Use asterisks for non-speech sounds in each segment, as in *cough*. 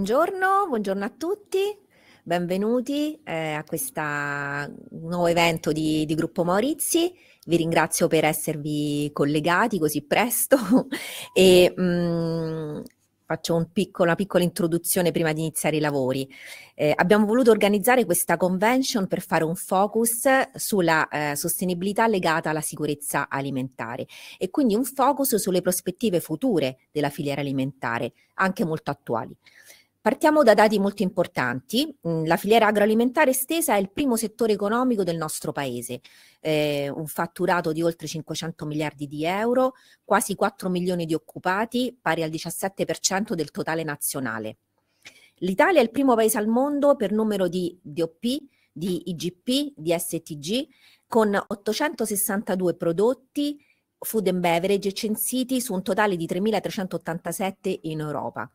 Buongiorno, buongiorno a tutti, benvenuti eh, a questo nuovo evento di, di, Gruppo Maurizi. Vi ringrazio per esservi collegati così presto *laughs* e mh, mm, faccio un piccolo, una piccola introduzione prima di iniziare i lavori. Eh, abbiamo voluto organizzare questa convention per fare un focus sulla eh, sostenibilità legata alla sicurezza alimentare e quindi un focus sulle prospettive future della filiera alimentare, anche molto attuali. Partiamo da dati molto importanti. Mm, la filiera agroalimentare estesa è il primo settore economico del nostro paese, eh, un fatturato di oltre 500 miliardi di euro, quasi 4 milioni di occupati, pari al 17% del totale nazionale. L'Italia è il primo paese al mondo per numero di DOP, di IGP, di STG, con 862 prodotti food and beverage censiti su un totale di 3.387 in Europa.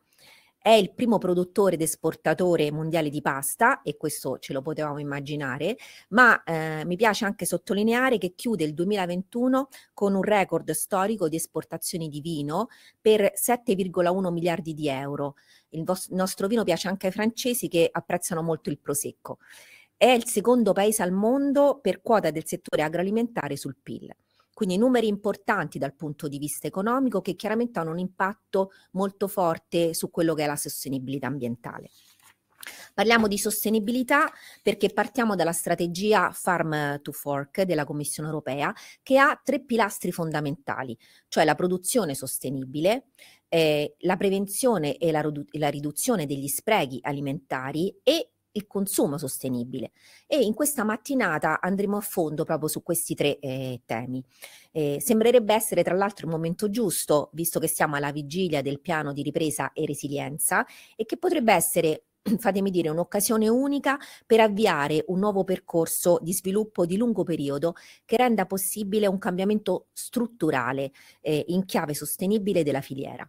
È il primo produttore ed esportatore mondiale di pasta e questo ce lo potevamo immaginare, ma eh, mi piace anche sottolineare che chiude il 2021 con un record storico di esportazioni di vino per 7,1 miliardi di euro. Il, vostro, il nostro vino piace anche ai francesi che apprezzano molto il prosecco. È il secondo paese al mondo per quota del settore agroalimentare sul PIL. Quindi numeri importanti dal punto di vista economico che chiaramente hanno un impatto molto forte su quello che è la sostenibilità ambientale. Parliamo di sostenibilità perché partiamo dalla strategia Farm to Fork della Commissione europea che ha tre pilastri fondamentali, cioè la produzione sostenibile, eh, la prevenzione e la, la riduzione degli sprechi alimentari e il consumo sostenibile e in questa mattinata andremo a fondo proprio su questi tre eh, temi. Eh, sembrerebbe essere tra l'altro il momento giusto, visto che siamo alla vigilia del piano di ripresa e resilienza e che potrebbe essere *clears throat* fatemi dire, un'occasione unica per avviare un nuovo percorso di sviluppo di lungo periodo che renda possibile un cambiamento strutturale eh, in chiave sostenibile della filiera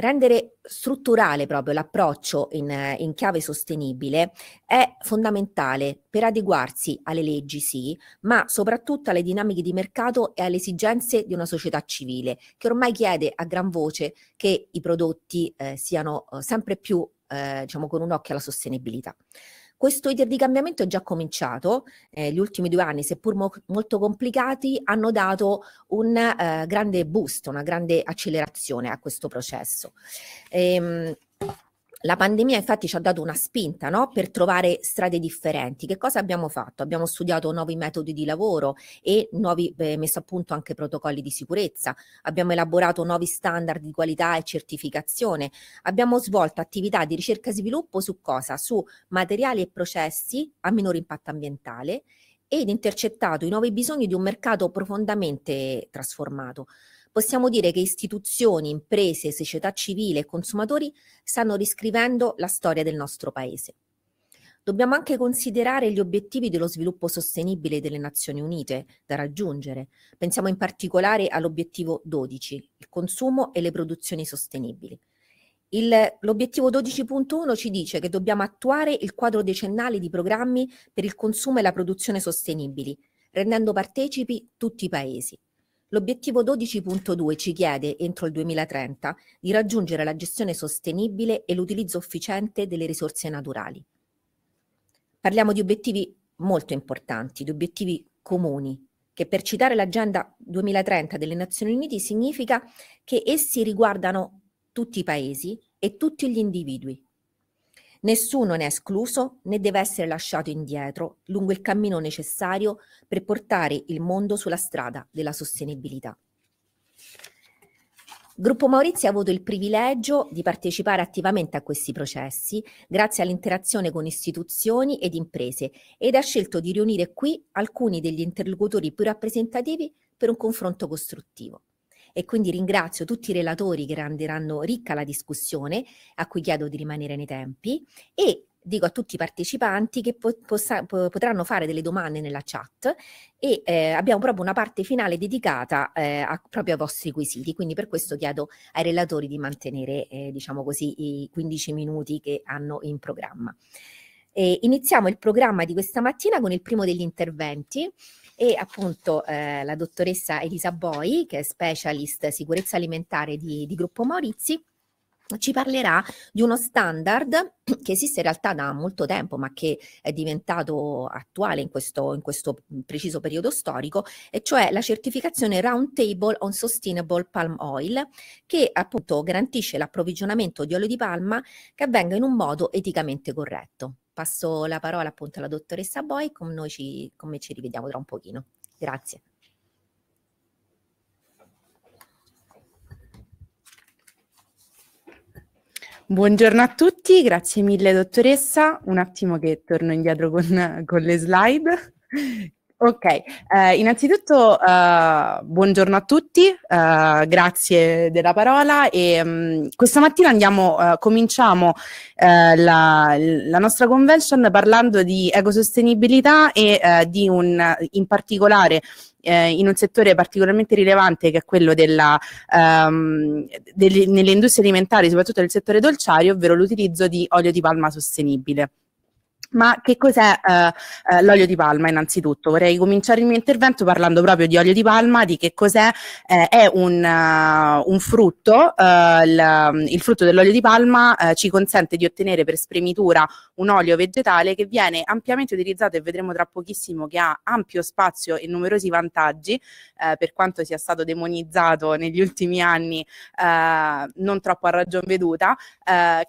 rendere strutturale proprio l'approccio in, in, chiave sostenibile è fondamentale per adeguarsi alle leggi, sì, ma soprattutto alle dinamiche di mercato e alle esigenze di una società civile che ormai chiede a gran voce che i prodotti eh, siano eh, sempre più, eh, diciamo, con un occhio alla sostenibilità. Questo iter di cambiamento è già cominciato, eh, gli ultimi due anni, seppur mo- molto complicati, hanno dato un eh, grande boost, una grande accelerazione a questo processo. Ehm, la pandemia infatti ci ha dato una spinta no? per trovare strade differenti. Che cosa abbiamo fatto? Abbiamo studiato nuovi metodi di lavoro e nuovi, eh, messo a punto anche protocolli di sicurezza, abbiamo elaborato nuovi standard di qualità e certificazione, abbiamo svolto attività di ricerca e sviluppo su cosa? Su materiali e processi a minore impatto ambientale ed intercettato i nuovi bisogni di un mercato profondamente trasformato possiamo dire che istituzioni, imprese, società civile e consumatori stanno riscrivendo la storia del nostro Paese. Dobbiamo anche considerare gli obiettivi dello sviluppo sostenibile delle Nazioni Unite da raggiungere. Pensiamo in particolare all'obiettivo 12, il consumo e le produzioni sostenibili. l'obiettivo 12.1 ci dice che dobbiamo attuare il quadro decennale di programmi per il consumo e la produzione sostenibili, rendendo partecipi tutti i Paesi. L'obiettivo 12.2 ci chiede, entro il 2030, di raggiungere la gestione sostenibile e l'utilizzo efficiente delle risorse naturali. Parliamo di obiettivi molto importanti, di obiettivi comuni, che per citare l'Agenda 2030 delle Nazioni Unite significa che essi riguardano tutti i paesi e tutti gli individui, Nessuno ne è escluso né deve essere lasciato indietro lungo il cammino necessario per portare il mondo sulla strada della sostenibilità. Gruppo Maurizio ha avuto il privilegio di partecipare attivamente a questi processi grazie all'interazione con istituzioni ed imprese ed ha scelto di riunire qui alcuni degli interlocutori più rappresentativi per un confronto costruttivo e quindi ringrazio tutti i relatori che renderanno ricca la discussione, a cui chiedo di rimanere nei tempi e dico a tutti i partecipanti che po possa, po potranno fare delle domande nella chat e eh, abbiamo proprio una parte finale dedicata eh, a, proprio ai vostri quesiti, quindi per questo chiedo ai relatori di mantenere eh, diciamo così, i 15 minuti che hanno in programma. iniziamo il programma di questa mattina con il primo degli interventi e appunto eh, la dottoressa Elisa Boi, che è specialist sicurezza alimentare di, di Gruppo Maurizi, ci parlerà di uno standard *clears throat* che esiste in realtà da molto tempo ma che è diventato attuale in questo, in questo preciso periodo storico e cioè la certificazione Roundtable on Sustainable Palm Oil che appunto garantisce l'approvvigionamento di olio di palma che avvenga in un modo eticamente corretto passo la parola appunto alla dottoressa Boy, con noi ci, con me ci rivediamo tra un pochino. Grazie. Buongiorno a tutti, grazie mille dottoressa. Un attimo che torno indietro con, con le slide Ok, eh, innanzitutto eh, buongiorno a tutti, eh, grazie della parola e mh, mm, questa mattina andiamo, eh, cominciamo eh, la, la, nostra convention parlando di ecosostenibilità e eh, di un, in particolare eh, in un settore particolarmente rilevante che è quello della, ehm, delle, nelle industrie alimentari, soprattutto nel settore dolciario, ovvero l'utilizzo di olio di palma sostenibile. Ma che cos'è eh, eh, l'olio di palma innanzitutto? Vorrei cominciare il mio intervento parlando proprio di olio di palma, di che cos'è. Eh, è un, uh, un frutto, uh, il, mm, il, frutto dell'olio di palma uh, ci consente di ottenere per spremitura un olio vegetale che viene ampiamente utilizzato e vedremo tra pochissimo che ha ampio spazio e numerosi vantaggi, per quanto sia stato demonizzato negli ultimi anni non troppo a ragion veduta,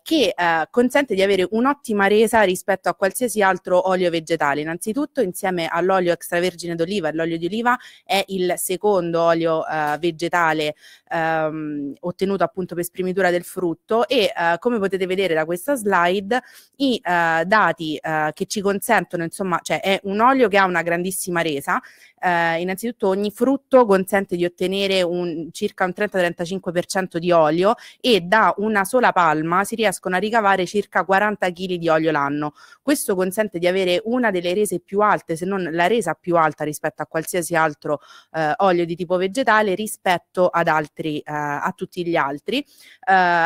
che consente di avere un'ottima resa rispetto a qualsiasi qualsiasi altro olio vegetale. Innanzitutto, insieme all'olio extravergine d'oliva e l'olio di oliva, è il secondo olio eh, vegetale ehm, ottenuto appunto per sprimitura del frutto e eh, come potete vedere da questa slide, i eh, dati eh, che ci consentono, insomma, cioè è un olio che ha una grandissima resa. Eh, innanzitutto ogni frutto consente di ottenere un, circa un 30-35% di olio e da una sola palma si riescono a ricavare circa 40 kg di olio l'anno. Questo questo consente di avere una delle rese più alte, se non la resa più alta rispetto a qualsiasi altro eh, olio di tipo vegetale rispetto ad altri, eh, a tutti gli altri. Eh,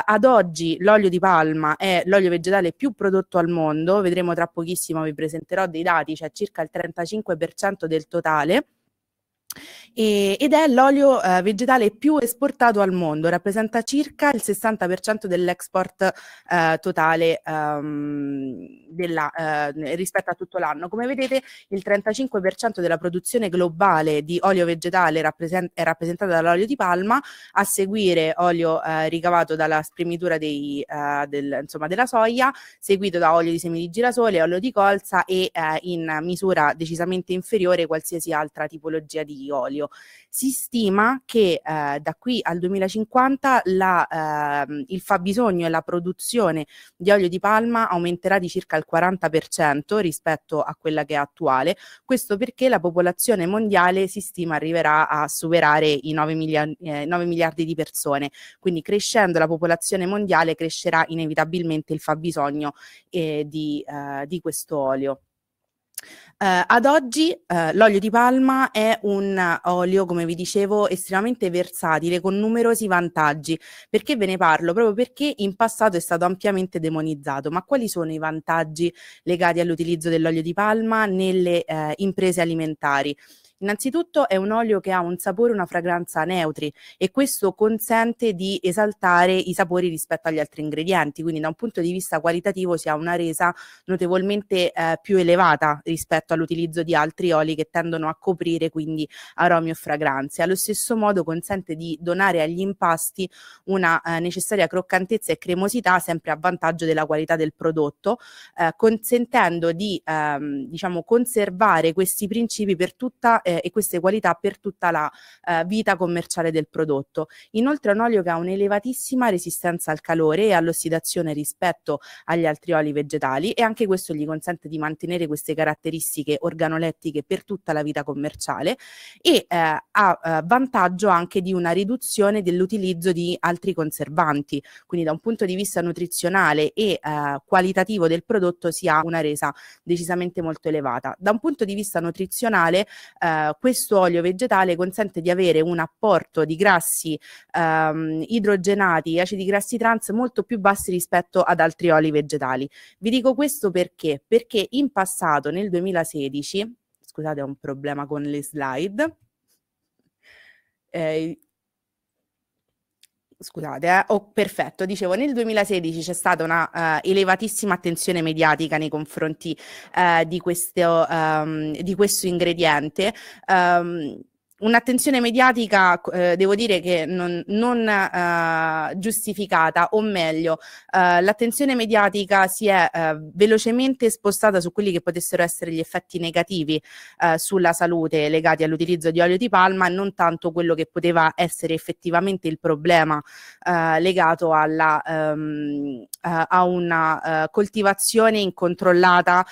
ad oggi l'olio di palma è l'olio vegetale più prodotto al mondo, vedremo tra pochissimo, vi presenterò dei dati, cioè circa il 35% del totale. E, ed è l'olio eh, vegetale più esportato al mondo, rappresenta circa il 60% dell'export eh, totale ehm, della, eh, rispetto a tutto l'anno. Come vedete il 35% della produzione globale di olio vegetale rappresent- è rappresentata dall'olio di palma, a seguire olio eh, ricavato dalla spremitura dei, eh, del, insomma, della soia, seguito da olio di semi di girasole, olio di colza e eh, in misura decisamente inferiore qualsiasi altra tipologia di di olio. Si stima che eh, da qui al 2050 la, eh, il fabbisogno e la produzione di olio di palma aumenterà di circa il 40% rispetto a quella che è attuale, questo perché la popolazione mondiale si stima arriverà a superare i 9 miliardi, eh, 9 miliardi di persone, quindi crescendo la popolazione mondiale crescerà inevitabilmente il fabbisogno eh, di, eh, di questo olio. Eh, ad oggi eh, l'olio di palma è un olio, come vi dicevo, estremamente versatile con numerosi vantaggi. Perché ve ne parlo? Proprio perché in passato è stato ampiamente demonizzato. Ma quali sono i vantaggi legati all'utilizzo dell'olio di palma nelle eh, imprese alimentari? Innanzitutto è un olio che ha un sapore e una fragranza neutri e questo consente di esaltare i sapori rispetto agli altri ingredienti, quindi da un punto di vista qualitativo si ha una resa notevolmente eh, più elevata rispetto all'utilizzo di altri oli che tendono a coprire quindi aromi o fragranze. Allo stesso modo consente di donare agli impasti una eh, necessaria croccantezza e cremosità sempre a vantaggio della qualità del prodotto, eh, consentendo di ehm, diciamo, conservare questi principi per tutta eh, eh, e queste qualità per tutta la eh, vita commerciale del prodotto. Inoltre è un olio che ha un'elevatissima resistenza al calore e all'ossidazione rispetto agli altri oli vegetali e anche questo gli consente di mantenere queste caratteristiche organolettiche per tutta la vita commerciale e eh, ha eh, vantaggio anche di una riduzione dell'utilizzo di altri conservanti, quindi da un punto di vista nutrizionale e eh, qualitativo del prodotto si ha una resa decisamente molto elevata. Da un punto di vista nutrizionale eh, eh, questo olio vegetale consente di avere un apporto di grassi ehm, idrogenati, acidi grassi trans molto più bassi rispetto ad altri oli vegetali. Vi dico questo perché? Perché in passato, nel 2016, scusate ho un problema con le slide, eh, Scusate, eh? oh, perfetto. Dicevo, nel 2016 c'è stata una uh, elevatissima attenzione mediatica nei confronti uh, di, questo, um, di questo ingrediente. Um, un'attenzione mediatica, eh, devo dire che non, non eh, giustificata, o meglio, eh, l'attenzione mediatica si è eh, velocemente spostata su quelli che potessero essere gli effetti negativi eh, sulla salute legati all'utilizzo di olio di palma, non tanto quello che poteva essere effettivamente il problema eh, legato alla, ehm, a una coltivazione incontrollata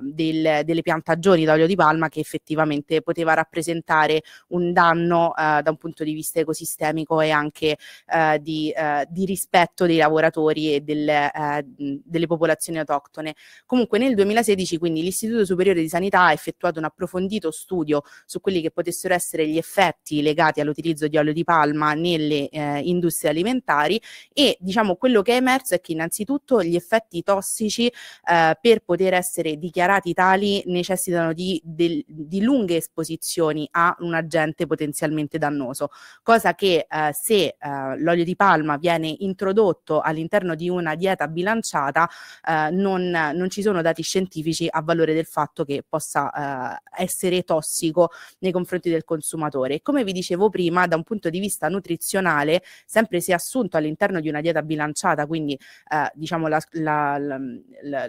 del, delle piantagioni d'olio di palma che effettivamente poteva rappresentare evitare un danno eh, da un punto di vista ecosistemico e anche eh, di, eh, di rispetto dei lavoratori e delle, eh, delle popolazioni autoctone. Comunque nel 2016 quindi l'Istituto Superiore di Sanità ha effettuato un approfondito studio su quelli che potessero essere gli effetti legati all'utilizzo di olio di palma nelle eh, industrie alimentari e diciamo quello che è emerso è che innanzitutto gli effetti tossici eh, per poter essere dichiarati tali necessitano di, del, di lunghe esposizioni a un agente potenzialmente dannoso, cosa che eh, se eh, l'olio di palma viene introdotto all'interno di una dieta bilanciata eh, non, non, ci sono dati scientifici a valore del fatto che possa eh, essere tossico nei confronti del consumatore. Come vi dicevo prima, da un punto di vista nutrizionale, sempre se assunto all'interno di una dieta bilanciata, quindi eh, diciamo la, la, la, la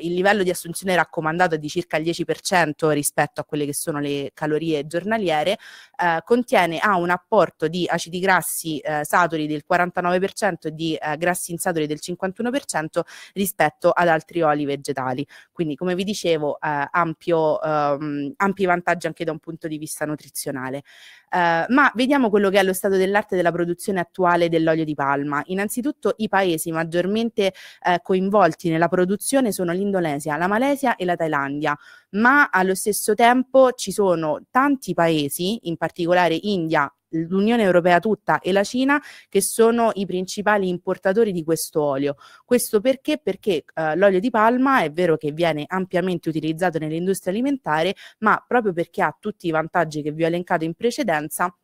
il livello di assunzione raccomandato è di circa il 10% rispetto a quelle che sono le calorie giornaliere, eh, contiene, ha un apporto di acidi grassi eh, saturi del 49%, di eh, grassi insaturi del 51% rispetto ad altri oli vegetali. Quindi come vi dicevo eh, ampio, ehm, ampi vantaggi anche da un punto di vista nutrizionale. Eh, ma vediamo quello che è lo stato dell'arte della produzione attuale dell'olio di palma. Innanzitutto i paesi maggiormente eh, coinvolti nella produzione sono l'Indonesia, la Malesia e la Thailandia, ma allo stesso tempo ci sono tanti paesi, in particolare India l'Unione Europea tutta e la Cina che sono i principali importatori di questo olio. Questo perché? Perché eh, l'olio di palma è vero che viene ampiamente utilizzato nell'industria alimentare, ma proprio perché ha tutti i vantaggi che vi ho elencato in precedenza,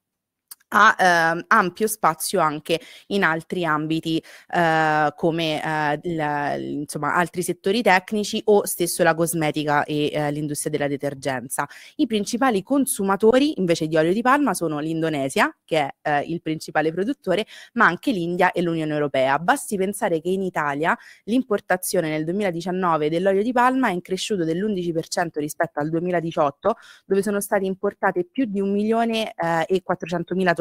ha eh, ampio spazio anche in altri ambiti eh, come eh, la, insomma, altri settori tecnici o stesso la cosmetica e eh, l'industria della detergenza. I principali consumatori invece di olio di palma sono l'Indonesia, che è eh, il principale produttore, ma anche l'India e l'Unione Europea. Basti pensare che in Italia l'importazione nel 2019 dell'olio di palma è cresciuto dell'11% rispetto al 2018, dove sono state importate più di 1.400.000 milione eh,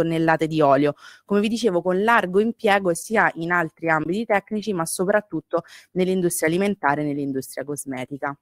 tonnellate di olio. Come vi dicevo, con largo impiego sia in altri ambiti tecnici, ma soprattutto nell'industria alimentare e nell'industria cosmetica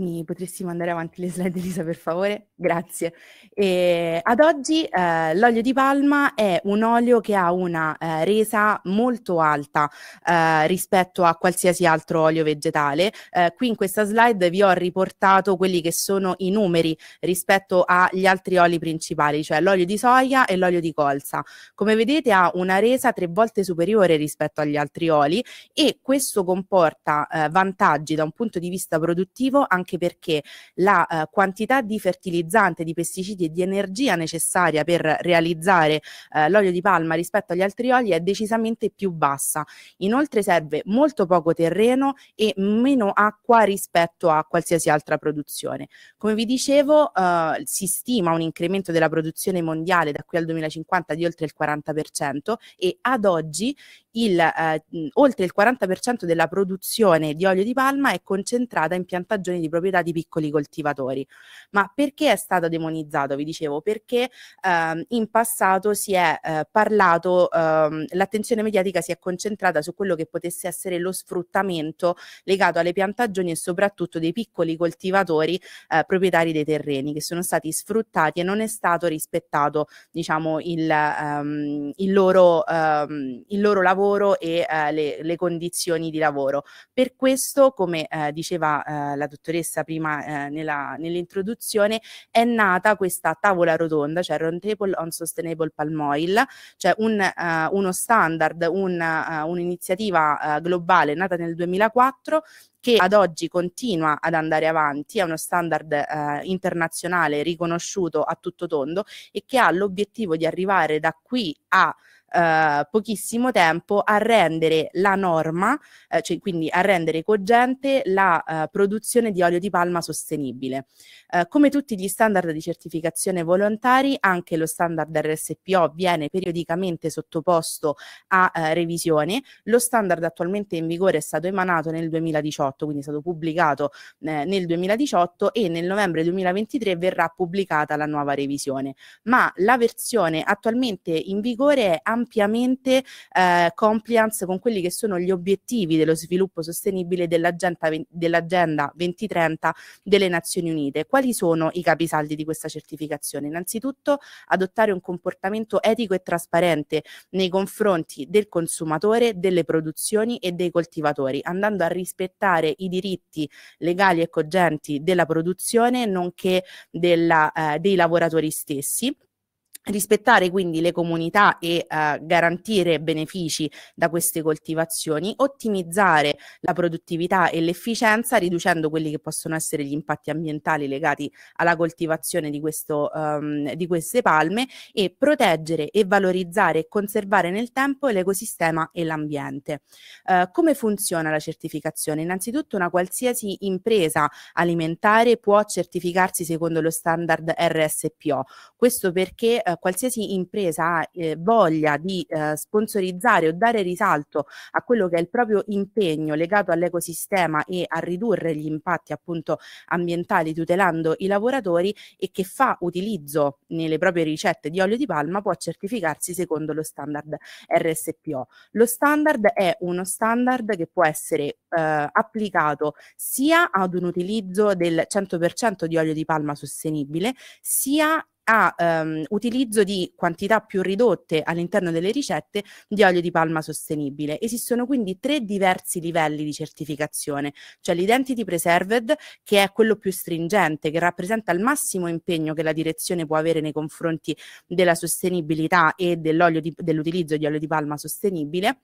mi potresti mandare avanti le slide Elisa per favore? Grazie. E ad oggi eh, l'olio di palma è un olio che ha una eh, resa molto alta eh, rispetto a qualsiasi altro olio vegetale. Eh, qui in questa slide vi ho riportato quelli che sono i numeri rispetto agli altri oli principali, cioè l'olio di soia e l'olio di colza. Come vedete ha una resa tre volte superiore rispetto agli altri oli e questo comporta eh, vantaggi da un punto di vista produttivo anche anche perché la eh, quantità di fertilizzante, di pesticidi e di energia necessaria per realizzare eh, l'olio di palma rispetto agli altri oli è decisamente più bassa. Inoltre serve molto poco terreno e meno acqua rispetto a qualsiasi altra produzione. Come vi dicevo, eh, si stima un incremento della produzione mondiale da qui al 2050 di oltre il 40% e ad oggi il, eh, oltre il 40% della produzione di olio di palma è concentrata in piantagioni di proprietà di piccoli coltivatori. Ma perché è stato demonizzato? Vi dicevo, perché ehm, in passato si è eh, parlato, ehm, l'attenzione mediatica si è concentrata su quello che potesse essere lo sfruttamento legato alle piantagioni e soprattutto dei piccoli coltivatori eh, proprietari dei terreni che sono stati sfruttati e non è stato rispettato diciamo, il, ehm, il, loro, ehm, il loro lavoro lavoro e eh, le, le, condizioni di lavoro. Per questo, come eh, diceva eh, la dottoressa prima eh, nella, nell'introduzione, è nata questa tavola rotonda, cioè Roundtable on Sustainable Palm Oil, cioè un, eh, uno standard, un, un'iniziativa globale nata nel 2004 che ad oggi continua ad andare avanti, è uno standard eh, internazionale riconosciuto a tutto tondo e che ha l'obiettivo di arrivare da qui a eh, pochissimo tempo a rendere la norma, eh, cioè quindi a rendere cogente la eh, produzione di olio di palma sostenibile. Eh, come tutti gli standard di certificazione volontari, anche lo standard RSPO viene periodicamente sottoposto a eh, revisione. Lo standard attualmente in vigore è stato emanato nel 2018, quindi è stato pubblicato eh, nel 2018 e nel novembre 2023 verrà pubblicata la nuova revisione. Ma la versione attualmente in vigore è ampiamente eh, compliance con quelli che sono gli obiettivi dello sviluppo sostenibile dell'agenda, dell'agenda 2030 delle Nazioni Unite. Quali sono i capisaldi di questa certificazione? Innanzitutto adottare un comportamento etico e trasparente nei confronti del consumatore, delle produzioni e dei coltivatori, andando a rispettare i diritti legali e cogenti della produzione nonché della, eh, dei lavoratori stessi rispettare quindi le comunità e eh, garantire benefici da queste coltivazioni, ottimizzare la produttività e l'efficienza riducendo quelli che possono essere gli impatti ambientali legati alla coltivazione di, questo, um, di queste palme e proteggere e valorizzare e conservare nel tempo l'ecosistema e l'ambiente. Uh, come funziona la certificazione? Innanzitutto una qualsiasi impresa alimentare può certificarsi secondo lo standard RSPO, questo perché eh, qualsiasi impresa eh, voglia di eh, sponsorizzare o dare risalto a quello che è il proprio impegno legato all'ecosistema e a ridurre gli impatti appunto ambientali tutelando i lavoratori e che fa utilizzo nelle proprie ricette di olio di palma può certificarsi secondo lo standard RSPO. Lo standard è uno standard che può essere eh, applicato sia ad un utilizzo del 100% di olio di palma sostenibile sia a ehm, utilizzo di quantità più ridotte all'interno delle ricette di olio di palma sostenibile. Esistono quindi tre diversi livelli di certificazione, cioè l'identity preserved che è quello più stringente, che rappresenta il massimo impegno che la direzione può avere nei confronti della sostenibilità e dell'utilizzo di olio di palma sostenibile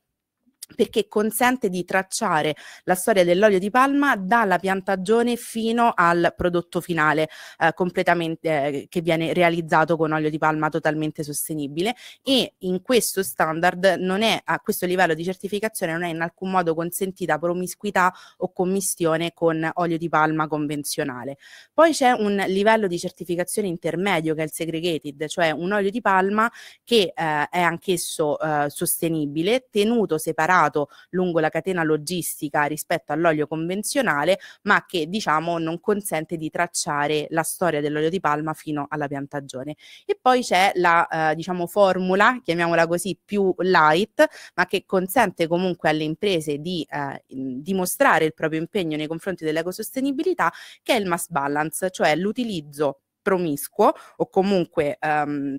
perché consente di tracciare la storia dell'olio di palma dalla piantagione fino al prodotto finale eh, completamente eh, che viene realizzato con olio di palma totalmente sostenibile e in questo standard non è a questo livello di certificazione non è in alcun modo consentita promiscuità o commistione con olio di palma convenzionale. Poi c'è un livello di certificazione intermedio che è il segregated, cioè un olio di palma che eh, è anch'esso eh, sostenibile, tenuto separato preparato lungo la catena logistica rispetto all'olio convenzionale, ma che diciamo non consente di tracciare la storia dell'olio di palma fino alla piantagione. E poi c'è la eh, diciamo formula, chiamiamola così, più light, ma che consente comunque alle imprese di eh, dimostrare il proprio impegno nei confronti dell'ecosostenibilità, che è il mass balance, cioè l'utilizzo promiscuo o comunque ehm,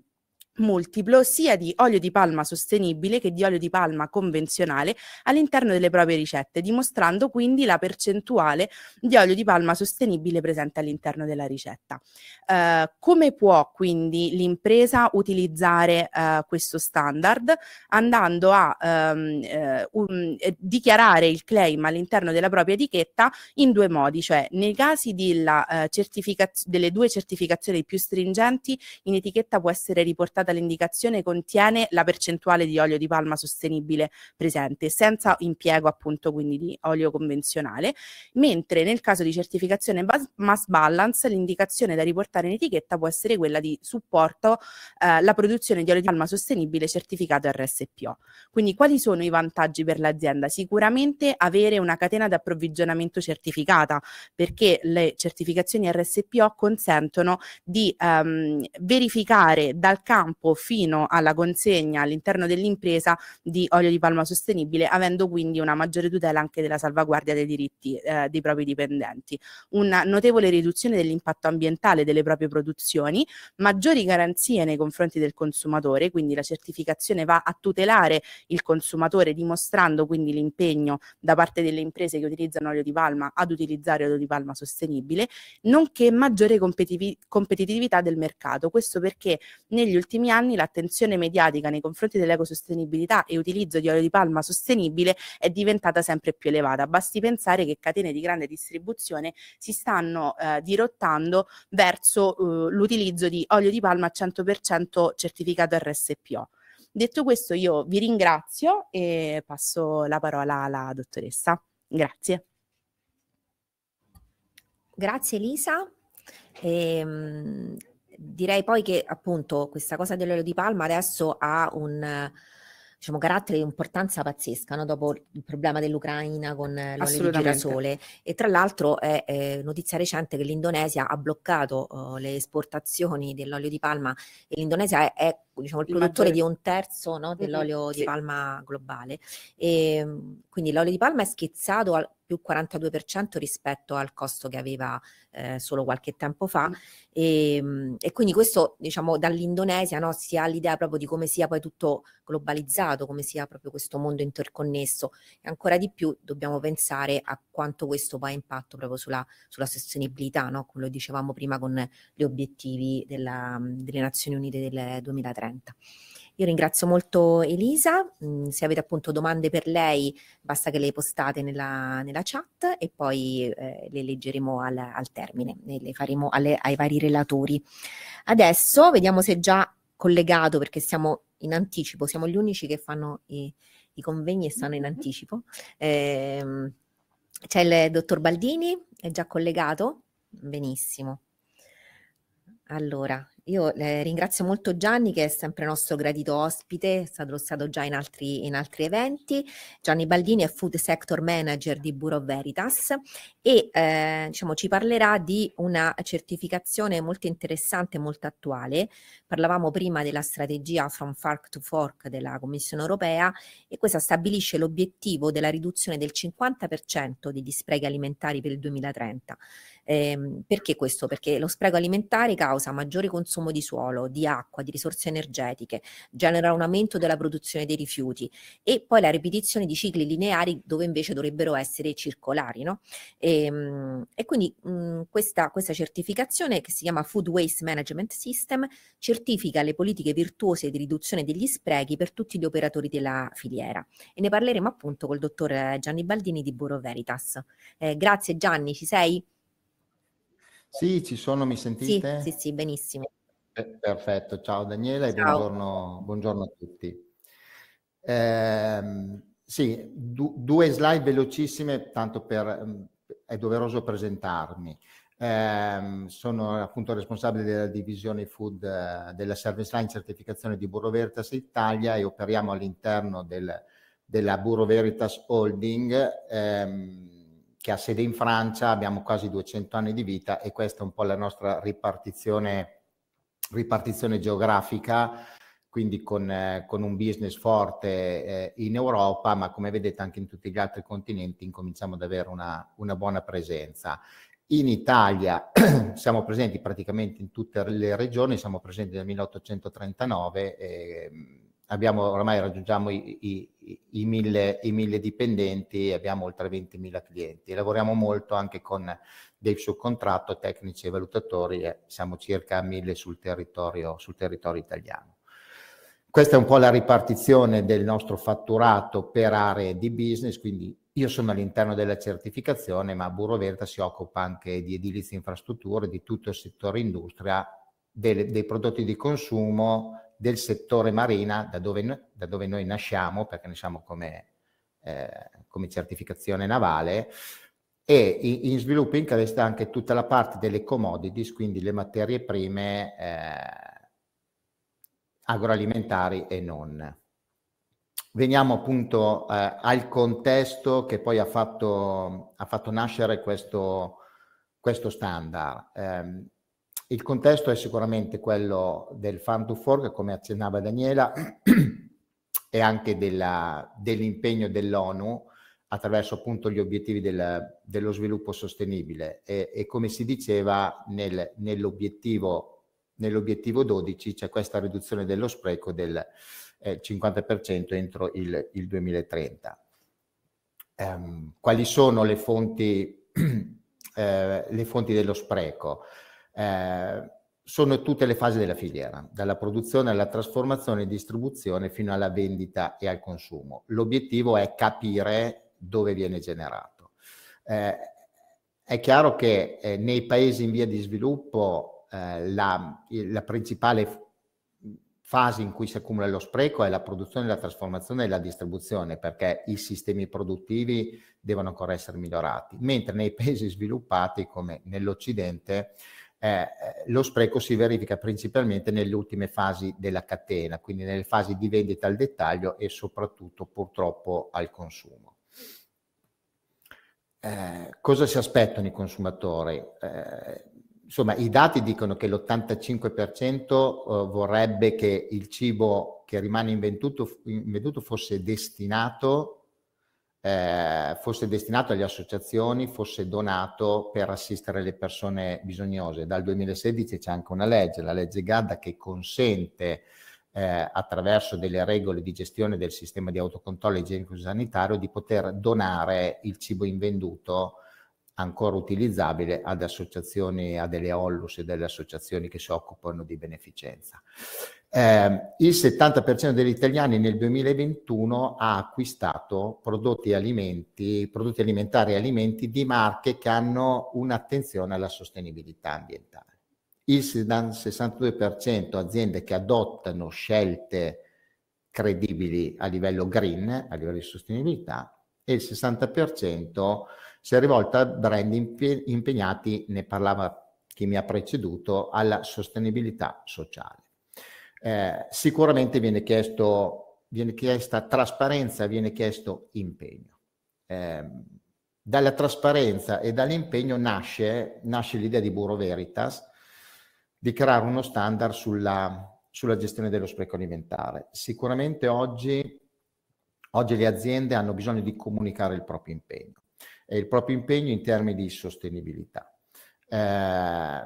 multiplo sia di olio di palma sostenibile che di olio di palma convenzionale all'interno delle proprie ricette, dimostrando quindi la percentuale di olio di palma sostenibile presente all'interno della ricetta. Eh, come può quindi l'impresa utilizzare eh, questo standard? Andando a ehm, eh, un, eh, dichiarare il claim all'interno della propria etichetta in due modi, cioè nei casi della, eh, certificaz- delle due certificazioni più stringenti in etichetta può essere riportata indicata l'indicazione contiene la percentuale di olio di palma sostenibile presente, senza impiego appunto quindi di olio convenzionale, mentre nel caso di certificazione mass balance l'indicazione da riportare in etichetta può essere quella di supporto eh, produzione di olio di palma sostenibile certificato RSPO. Quindi quali sono i vantaggi per l'azienda? Sicuramente avere una catena di approvvigionamento certificata, perché le certificazioni RSPO consentono di ehm, verificare dal campo campo fino alla consegna all'interno dell'impresa di olio di palma sostenibile, avendo quindi una maggiore tutela anche della salvaguardia dei diritti eh, dei propri dipendenti. Una notevole riduzione dell'impatto ambientale delle proprie produzioni, maggiori garanzie nei confronti del consumatore, quindi la certificazione va a tutelare il consumatore dimostrando quindi l'impegno da parte delle imprese che utilizzano olio di palma ad utilizzare olio di palma sostenibile, nonché maggiore competitività del mercato. Questo perché negli ultimi ultimi anni l'attenzione mediatica nei confronti dell'ecosostenibilità e utilizzo di olio di palma sostenibile è diventata sempre più elevata. Basti pensare che catene di grande distribuzione si stanno eh, dirottando verso eh, l'utilizzo di olio di palma 100% certificato RSPO. Detto questo io vi ringrazio e passo la parola alla dottoressa. Grazie. Grazie Elisa. Ehm, direi poi che appunto questa cosa dell'olio di palma adesso ha un diciamo, carattere di importanza pazzesca no? dopo il problema dell'Ucraina con l'olio di girasole e tra l'altro è, è notizia recente che l'Indonesia ha bloccato uh, le esportazioni dell'olio di palma e l'Indonesia è, è diciamo, il produttore di un terzo no, dell'olio sì. di palma globale. E, ehm, quindi l'olio di palma è schizzato al più 42% rispetto al costo che aveva eh, solo qualche tempo fa. Mm. Ehm, e, e, quindi questo, diciamo, dall'Indonesia no, si ha l'idea proprio di come sia poi tutto globalizzato, come sia proprio questo mondo interconnesso. E ancora di più dobbiamo pensare a quanto questo poi ha impatto proprio sulla, sulla sostenibilità, no? come lo dicevamo prima con gli obiettivi della, delle Nazioni Unite del 2030. Io ringrazio molto Elisa, mm, se avete appunto domande per lei basta che le postate nella, nella chat e poi eh, le leggeremo al, al termine e le faremo alle, ai vari relatori. Adesso vediamo se è già collegato perché siamo in anticipo, siamo gli unici che fanno i, i convegni e stanno in mm-hmm. anticipo. Eh, c'è il dottor Baldini, è già collegato? Benissimo. Allora, io le eh, ringrazio molto Gianni che è sempre nostro gradito ospite, è stato, stato già in altri, in altri, eventi. Gianni Baldini è Food Sector Manager di Bureau Veritas e eh, diciamo, ci parlerà di una certificazione molto interessante, e molto attuale. Parlavamo prima della strategia From Farc to Fork della Commissione europea e questa stabilisce l'obiettivo della riduzione del 50% degli sprechi alimentari per il 2030 eh, perché questo? Perché lo spreco alimentare causa maggiore consumo di suolo, di acqua, di risorse energetiche, genera un aumento della produzione dei rifiuti e poi la ripetizione di cicli lineari dove invece dovrebbero essere circolari. No? E, ehm, e, quindi mh, mhmm, questa, questa certificazione che si chiama Food Waste Management System certifica le politiche virtuose di riduzione degli sprechi per tutti gli operatori della filiera e ne parleremo appunto col dottor Gianni Baldini di Buro Veritas. Eh, grazie Gianni, ci sei? Sì, ci sono, mi sentite? Sì, sì, sì benissimo. Eh, perfetto, ciao Daniela e ciao. Buongiorno, buongiorno, a tutti. Eh, sì, du- due slide velocissime, tanto per, mm, è doveroso presentarmi. Eh, sono appunto responsabile della divisione food eh, della service line certificazione di Burro Veritas Italia e operiamo all'interno del, della Burro Veritas Holding ehm, che ha sede in Francia, abbiamo quasi 200 anni di vita e questa è un po' la nostra ripartizione, ripartizione geografica, quindi con, eh, con, un business forte eh, in Europa, ma come vedete anche in tutti gli altri continenti incominciamo ad avere una, una buona presenza. In Italia *clears throat* siamo presenti praticamente in tutte le regioni, siamo presenti dal 1839. Eh, abbiamo ormai raggiungiamo i, i, i, mille, i mille dipendenti e abbiamo oltre 20.000 clienti. Lavoriamo molto anche con dei subcontratto, tecnici e valutatori, e siamo circa 1.000 sul territorio, sul territorio italiano. Questa è un po' la ripartizione del nostro fatturato per aree di business, quindi io sono all'interno della certificazione, ma Burro Verta si occupa anche di edilizia infrastrutture, di tutto il settore industria, dei, dei prodotti di consumo, del settore marina da dove, da dove noi nasciamo, perché nasciamo come, eh, come certificazione navale, e in, in sviluppo in crescita anche tutta la parte delle commodities, quindi le materie prime eh, agroalimentari e non. Veniamo appunto eh, al contesto che poi ha fatto, ha fatto nascere questo, questo standard. Eh, il contesto è sicuramente quello del farm to fork, come accennava Daniela, *clears throat* e anche della, dell'impegno dell'ONU attraverso appunto gli obiettivi del, dello sviluppo sostenibile e, e, come si diceva nel, nell'obiettivo, nell'obiettivo 12 c'è questa riduzione dello spreco del eh, 50% entro il, il 2030. Um, ehm, quali sono le fonti, *clears throat* eh, le fonti dello spreco? eh, sono tutte le fasi della filiera, dalla produzione alla trasformazione e distribuzione fino alla vendita e al consumo. L'obiettivo è capire dove viene generato. Eh, è chiaro che eh, nei paesi in via di sviluppo eh, la, la, principale fase in cui si accumula lo spreco è la produzione, la trasformazione e la distribuzione, perché i sistemi produttivi devono ancora essere migliorati, mentre nei paesi sviluppati come nell'Occidente eh, eh, lo spreco si verifica principalmente nelle ultime fasi della catena, quindi nelle fasi di vendita al dettaglio e soprattutto purtroppo al consumo. Eh, cosa si aspettano i consumatori? Eh, insomma, i dati dicono che l'85% eh, vorrebbe che il cibo che rimane invenduto, invenduto fosse destinato eh, fosse destinato alle associazioni, fosse donato per assistere le persone bisognose. Dal 2016 c'è anche una legge, la legge Gadda, che consente eh, attraverso delle regole di gestione del sistema di autocontrollo igienico-sanitario di poter donare il cibo invenduto ancora utilizzabile ad associazioni, a delle OLLUS e delle associazioni che si occupano di beneficenza. Eh, il 70% degli italiani nel 2021 ha acquistato prodotti, alimenti, prodotti alimentari e alimenti di marche che hanno un'attenzione alla sostenibilità ambientale. Il 62% aziende che adottano scelte credibili a livello green, a livello di sostenibilità, e il 60% si è rivolta a brand impegnati, ne parlava chi mi ha preceduto, alla sostenibilità sociale. Eh, sicuramente viene, chiesto, viene, chiesta trasparenza, viene chiesto impegno. Eh, dalla trasparenza e dall'impegno nasce, nasce l'idea di Buro Veritas di creare uno standard sulla, sulla gestione dello spreco alimentare. Sicuramente oggi, oggi le aziende hanno bisogno di comunicare il proprio impegno e il proprio impegno in termini di sostenibilità. Eh,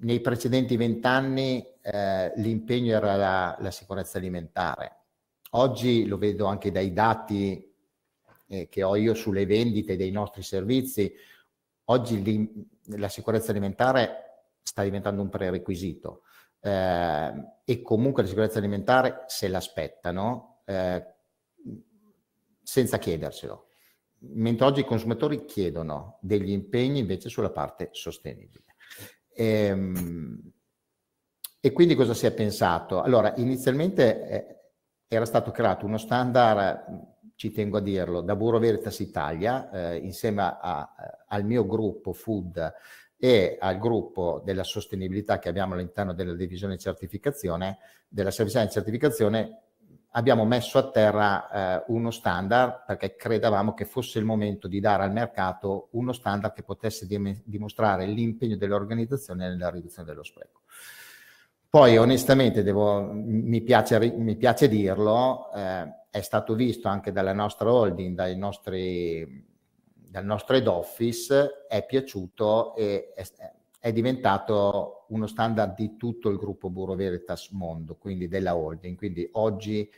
nei precedenti vent'anni eh, l'impegno era la, la, sicurezza alimentare. Oggi lo vedo anche dai dati eh, che ho io sulle vendite dei nostri servizi. Oggi li, la sicurezza alimentare sta diventando un prerequisito eh, e comunque la sicurezza alimentare se l'aspettano eh, senza chiederselo mentre oggi i consumatori chiedono degli impegni invece sulla parte sostenibile. E, ehm, e quindi cosa si è pensato? Allora, inizialmente eh, era stato creato uno standard, ci tengo a dirlo, da Buro Veritas Italia, eh, insieme a, al mio gruppo Food e al gruppo della sostenibilità che abbiamo all'interno della divisione certificazione, della servizia di certificazione, abbiamo messo a terra eh, uno standard perché credevamo che fosse il momento di dare al mercato uno standard che potesse dim- dimostrare l'impegno dell'organizzazione nella riduzione dello spreco. Poi onestamente devo, mi, piace, mi, piace, dirlo, eh, è stato visto anche dalla nostra holding, dai nostri, dal nostro head office, è piaciuto e è, è diventato uno standard di tutto il gruppo Buro Veritas Mondo, quindi della holding. Quindi oggi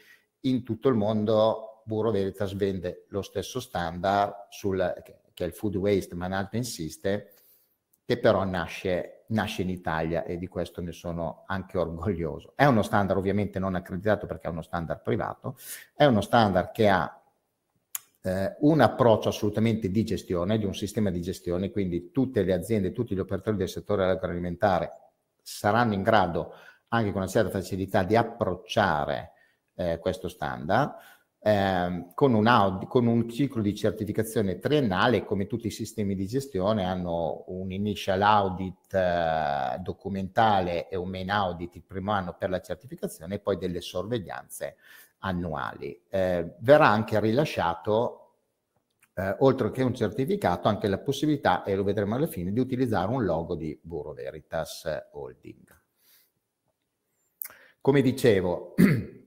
in tutto il mondo Buro Veritas vende lo stesso standard sul, che è il Food Waste Management System, che però nasce, nasce, in Italia e di questo ne sono anche orgoglioso. È uno standard ovviamente non accreditato perché è uno standard privato, è uno standard che ha eh, un approccio assolutamente di gestione, di un sistema di gestione, quindi tutte le aziende, tutti gli operatori del settore agroalimentare saranno in grado anche con una certa facilità di approcciare eh, questo standard, eh, con, un aud- con un ciclo di certificazione triennale, come tutti i sistemi di gestione, hanno un initial audit eh, documentale e un main audit il primo anno per la certificazione e poi delle sorveglianze annuali. Eh, verrà anche rilasciato, eh, oltre che un certificato, anche la possibilità, e lo vedremo alla fine, di utilizzare un logo di Bureau Veritas Holding. Come dicevo, *clears throat*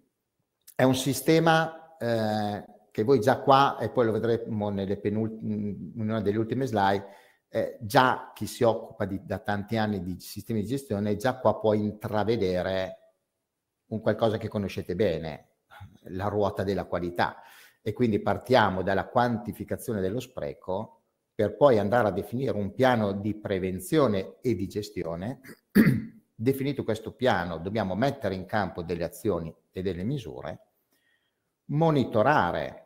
è un sistema eh, che voi già qua, e poi lo vedremo in una delle ultime slide, eh, già chi si occupa di, da tanti anni di sistemi di gestione, già qua può intravedere un qualcosa che conoscete bene, la ruota della qualità. E quindi partiamo dalla quantificazione dello spreco per poi andare a definire un piano di prevenzione e di gestione definito questo piano, dobbiamo mettere in campo delle azioni e delle misure, monitorare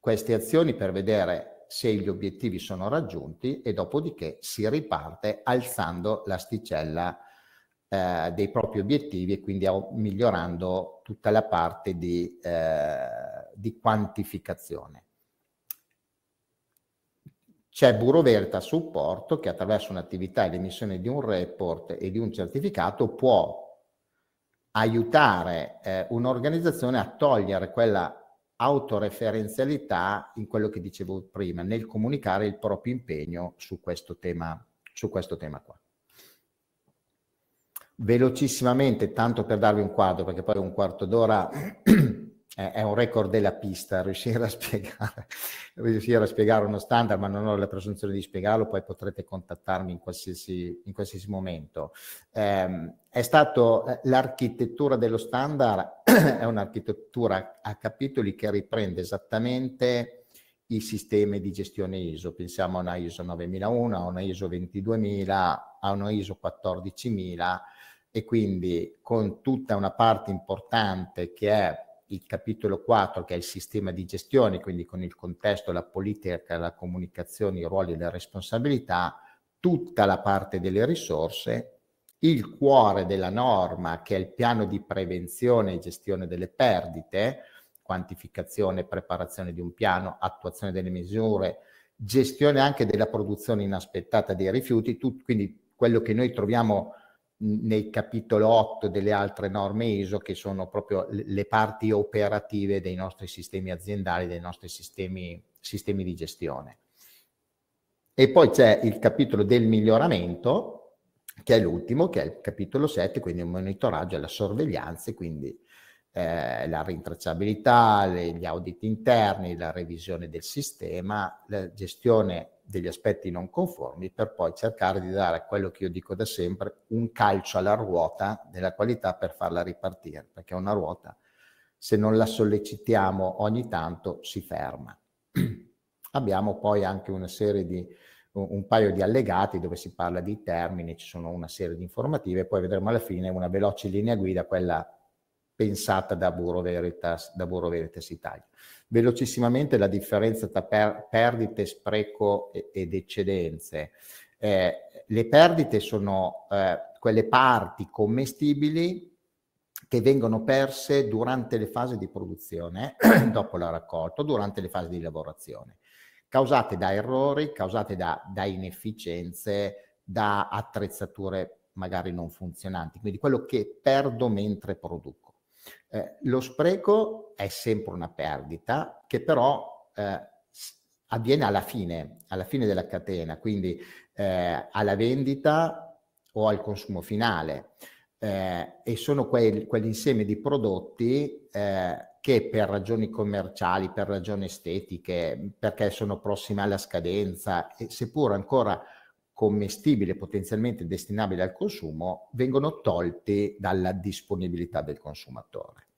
queste azioni per vedere se gli obiettivi sono raggiunti e dopodiché si riparte alzando l'asticella eh, dei propri obiettivi e quindi migliorando tutta la parte di, eh, di quantificazione. C'è Buro Verta Supporto che attraverso un'attività e l'emissione di un report e di un certificato può aiutare eh, un'organizzazione a togliere quella autoreferenzialità in quello che dicevo prima, nel comunicare il proprio impegno su questo tema, su questo tema qua. Velocissimamente, tanto per darvi un quadro, perché poi un quarto d'ora *clears throat* è un record della pista *laughs* riuscire a spiegare, riuscire a spiegare uno standard, ma non ho la presunzione di spiegarlo, poi potrete contattarmi in qualsiasi, in qualsiasi momento. Eh, è stato eh, l'architettura dello standard, *clears throat* è un'architettura a capitoli che riprende esattamente i sistemi di gestione ISO. Pensiamo a una ISO 9001, a una ISO 22000, a una ISO 14000 e quindi con tutta una parte importante che è il capitolo 4 che è il sistema di gestione, quindi con il contesto, la politica, la comunicazione, i ruoli e le responsabilità, tutta la parte delle risorse, il cuore della norma che è il piano di prevenzione e gestione delle perdite, quantificazione, preparazione di un piano, attuazione delle misure, gestione anche della produzione inaspettata dei rifiuti, tutto, quindi quello che noi troviamo nel capitolo 8 delle altre norme ISO che sono proprio le parti operative dei nostri sistemi aziendali, dei nostri sistemi, sistemi di gestione. E poi c'è il capitolo del miglioramento, che è l'ultimo, che è il capitolo 7, quindi il monitoraggio e la sorveglianza, quindi eh, la rintracciabilità, le, gli audit interni, la revisione del sistema, la gestione degli aspetti non conformi per poi cercare di dare a quello che io dico da sempre un calcio alla ruota della qualità per farla ripartire, perché una ruota se non la sollecitiamo ogni tanto si ferma. *clears throat* Abbiamo poi anche una serie di un paio di allegati dove si parla di termini, ci sono una serie di informative, poi vedremo alla fine una veloce linea guida, quella pensata da Buro Veritas, da Buro Veritas Italia. Velocissimamente la differenza tra per, perdite, spreco ed eccedenze. Eh, le perdite sono eh, quelle parti commestibili che vengono perse durante le fasi di produzione, *clears throat* dopo la raccolta, durante le fasi di lavorazione, causate da errori, causate da, da inefficienze, da attrezzature magari non funzionanti, quindi quello che perdo mentre produco. Eh, lo spreco è sempre una perdita che però eh, avviene alla fine, alla fine della catena, quindi eh, alla vendita o al consumo finale. Eh, e sono quel, quell'insieme di prodotti eh, che per ragioni commerciali, per ragioni estetiche, perché sono prossime alla scadenza, e seppur ancora commestibile potenzialmente destinabile al consumo vengono tolti dalla disponibilità del consumatore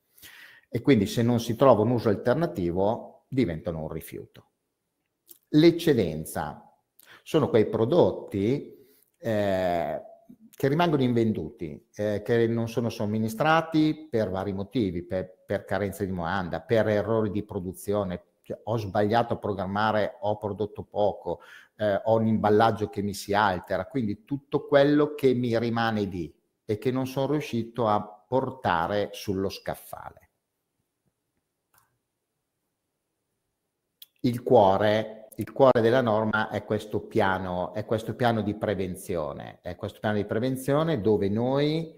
e quindi se non si trova un uso alternativo diventano un rifiuto. L'eccedenza sono quei prodotti eh, che rimangono invenduti, eh, che non sono somministrati per vari motivi, per, per carenze di moanda, per errori di produzione, cioè, ho sbagliato a programmare, ho prodotto poco, eh, ho un imballaggio che mi si altera, quindi tutto quello che mi rimane lì e che non sono riuscito a portare sullo scaffale. Il cuore, il cuore della norma è questo, piano, è questo piano di prevenzione, è questo piano di prevenzione dove noi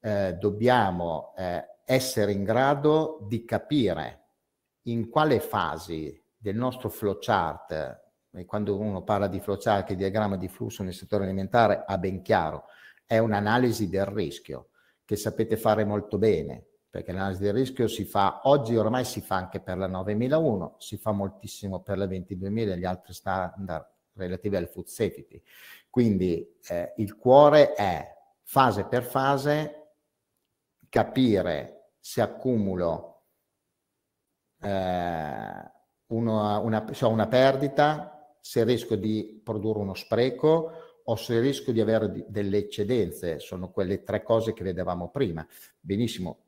eh, dobbiamo eh, essere in grado di capire in quale fasi del nostro flowchart quando uno parla di flowchart e diagramma di flusso nel settore alimentare, ha ben chiaro, è un'analisi del rischio che sapete fare molto bene, perché l'analisi del rischio si fa, oggi ormai si fa anche per la 9001, si fa moltissimo per la 22000 e gli altri standard relativi al food safety. Quindi eh, il cuore è fase per fase capire se accumulo eh, una, una, cioè una perdita, se rischio di produrre uno spreco o se rischio di avere delle eccedenze, sono quelle tre cose che vedevamo prima. Benissimo,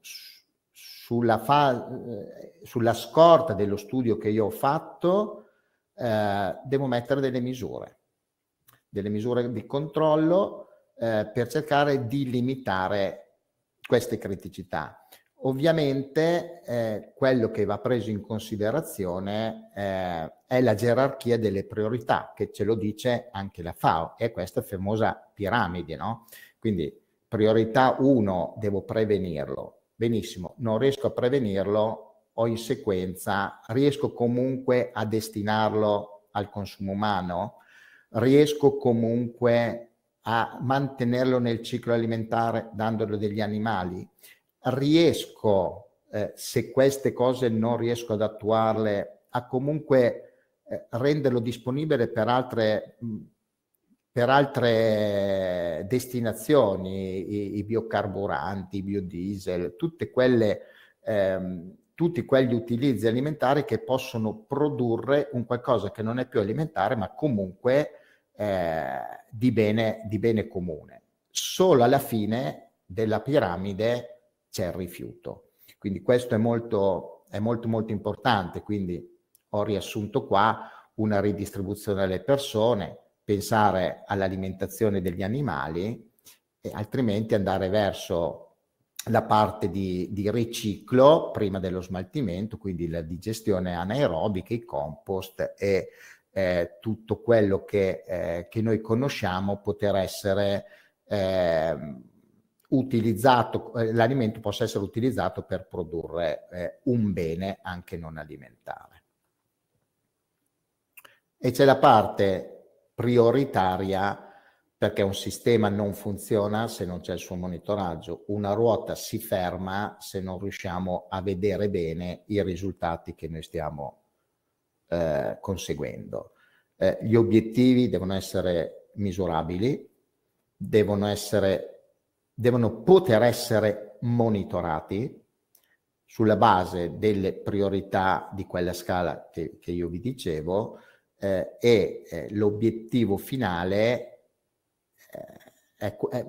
sulla, fa, eh, sulla scorta dello studio che io ho fatto eh, devo mettere delle misure, delle misure di controllo eh, per cercare di limitare queste criticità. Ovviamente eh, quello che va preso in considerazione eh, è la gerarchia delle priorità, che ce lo dice anche la FAO, è questa famosa piramide, no? Quindi priorità 1 devo prevenirlo, benissimo, non riesco a prevenirlo, ho in sequenza, riesco comunque a destinarlo al consumo umano, riesco comunque a mantenerlo nel ciclo alimentare dandolo degli animali, riesco, eh, se queste cose non riesco ad attuarle, a comunque eh, renderlo disponibile per altre, mm, per altre destinazioni, i, i, biocarburanti, i biodiesel, tutte quelle... Ehm, tutti quegli utilizzi alimentari che possono produrre un qualcosa che non è più alimentare, ma comunque eh, di, bene, di bene comune. Solo alla fine della piramide c'è il rifiuto. Quindi questo è molto, è molto, molto importante, quindi ho riassunto qua una ridistribuzione alle persone, pensare all'alimentazione degli animali e altrimenti andare verso la parte di, di, riciclo prima dello smaltimento, quindi la digestione anaerobica, i compost e eh, tutto quello che, eh, che, noi conosciamo poter essere eh, utilizzato, eh, l'alimento possa essere utilizzato per produrre eh, un bene anche non alimentare. E c'è la parte prioritaria perché un sistema non funziona se non c'è il suo monitoraggio, una ruota si ferma se non riusciamo a vedere bene i risultati che noi stiamo eh, conseguendo. Eh, gli obiettivi devono essere misurabili, devono essere devono poter essere monitorati sulla base delle priorità di quella scala che, che io vi dicevo eh, e eh, l'obiettivo finale è, eh, è, ecco, eh,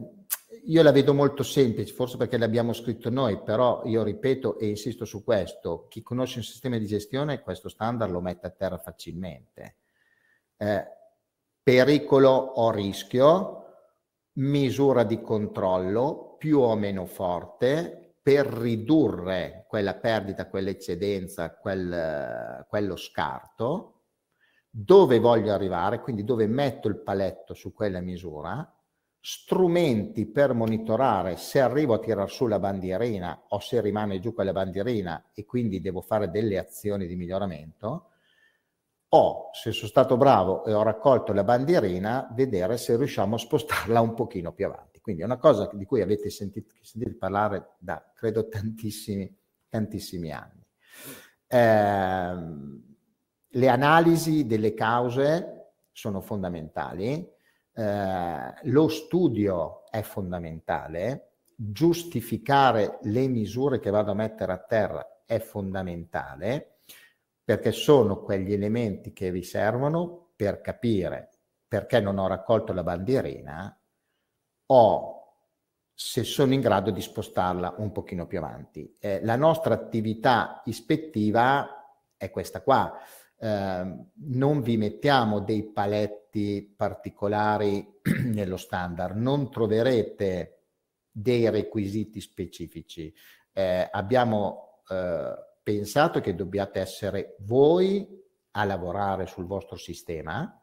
io la vedo molto semplice, forse perché l'abbiamo scritto noi, però io ripeto e insisto su questo, chi conosce un sistema di gestione questo standard lo mette a terra facilmente. Eh, pericolo o rischio, misura di controllo più o meno forte per ridurre quella perdita, quell'eccedenza, quel, quello scarto, dove voglio arrivare, quindi dove metto il paletto su quella misura, strumenti per monitorare se arrivo a tirar su la bandierina o se rimane giù quella bandierina e quindi devo fare delle azioni di miglioramento, o se sono stato bravo e ho raccolto la bandierina, vedere se riusciamo a spostarla un pochino più avanti. Quindi è una cosa di cui avete sentito, sentito parlare da credo tantissimi, tantissimi anni. Eh, le analisi delle cause sono fondamentali, eh, lo studio è fondamentale, giustificare le misure che vado a mettere a terra è fondamentale perché sono quegli elementi che vi servono per capire perché non ho raccolto la bandierina o se sono in grado di spostarla un pochino più avanti. Eh, la nostra attività ispettiva è questa qua. Eh, non vi mettiamo dei paletti particolari *clears throat* nello standard, non troverete dei requisiti specifici. Eh, abbiamo eh, pensate che dobbiate essere voi a lavorare sul vostro sistema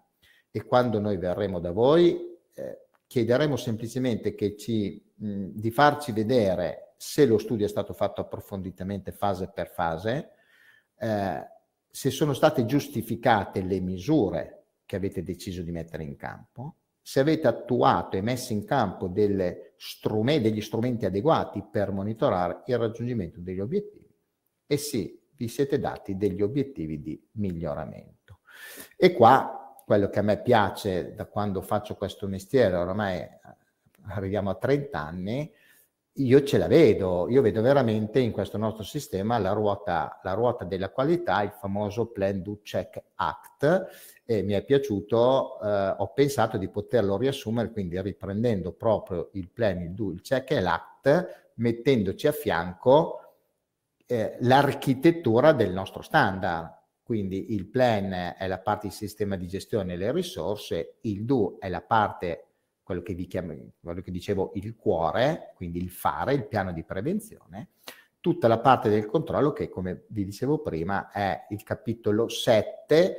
e quando noi verremo da voi eh, chiederemo semplicemente ci, mh, mm, di farci vedere se lo studio è stato fatto approfonditamente fase per fase, eh, se sono state giustificate le misure che avete deciso di mettere in campo, se avete attuato e messo in campo strumenti, degli strumenti adeguati per monitorare il raggiungimento degli obiettivi e sì, vi siete dati degli obiettivi di miglioramento. E qua quello che a me piace da quando faccio questo mestiere, ormai eh, arriviamo a 30 anni, io ce la vedo, io vedo veramente in questo nostro sistema la ruota, la ruota della qualità, il famoso Plan Do Check Act, e mi è piaciuto, eh, ho pensato di poterlo riassumere, quindi riprendendo proprio il Plan, il Do, il Check e l'Act, mettendoci a fianco eh, l'architettura del nostro standard. Quindi il plan è la parte di sistema di gestione e le risorse, il do è la parte, quello che, vi chiamo, quello che dicevo, il cuore, quindi il fare, il piano di prevenzione, tutta la parte del controllo che, come vi dicevo prima, è il capitolo 7,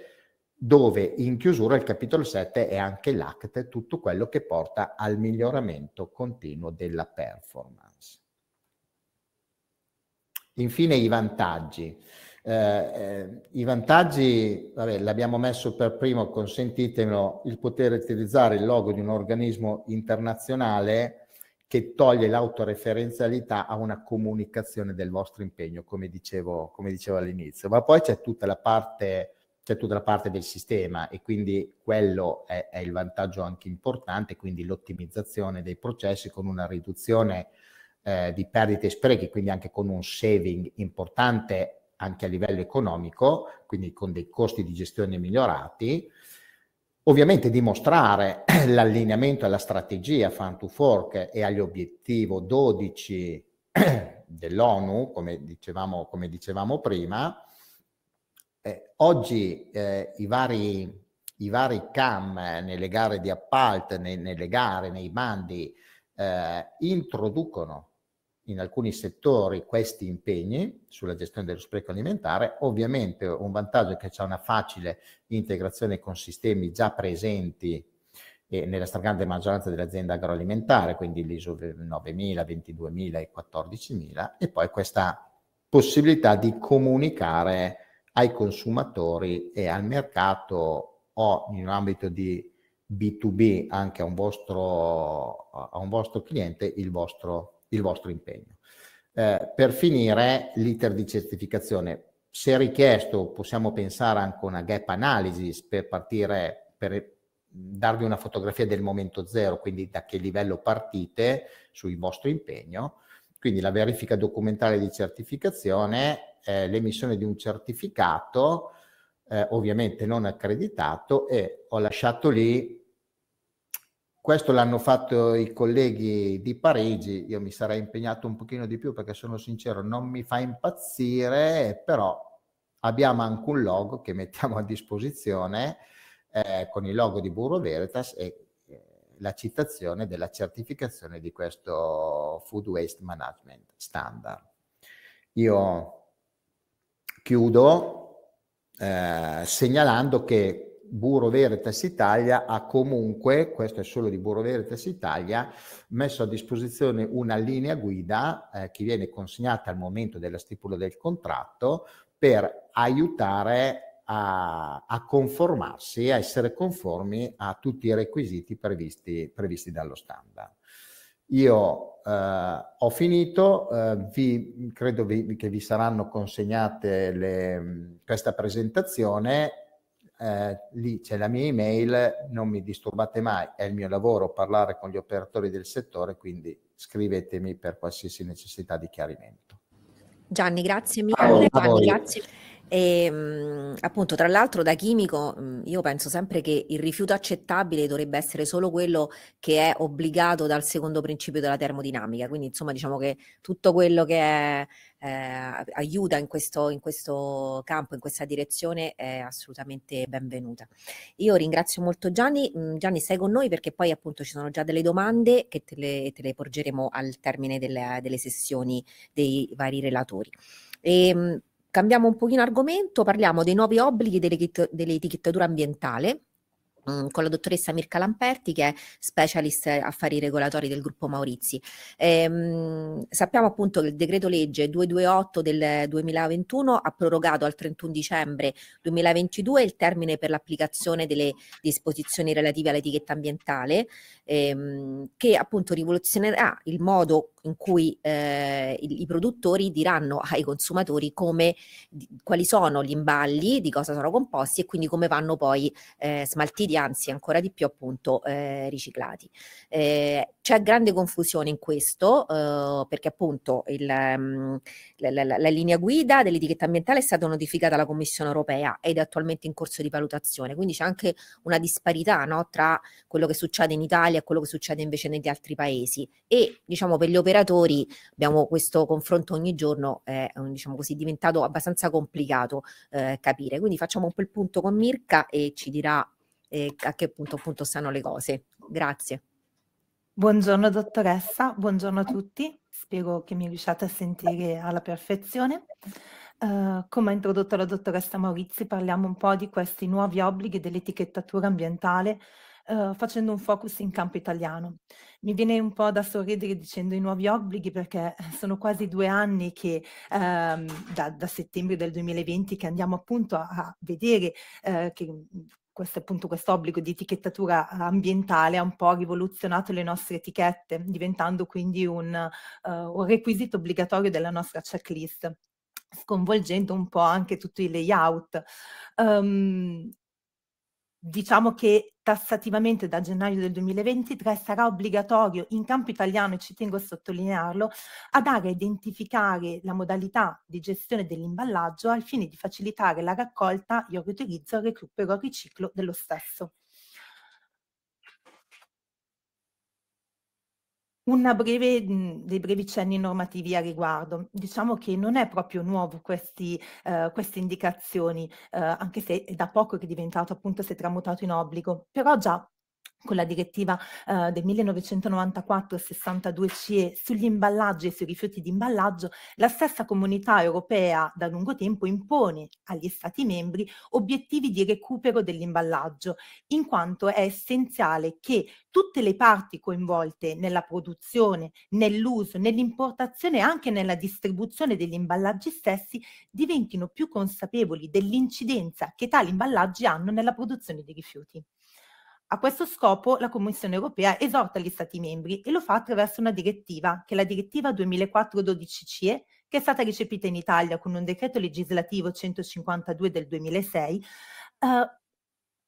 dove in chiusura il capitolo 7 è anche l'ACT, tutto quello che porta al miglioramento continuo della performance. Infine i vantaggi. Eh, eh, I vantaggi, vabbè, l'abbiamo messo per primo, consentitemelo, il poter utilizzare il logo di un organismo internazionale che toglie l'autoreferenzialità a una comunicazione del vostro impegno, come dicevo, come dicevo all'inizio. Ma poi c'è tutta la parte c'è tutta la parte del sistema e quindi quello è, è il vantaggio anche importante, quindi l'ottimizzazione dei processi con una riduzione eh, di perdite e sprechi, quindi anche con un saving importante anche a livello economico, quindi con dei costi di gestione migliorati. Ovviamente dimostrare *clears throat* l'allineamento alla strategia Farm to Fork e agli obiettivi 12 *clears throat* dell'ONU, come dicevamo, come dicevamo prima. Eh, oggi eh, i, vari, i vari CAM nelle gare di appalto, nei, nelle gare, nei bandi, eh, introducono in alcuni settori questi impegni sulla gestione dello spreco alimentare, ovviamente un vantaggio è che c'è una facile integrazione con sistemi già presenti e eh, nella stragrande maggioranza delle aziende agroalimentari, quindi l'ISO 9000, 22000 e 14000 e poi questa possibilità di comunicare ai consumatori e al mercato o in un ambito di B2B anche a un vostro, a un vostro cliente il vostro il vostro impegno. Eh, per finire, l'iter di certificazione. Se richiesto, possiamo pensare anche a una gap analysis per partire, per darvi una fotografia del momento zero, quindi da che livello partite sul vostro impegno. Quindi la verifica documentale di certificazione, eh, l'emissione di un certificato, eh, ovviamente non accreditato, e ho lasciato lì questo l'hanno fatto i colleghi di Parigi, io mi sarei impegnato un pochino di più perché sono sincero, non mi fa impazzire, però abbiamo anche un logo che mettiamo a disposizione eh, con il logo di Burro Veritas e eh, la citazione della certificazione di questo Food Waste Management Standard. Io chiudo eh, segnalando che Buro Veritas Italia ha comunque, questo è solo di Buro Veritas Italia, messo a disposizione una linea guida eh, che viene consegnata al momento della stipula del contratto per aiutare a, a conformarsi, a essere conformi a tutti i requisiti previsti, previsti dallo standard. Io eh, ho finito, eh, vi, credo vi, che vi saranno consegnate le, questa presentazione eh, lì c'è la mia email, non mi disturbate mai, è il mio lavoro parlare con gli operatori del settore, quindi scrivetemi per qualsiasi necessità di chiarimento. Gianni, grazie mille. Allora, Gianni, grazie. E, ehm, appunto, tra l'altro, da chimico, mm, io penso sempre che il rifiuto accettabile dovrebbe essere solo quello che è obbligato dal secondo principio della termodinamica. Quindi, insomma, diciamo che tutto quello che è, eh, aiuta in questo, in questo, campo, in questa direzione, è assolutamente benvenuta. Io ringrazio molto Gianni. Mm, Gianni, sei con noi perché poi, appunto, ci sono già delle domande che te le, te le porgeremo al termine delle, delle sessioni dei vari relatori. E, ehm, Cambiamo un pochino argomento, parliamo dei nuovi obblighi dell'etichettatura ambientale mm, con la dottoressa Mirka Lamperti che è specialist affari regolatori del gruppo Maurizi. Ehm, sappiamo appunto che il decreto legge 228 del 2021 ha prorogato al 31 dicembre 2022 il termine per l'applicazione delle disposizioni relative all'etichetta ambientale ehm, che appunto rivoluzionerà il modo in cui eh, i, produttori diranno ai consumatori come, quali sono gli imballi, di cosa sono composti e quindi come vanno poi eh, smaltiti, anzi ancora di più appunto eh, riciclati. Eh, c'è grande confusione in questo eh, perché appunto il, mm, la, la, la, linea guida dell'etichetta ambientale è stata notificata alla Commissione europea ed è attualmente in corso di valutazione, quindi c'è anche una disparità no, tra quello che succede in Italia e quello che succede invece negli altri paesi e diciamo per gli operatori operatori abbiamo questo confronto ogni giorno, è diciamo così, diventato abbastanza complicato eh, capire. Quindi facciamo un po' il punto con Mirka e ci dirà eh, a che punto appunto stanno le cose. Grazie. Buongiorno dottoressa, buongiorno a tutti, spero che mi riusciate a sentire alla perfezione. Uh, come ha introdotto la dottoressa Maurizi, parliamo un po' di questi nuovi obblighi dell'etichettatura ambientale eh, facendo un focus in campo italiano. Mi viene un po' da sorridere dicendo i nuovi obblighi perché *laughs* sono quasi due anni che ehm, da, da, settembre del 2020 che andiamo appunto a, a vedere eh, che questo appunto questo obbligo di etichettatura ambientale ha un po' rivoluzionato le nostre etichette, diventando quindi un, uh, un requisito obbligatorio della nostra checklist sconvolgendo un po' anche tutti i layout. Um, diciamo che tassativamente da gennaio del 2023 sarà obbligatorio in campo italiano, e ci tengo a sottolinearlo, a dare a identificare la modalità di gestione dell'imballaggio al fine di facilitare la raccolta, il riutilizzo, il recupero, e il riciclo dello stesso. una Breve, mhmm, dei brevi cenni normativi a riguardo. Diciamo che non è proprio nuovo questi, eh, queste indicazioni, eh, anche se è da poco che è diventato appunto, si è tramutato in obbligo, però già con la direttiva eh, del 1994-62 CE sugli imballaggi e sui rifiuti di imballaggio, la stessa comunità europea da lungo tempo impone agli Stati membri obiettivi di recupero dell'imballaggio, in quanto è essenziale che tutte le parti coinvolte nella produzione, nell'uso, nell'importazione e anche nella distribuzione degli imballaggi stessi diventino più consapevoli dell'incidenza che tali imballaggi hanno nella produzione di rifiuti. A questo scopo la Commissione europea esorta gli Stati membri e lo fa attraverso una direttiva, che è la direttiva 2004-12-CE, che è stata recepita in Italia con un decreto legislativo 152 del 2006, eh,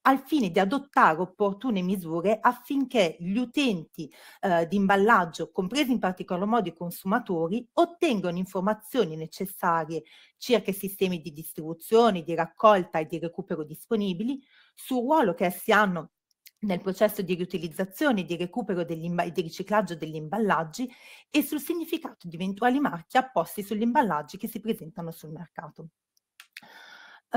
al fine di adottare opportune misure affinché gli utenti eh, di imballaggio, compresi in particolar modo i consumatori, ottengano informazioni necessarie circa i sistemi di distribuzione, di raccolta e di recupero disponibili, sul ruolo che essi hanno nel processo di riutilizzazione, di recupero e di riciclaggio degli imballaggi e sul significato di eventuali marchi apposti sugli imballaggi che si presentano sul mercato.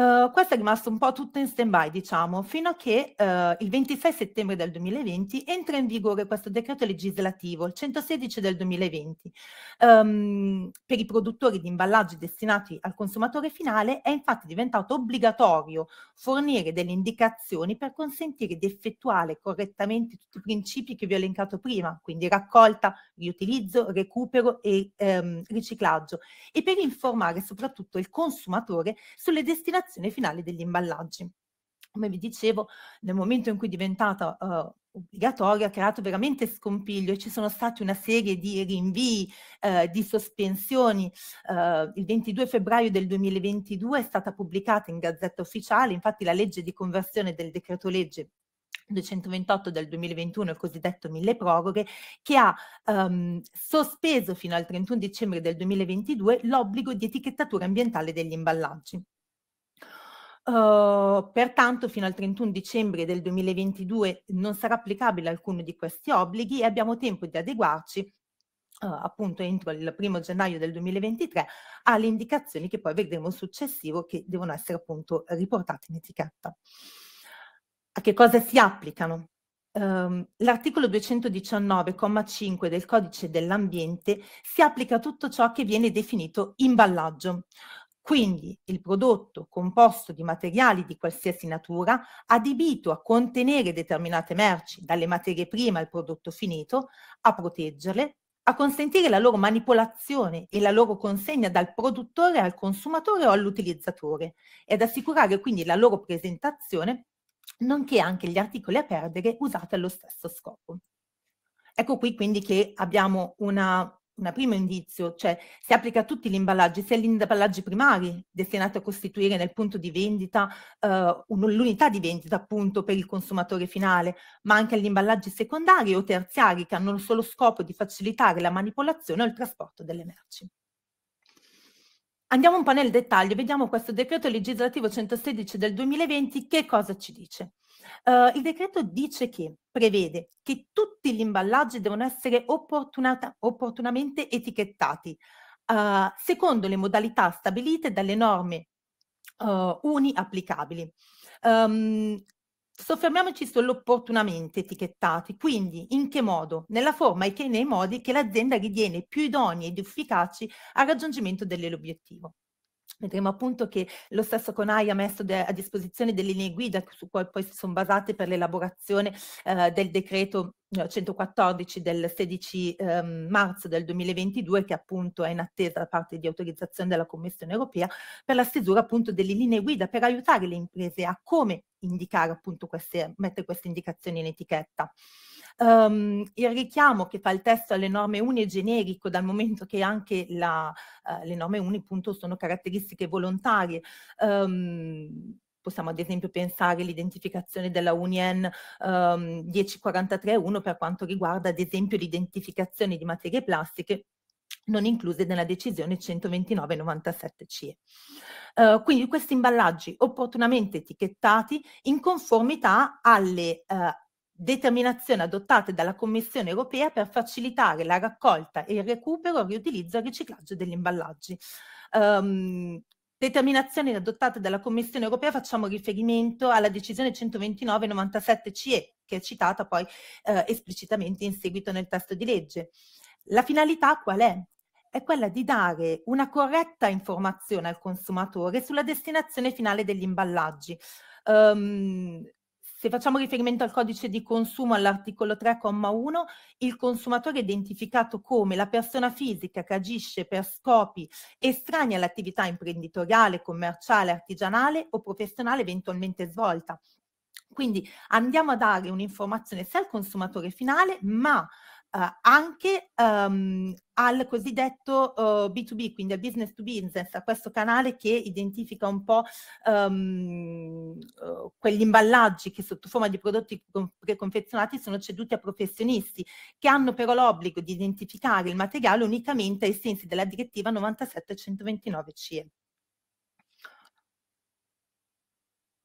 Eh, questo è rimasto un po' tutto in stand-by, diciamo, fino a che uh, il 26 settembre del 2020 entra in vigore questo decreto legislativo, il 116 del 2020. Um, ehm, per i produttori di imballaggi destinati al consumatore finale è infatti diventato obbligatorio fornire delle indicazioni per consentire di effettuare correttamente tutti i principi che vi ho elencato prima, quindi raccolta, riutilizzo, recupero e um, riciclaggio, e per informare soprattutto il consumatore sulle destinazioni applicazione finale degli imballaggi. Come vi dicevo, nel momento in cui è diventata uh, obbligatoria ha creato veramente scompiglio e ci sono stati una serie di rinvii, eh, di sospensioni. Eh, il 22 febbraio del 2022 è stata pubblicata in Gazzetta Ufficiale, infatti la legge di conversione del decreto legge 228 del 2021, il cosiddetto mille proroghe, che ha um, sospeso fino al 31 dicembre del 2022 l'obbligo di etichettatura ambientale degli imballaggi. Uh, pertanto fino al 31 dicembre del 2022 non sarà applicabile alcuno di questi obblighi e abbiamo tempo di adeguarci Uh, appunto entro il primo gennaio del 2023 alle indicazioni che poi vedremo successivo che devono essere appunto riportate in etichetta. A che cosa si applicano? Um, l'articolo 219,5 del codice dell'ambiente si applica a tutto ciò che viene definito imballaggio, quindi il prodotto composto di materiali di qualsiasi natura adibito a contenere determinate merci, dalle materie prime al prodotto finito, a proteggerle, a consentire la loro manipolazione e la loro consegna dal produttore al consumatore o all'utilizzatore ed assicurare quindi la loro presentazione nonché anche gli articoli a perdere usati allo stesso scopo. Ecco qui quindi che abbiamo una un primo indizio, cioè si applica a tutti gli imballaggi, sia gli imballaggi primari destinati a costituire nel punto di vendita eh, l'unità di vendita appunto per il consumatore finale, ma anche agli imballaggi secondari o terziari che hanno solo scopo di facilitare la manipolazione o il trasporto delle merci. Andiamo un po' nel dettaglio, vediamo questo decreto legislativo 116 del 2020 che cosa ci dice. Eh, il decreto dice che prevede che tutti gli imballaggi devono essere opportunamente etichettati eh, secondo le modalità stabilite dalle norme eh, uni applicabili. Um, Soffermiamoci sull'opportunamente etichettati, quindi in che modo? Nella forma e nei modi che l'azienda ritiene più idonei ed efficaci al raggiungimento dell'obiettivo. Vedremo appunto che lo stesso CONAI ha messo a disposizione delle linee guida su cui poi si sono basate per l'elaborazione eh, del decreto 114 eh, del 16 eh, marzo del 2022 che appunto è in attesa da parte di autorizzazione della Commissione europea per la stesura appunto delle linee guida per aiutare le imprese a come indicare appunto queste, mettere queste indicazioni in etichetta. Um, il richiamo che fa il testo alle norme uni è generico dal momento che anche la, uh, le norme uni appunto sono caratteristiche volontarie. Um, possiamo ad esempio pensare all'identificazione della UNIEN um, ehm, 1043.1 per quanto riguarda ad esempio l'identificazione di materie plastiche non incluse nella decisione 129-97 CE. Uh, quindi questi imballaggi opportunamente etichettati in conformità alle uh, determinazioni adottate dalla Commissione europea per facilitare la raccolta e il recupero, il riutilizzo e il riciclaggio degli imballaggi. Um, determinazioni adottate dalla Commissione europea facciamo riferimento alla decisione 129-97 CE, che è citata poi eh, esplicitamente in seguito nel testo di legge. La finalità qual è? È quella di dare una corretta informazione al consumatore sulla destinazione finale degli imballaggi. Um, se facciamo riferimento al codice di consumo all'articolo 3,1, il consumatore è identificato come la persona fisica che agisce per scopi estranei all'attività imprenditoriale, commerciale, artigianale o professionale eventualmente svolta. Quindi andiamo a dare un'informazione sia al consumatore finale, ma eh, anche ehm, al cosiddetto eh, B2B, quindi al business to business, a questo canale che identifica un po' ehm, eh, quegli imballaggi che sotto forma di prodotti preconfezionati sono ceduti a professionisti che hanno però l'obbligo di identificare il materiale unicamente ai sensi della direttiva 97/129 CE.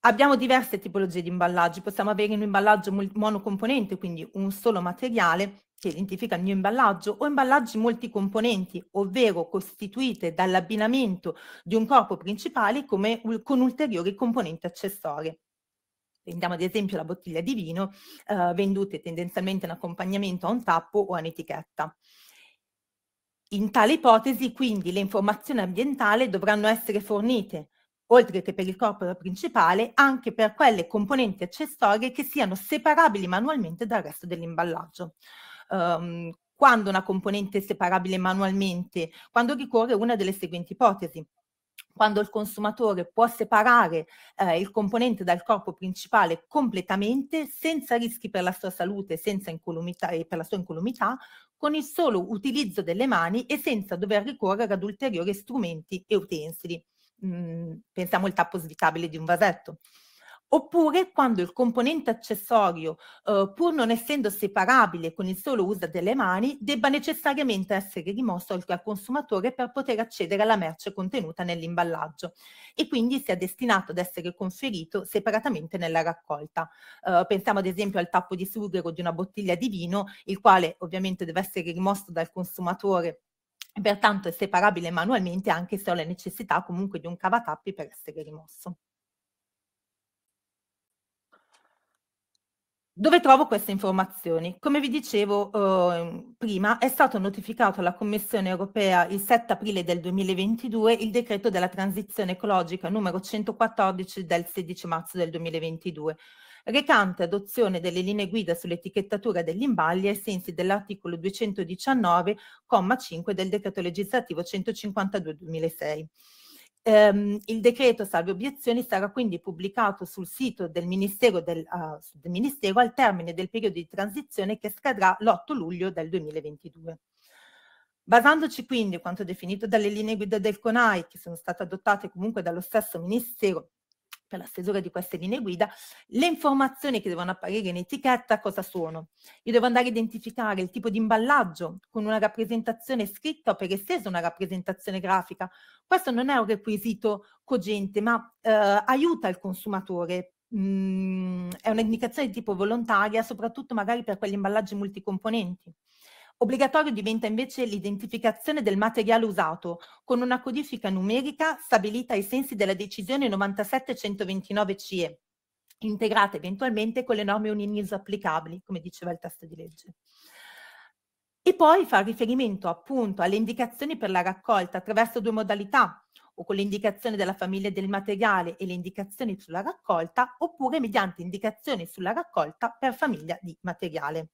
Abbiamo diverse tipologie di imballaggi, possiamo avere un imballaggio monocomponente, quindi un solo materiale, che identifica il mio imballaggio o imballaggi multicomponenti, ovvero costituite dall'abbinamento di un corpo principale come, con ulteriori componenti accessorie. Prendiamo ad esempio la bottiglia di vino, eh, vendute tendenzialmente in accompagnamento a un tappo o a un'etichetta. In tale ipotesi, quindi, le informazioni ambientali dovranno essere fornite, oltre che per il corpo principale, anche per quelle componenti accessorie che siano separabili manualmente dal resto dell'imballaggio um, quando una componente è separabile manualmente, quando ricorre una delle seguenti ipotesi quando il consumatore può separare eh, il componente dal corpo principale completamente senza rischi per la sua salute senza incolumità, e per la sua incolumità, con il solo utilizzo delle mani e senza dover ricorrere ad ulteriori strumenti e utensili. Mm, pensiamo al tappo svitabile di un vasetto oppure quando il componente accessorio, eh, pur non essendo separabile con il solo uso delle mani, debba necessariamente essere rimosso al consumatore per poter accedere alla merce contenuta nell'imballaggio e quindi sia destinato ad essere conferito separatamente nella raccolta. Eh, pensiamo ad esempio al tappo di sughero di una bottiglia di vino, il quale ovviamente deve essere rimosso dal consumatore pertanto è separabile manualmente anche se ho la necessità comunque di un cavatappi per essere rimosso. Dove trovo queste informazioni? Come vi dicevo eh, prima, è stato notificato alla Commissione europea il 7 aprile del 2022 il decreto della transizione ecologica numero 114 del 16 marzo del 2022, recante adozione delle linee guida sull'etichettatura degli imballi ai sensi dell'articolo 219,5 del decreto legislativo 152 2006. Ehm, il decreto salve obiezioni sarà quindi pubblicato sul sito del Ministero, del, uh, del Ministero al termine del periodo di transizione che scadrà l'8 luglio del 2022. Basandoci quindi a quanto definito dalle linee guida del CONAI, che sono state adottate comunque dallo stesso Ministero per la stesura di queste linee guida, le informazioni che devono apparire in etichetta cosa sono? Io devo andare a identificare il tipo di imballaggio con una rappresentazione scritta o per esteso una rappresentazione grafica. Questo non è un requisito cogente, ma eh, aiuta il consumatore Mm, è un'indicazione di tipo volontaria, soprattutto magari per quegli imballaggi multicomponenti. Obbligatorio diventa invece l'identificazione del materiale usato, con una codifica numerica stabilita ai sensi della decisione 97-129 CE, integrata eventualmente con le norme UNINISO applicabili, come diceva il testo di legge. E poi fa riferimento appunto alle indicazioni per la raccolta attraverso due modalità, o con l'indicazione della famiglia del materiale e le indicazioni sulla raccolta, oppure mediante indicazioni sulla raccolta per famiglia di materiale.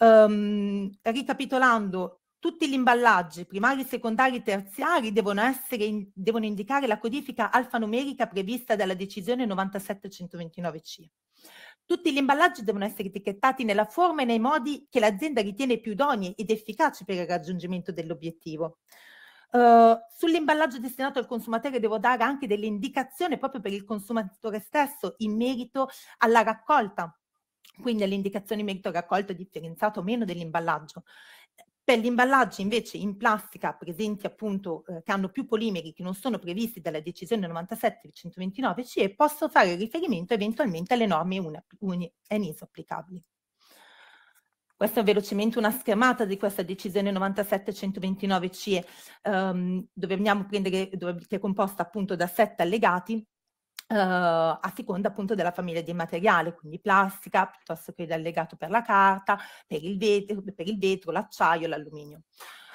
Um, ricapitolando, tutti gli imballaggi, primari, secondari, e terziari, devono, essere, devono indicare la codifica alfanumerica prevista dalla decisione 97/129/C. Tutti gli imballaggi devono essere etichettati nella forma e nei modi che l'azienda ritiene più idonei ed efficaci per il raggiungimento dell'obiettivo. Uh, sull'imballaggio destinato al consumatore devo dare anche delle indicazioni proprio per il consumatore stesso in merito alla raccolta quindi alle indicazioni metodo raccolto differenziato o meno dell'imballaggio. Per gli imballaggi invece in plastica presenti appunto eh, che hanno più polimeri che non sono previsti dalla decisione 97-129 CE posso fare riferimento eventualmente alle norme UNISO eh, applicabili. Questa è velocemente una schermata di questa decisione 97-129 CE um, dove andiamo a prendere, dove, che è composta appunto da sette allegati eh, a seconda appunto della famiglia di materiale, quindi plastica piuttosto che l'allegato per la carta, per il vetro, per il vetro l'acciaio, l'alluminio.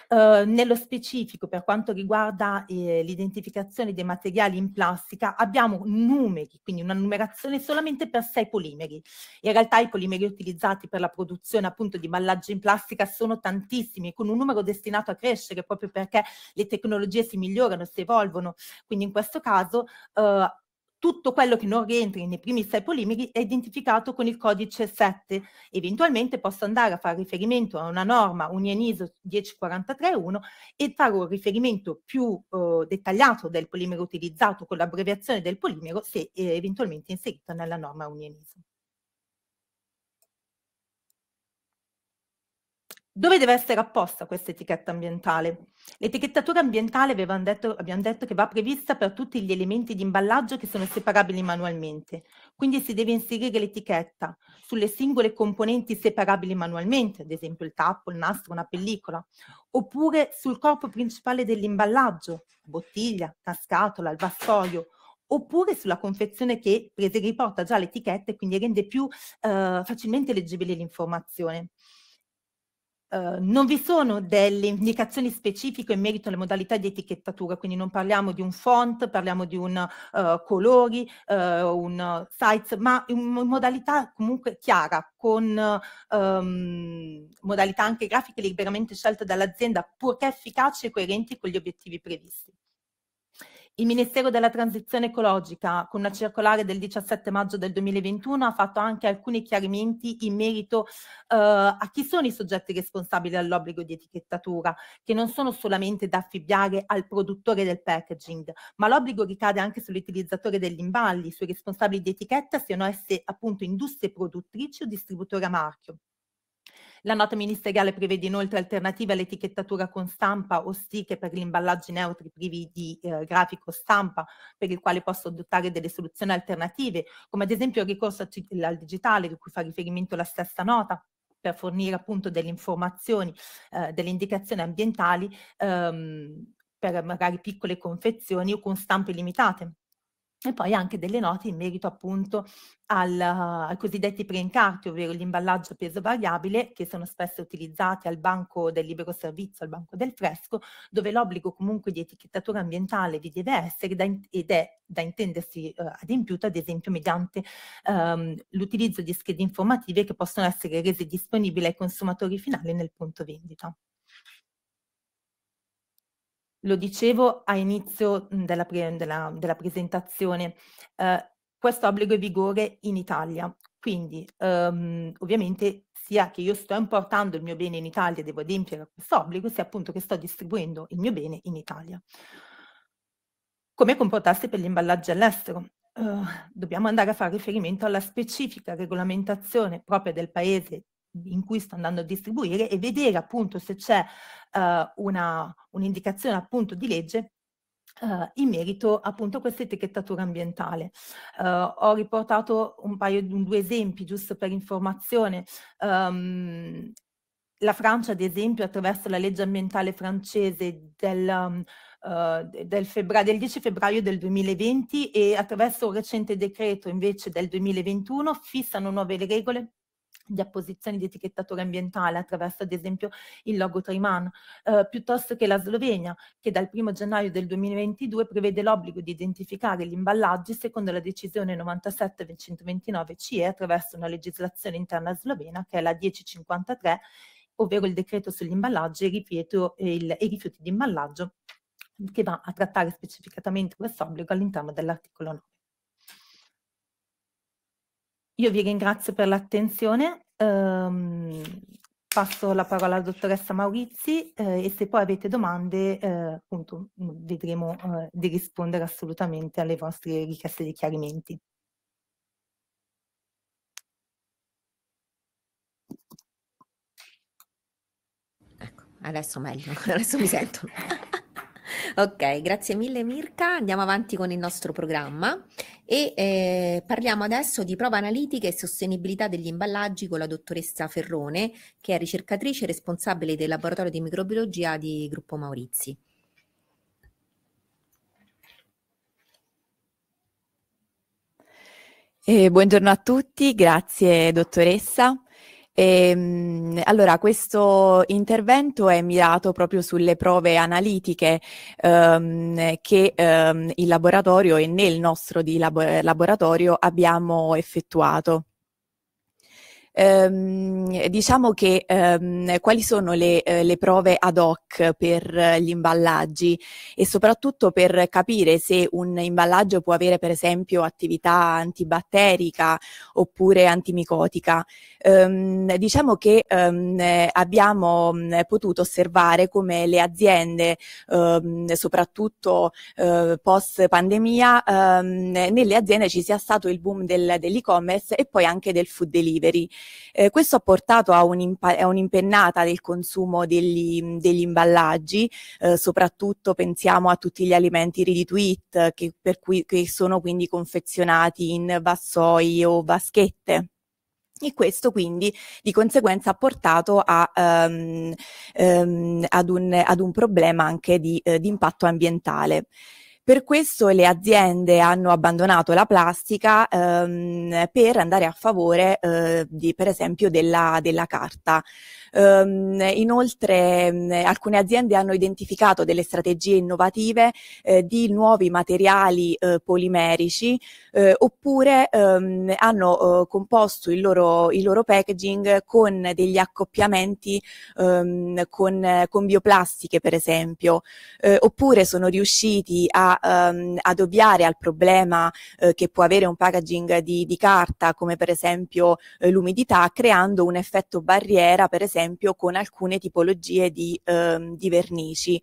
Uh, nello specifico, per quanto riguarda eh, l'identificazione dei materiali in plastica, abbiamo numeri, quindi una numerazione solamente per sei polimeri. In realtà i polimeri utilizzati per la produzione appunto di imballaggi in plastica sono tantissimi, con un numero destinato a crescere proprio perché le tecnologie si migliorano, si evolvono. Quindi in questo caso uh, tutto quello che non rientri nei primi sei polimeri è identificato con il codice 7. Eventualmente posso andare a fare riferimento a una norma UNIENISO 1043.1 e fare un riferimento più eh, dettagliato del polimero utilizzato con l'abbreviazione del polimero se eventualmente inserito nella norma UNIENISO. Dove deve essere apposta questa etichetta ambientale? L'etichettatura ambientale abbiamo detto, abbiamo detto che va prevista per tutti gli elementi di imballaggio che sono separabili manualmente, quindi si deve inserire l'etichetta sulle singole componenti separabili manualmente, ad esempio il tappo, il nastro, una pellicola, oppure sul corpo principale dell'imballaggio, bottiglia, la scatola, il vassoio, oppure sulla confezione che riporta già l'etichetta e quindi rende più eh, facilmente leggibile l'informazione. Ehm, non vi sono delle indicazioni specifiche in merito alle modalità di etichettatura, quindi non parliamo di un font, parliamo di un uh, colori, uh, un size, ma in modalità comunque chiara, con um, modalità anche grafiche liberamente scelte dall'azienda, purché efficaci e coerenti con gli obiettivi previsti. Il Ministero della Transizione Ecologica, con una circolare del 17 maggio del 2021, ha fatto anche alcuni chiarimenti in merito eh, a chi sono i soggetti responsabili dall'obbligo di etichettatura, che non sono solamente da affibbiare al produttore del packaging, ma l'obbligo ricade anche sull'utilizzatore degli imballi, sui responsabili di etichetta, siano esse appunto industrie produttrici o distributori a marchio. La nota ministeriale prevede inoltre alternative all'etichettatura con stampa o stiche per gli imballaggi neutri privi di eh, grafico stampa, per il quale posso adottare delle soluzioni alternative, come ad esempio il ricorso al digitale, di cui fa riferimento la stessa nota, per fornire appunto delle informazioni, eh, delle indicazioni ambientali ehm, per magari piccole confezioni o con stampe limitate e poi anche delle note in merito appunto al, uh, ai cosiddetti pre-incarti, ovvero l'imballaggio a peso variabile, che sono spesso utilizzati al banco del libero servizio, al banco del fresco, dove l'obbligo comunque di etichettatura ambientale vi deve essere da, ed è da intendersi uh, adempiuto, ad esempio, mediante um, l'utilizzo di schede informative che possono essere rese disponibili ai consumatori finali nel punto vendita lo dicevo a inizio della, pre, della, della presentazione, eh, questo obbligo è in vigore in Italia, quindi ehm, ovviamente sia che io sto importando il mio bene in Italia devo adempiere a questo obbligo, sia appunto che sto distribuendo il mio bene in Italia. Come comportarsi per gli imballaggi all'estero? Uh, dobbiamo andare a fare riferimento alla specifica regolamentazione propria del paese in cui sta andando a distribuire e vedere appunto se c'è eh, una, un'indicazione appunto di legge Uh, in merito appunto a questa etichettatura ambientale. Uh, ho riportato un paio di due esempi giusto per informazione. Um, la Francia, ad esempio, attraverso la legge ambientale francese del, um, uh, del, febbra- del 10 febbraio del 2020 e attraverso un recente decreto invece del 2021 fissano nuove regole di apposizione di etichettatura ambientale attraverso ad esempio il logo Triman, eh, piuttosto che la Slovenia che dal 1 gennaio del 2022 prevede l'obbligo di identificare gli imballaggi secondo la decisione 97-129 CE attraverso una legislazione interna slovena che è la 1053, ovvero il decreto sugli imballaggi e, ripeto, il, e i rifiuti di imballaggio che va a trattare specificatamente questo obbligo all'interno dell'articolo 9. Io vi ringrazio per l'attenzione. Um, passo la parola alla dottoressa Maurizi eh, e se poi avete domande eh, appunto, mm, vedremo eh, di rispondere assolutamente alle vostre richieste di chiarimenti. Ecco, adesso meglio, *laughs* adesso mi sento. *laughs* Ok, grazie mille Mirka. Andiamo avanti con il nostro programma e eh, parliamo adesso di prova analitica e sostenibilità degli imballaggi con la dottoressa Ferrone, che è ricercatrice responsabile del laboratorio di microbiologia di Gruppo Maurizi. Eh, buongiorno a tutti, grazie dottoressa. E, ehm, allora, questo intervento è mirato proprio sulle prove analitiche ehm, che ehm, il laboratorio e nel nostro di labo- laboratorio abbiamo effettuato. Ehm, diciamo che ehm, quali sono le, eh, le, prove ad hoc per eh, gli imballaggi e soprattutto per capire se un imballaggio può avere per esempio attività antibatterica oppure antimicotica. Ehm, diciamo che ehm, abbiamo mh, mm, potuto osservare come le aziende, ehm, soprattutto eh, post pandemia, ehm, nelle aziende ci sia stato il boom del, dell'e-commerce e poi anche del food delivery. Eh, questo ha portato a, un'impa- a, un'impennata del consumo degli, degli imballaggi, eh, soprattutto pensiamo a tutti gli alimenti ready to eat che, cui, che sono quindi confezionati in vassoi o vaschette. E questo quindi di conseguenza ha portato a, um, um, ad, un, ad, un, problema anche di, eh, di impatto ambientale. Per questo le aziende hanno abbandonato la plastica ehm, per andare a favore eh, di, per esempio della, della carta. Um, inoltre um, alcune aziende hanno identificato delle strategie innovative eh, di nuovi materiali eh, polimerici eh, oppure um, hanno eh, composto il loro, il loro, packaging con degli accoppiamenti ehm, con, con, bioplastiche per esempio eh, oppure sono riusciti a, um, ad ovviare al problema eh, che può avere un packaging di, di carta come per esempio l'umidità creando un effetto barriera per esempio esempio con alcune tipologie di, ehm, di vernici.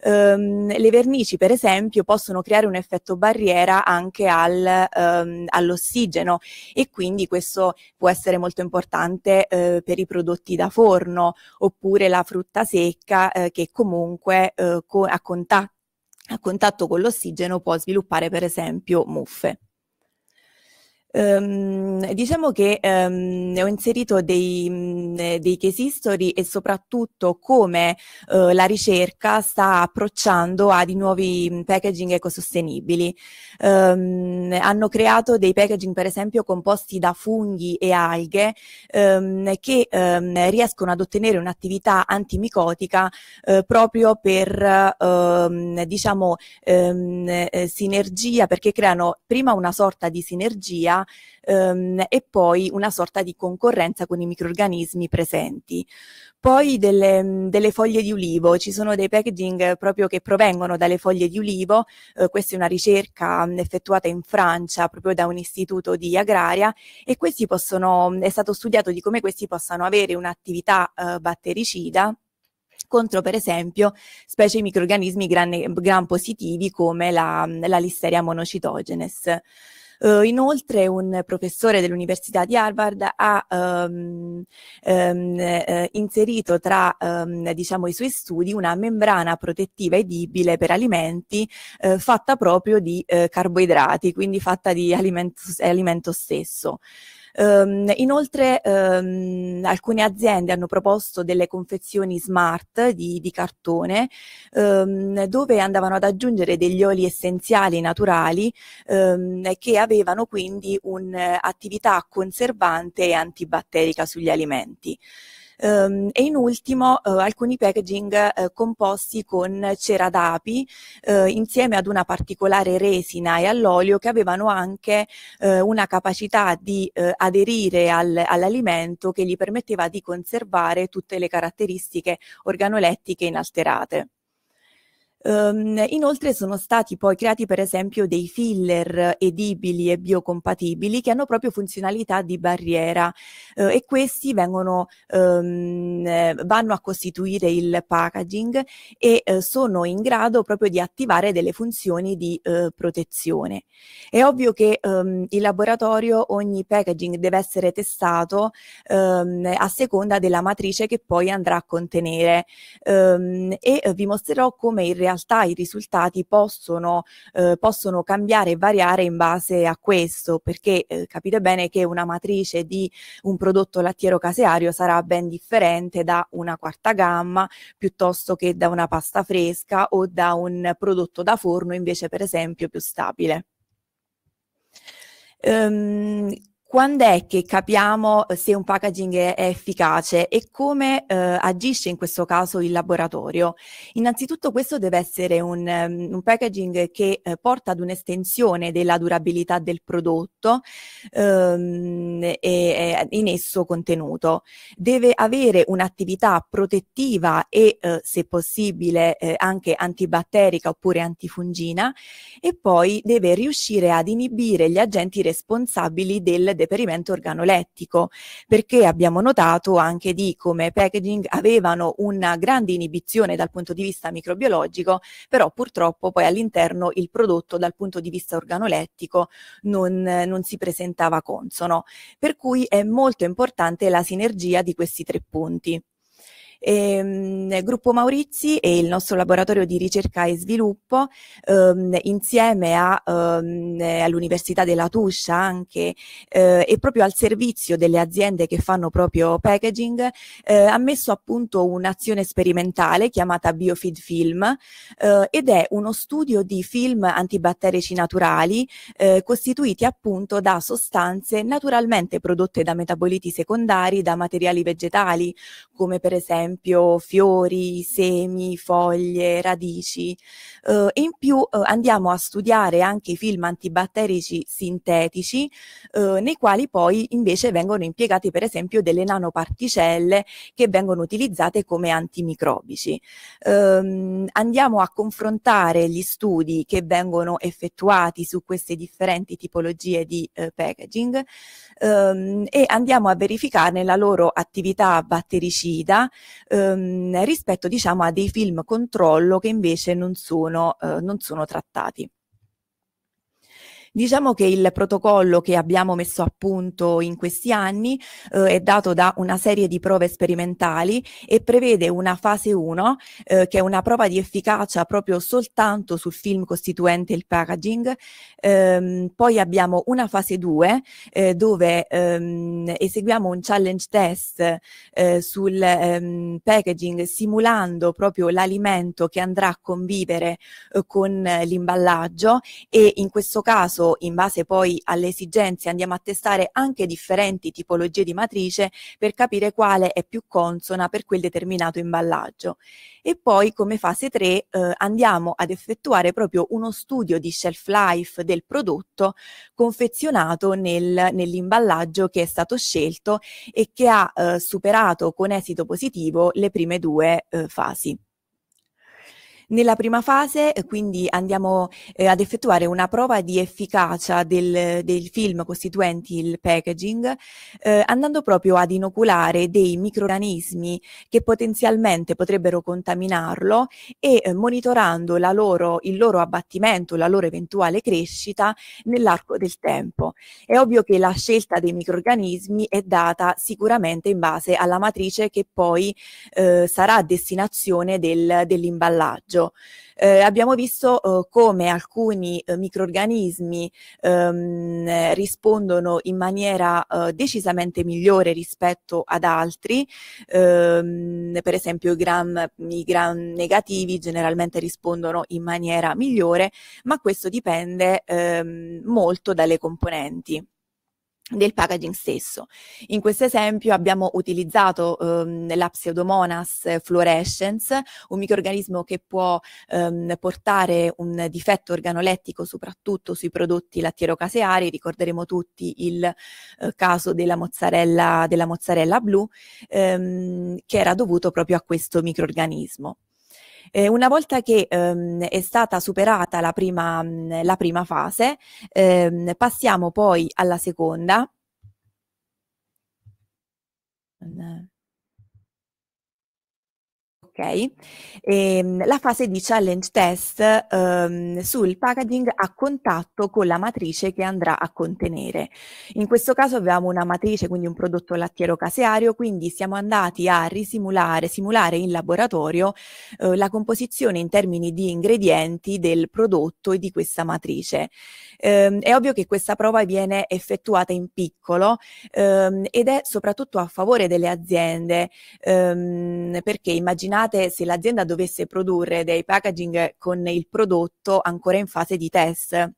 Ehm, le vernici per esempio possono creare un effetto barriera anche al, ehm, all'ossigeno e quindi questo può essere molto importante eh, per i prodotti da forno oppure la frutta secca eh, che comunque eh, co- a contatto a contatto con l'ossigeno può sviluppare per esempio muffe. Um, diciamo che um, ho inserito dei, dei case history e soprattutto come uh, la ricerca sta approcciando a di nuovi packaging ecosostenibili. Um, hanno creato dei packaging per esempio composti da funghi e alghe che riescono ad ottenere un'attività antimicotica uh, proprio per uh, diciamo eh, sinergia perché creano prima una sorta di sinergia vita ehm, e poi una sorta di concorrenza con i microorganismi presenti. Poi delle, delle, foglie di ulivo, ci sono dei packaging proprio che provengono dalle foglie di ulivo, eh, questa è una ricerca mm, effettuata in Francia proprio da un istituto di agraria e questi possono, è stato studiato di come questi possano avere un'attività eh, battericida contro per esempio specie di microorganismi gran, gran positivi come la, mm, la listeria monocitogenes. Uh, inoltre un professore dell'Università di Harvard ha um, um, eh, inserito tra um, diciamo, i suoi studi una membrana protettiva edibile per alimenti eh, fatta proprio di eh, carboidrati, quindi fatta di alimento, alimento stesso. Um, inoltre um, alcune aziende hanno proposto delle confezioni smart di, di cartone um, dove andavano ad aggiungere degli oli essenziali naturali che avevano quindi un'attività conservante e antibatterica sugli alimenti. Ehm, e in ultimo eh, alcuni packaging eh, composti con cera d'api eh, insieme ad una particolare resina e all'olio che avevano anche una capacità di aderire al, all'alimento che gli permetteva di conservare tutte le caratteristiche organolettiche inalterate. Um, inoltre sono stati poi creati per esempio dei filler edibili e biocompatibili che hanno proprio funzionalità di barriera uh, e questi vengono, um, vanno a costituire il packaging e uh, sono in grado proprio di attivare delle funzioni di uh, protezione. È ovvio che um, ehm, in laboratorio ogni packaging deve essere testato a seconda della matrice che poi andrà a contenere e vi mostrerò come in realtà realtà i risultati possono, eh, possono cambiare e variare in base a questo, perché eh, capite bene che una matrice di un prodotto lattiero caseario sarà ben differente da una quarta gamma piuttosto che da una pasta fresca o da un prodotto da forno invece per esempio più stabile. Um, quando è che capiamo eh, se un packaging è, efficace e come eh, agisce in questo caso il laboratorio? Innanzitutto questo deve essere un, ehm, un packaging che eh, porta ad un'estensione della durabilità del prodotto ehm, e, e in esso contenuto. Deve avere un'attività protettiva e eh, se possibile eh, anche antibatterica oppure antifungina e poi deve riuscire ad inibire gli agenti responsabili del deperimento organolettico, perché abbiamo notato anche di come packaging avevano una grande inibizione dal punto di vista microbiologico, però purtroppo poi all'interno il prodotto dal punto di vista organolettico non, non si presentava consono. Per cui è molto importante la sinergia di questi tre punti. Ehm, Gruppo Maurizi e il nostro laboratorio di ricerca e sviluppo ehm, insieme a, ehm, all'Università della Tuscia anche eh, e proprio al servizio delle aziende che fanno proprio packaging eh, ha messo a punto un'azione sperimentale chiamata Biofeed Film eh, ed è uno studio di film antibatterici naturali eh, costituiti appunto da sostanze naturalmente prodotte da metaboliti secondari, da materiali vegetali come per esempio esempio fiori, semi, foglie, radici eh, e in più eh, andiamo a studiare anche i film antibatterici sintetici eh, nei quali poi invece vengono impiegati per esempio delle nanoparticelle che vengono utilizzate come antimicrobici. andiamo a confrontare gli studi che vengono effettuati su queste differenti tipologie di packaging e andiamo a verificarne la loro attività battericida ehm, rispetto diciamo a dei film controllo che invece non sono, eh, non sono trattati. Diciamo che il protocollo che abbiamo messo a punto in questi anni eh, è dato da una serie di prove sperimentali e prevede una fase 1 eh, che è una prova di efficacia proprio soltanto sul film costituente il packaging, ehm, poi abbiamo una fase 2 eh, dove ehm, eseguiamo un challenge test eh, sul ehm, packaging simulando proprio l'alimento che andrà a convivere eh, con eh, l'imballaggio e in questo caso caso, in base poi alle esigenze, andiamo a testare anche differenti tipologie di matrice per capire quale è più consona per quel determinato imballaggio. E poi come fase 3 eh, andiamo ad effettuare proprio uno studio di shelf life del prodotto confezionato nel, nell'imballaggio che è stato scelto e che ha eh, superato con esito positivo le prime due eh, fasi. Nella prima fase eh, quindi andiamo eh, ad effettuare una prova di efficacia del, del film costituenti il packaging eh, andando proprio ad inoculare dei microorganismi che potenzialmente potrebbero contaminarlo e eh, monitorando loro, il loro abbattimento, la loro eventuale crescita nell'arco del tempo. È ovvio che la scelta dei microorganismi è data sicuramente in base alla matrice che poi eh, sarà a destinazione del, dell'imballaggio utilizzo. Eh, abbiamo visto eh, come alcuni eh, microorganismi ehm, rispondono in maniera eh, decisamente migliore rispetto ad altri, ehm, per esempio i gram, i gram, negativi generalmente rispondono in maniera migliore, ma questo dipende ehm, molto dalle componenti del packaging stesso. In questo esempio abbiamo utilizzato ehm, la Pseudomonas fluorescens, un microorganismo che può ehm, portare un difetto organolettico soprattutto sui prodotti lattiero-caseari, ricorderemo tutti il eh, caso della mozzarella, della mozzarella blu, ehm, che era dovuto proprio a questo microorganismo. Eh, una volta che ehm, è stata superata la prima, la prima fase, ehm, passiamo poi alla seconda ok? E, ehm, la fase di challenge test ehm, sul packaging a contatto con la matrice che andrà a contenere. In questo caso abbiamo una matrice, quindi un prodotto lattiero caseario, quindi siamo andati a risimulare, simulare in laboratorio eh, la composizione in termini di ingredienti del prodotto e di questa matrice. Eh, è ovvio che questa prova viene effettuata in piccolo ehm, ed è soprattutto a favore delle aziende ehm, perché immaginate pensate se l'azienda dovesse produrre dei packaging con il prodotto ancora in fase di test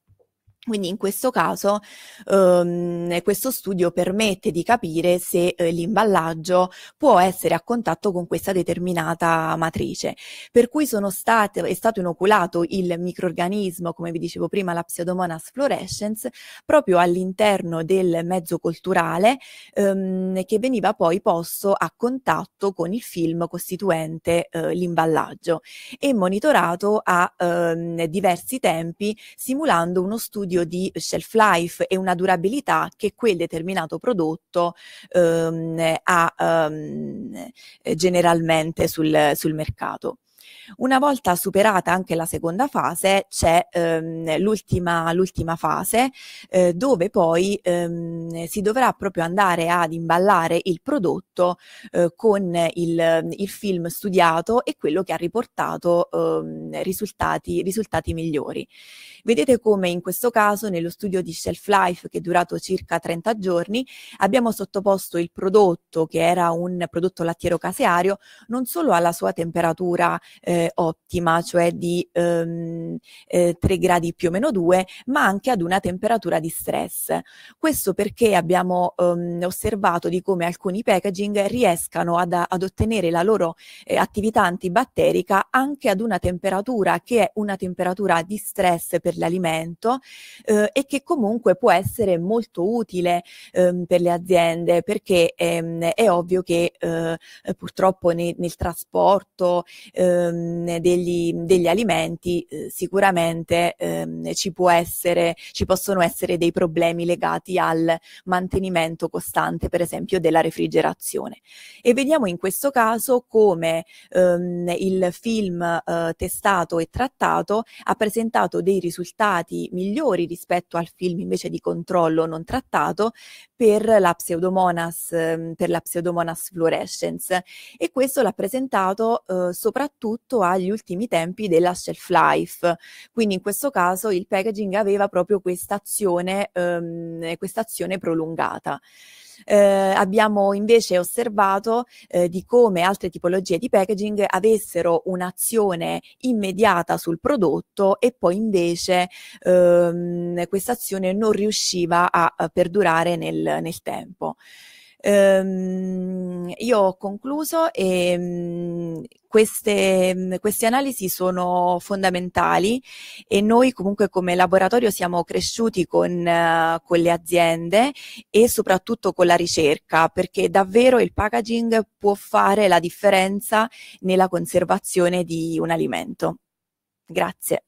quindi in questo caso ehm, questo studio permette di capire se eh, l'imballaggio può essere a contatto con questa determinata matrice, per cui state, è stato inoculato il microorganismo, come vi dicevo prima, la Pseudomonas fluorescens, proprio all'interno del mezzo culturale ehm, che veniva poi posto a contatto con il film costituente eh, l'imballaggio e monitorato a ehm, diversi tempi simulando uno studio studio di shelf life e una durabilità che quel determinato prodotto ehm, ha ehm, eh, generalmente sul, sul mercato. Una volta superata anche la seconda fase c'è ehm, l'ultima, l'ultima fase eh, dove poi ehm, si dovrà proprio andare ad imballare il prodotto eh, con il, il, film studiato e quello che ha riportato ehm, risultati, risultati migliori. Vedete come in questo caso nello studio di Shelf Life che è durato circa 30 giorni abbiamo sottoposto il prodotto che era un prodotto lattiero caseario non solo alla sua temperatura eh, eh, ottima, cioè di ehm, eh, 3 gradi più o meno 2, ma anche ad una temperatura di stress. Questo perché abbiamo ehm, osservato di come alcuni packaging riescano ad, ad ottenere la loro eh, attività antibatterica anche ad una temperatura che è una temperatura di stress per l'alimento eh, e che comunque può essere molto utile ehm, per le aziende perché ehm, è ovvio che eh, purtroppo ne, nel trasporto ehm, ehm, degli, degli, alimenti eh, sicuramente ehm, ci, essere, ci, possono essere dei problemi legati al mantenimento costante per esempio della refrigerazione e vediamo in questo caso come ehm, il film eh, testato e trattato ha presentato dei risultati migliori rispetto al film invece di controllo non trattato per la pseudomonas, ehm, per la pseudomonas fluorescens e questo l'ha presentato eh, soprattutto rispetto agli ultimi tempi della shelf life. Quindi in questo caso il packaging aveva proprio questa azione, ehm, questa azione prolungata. Eh, abbiamo invece osservato eh, di come altre tipologie di packaging avessero un'azione immediata sul prodotto e poi invece ehm, questa azione non riusciva a, a perdurare nel, nel tempo. Ehm, io ho concluso e mh, mm, queste, mm, queste analisi sono fondamentali e noi comunque come laboratorio siamo cresciuti con, uh, con le aziende e soprattutto con la ricerca perché davvero il packaging può fare la differenza nella conservazione di un alimento. Grazie.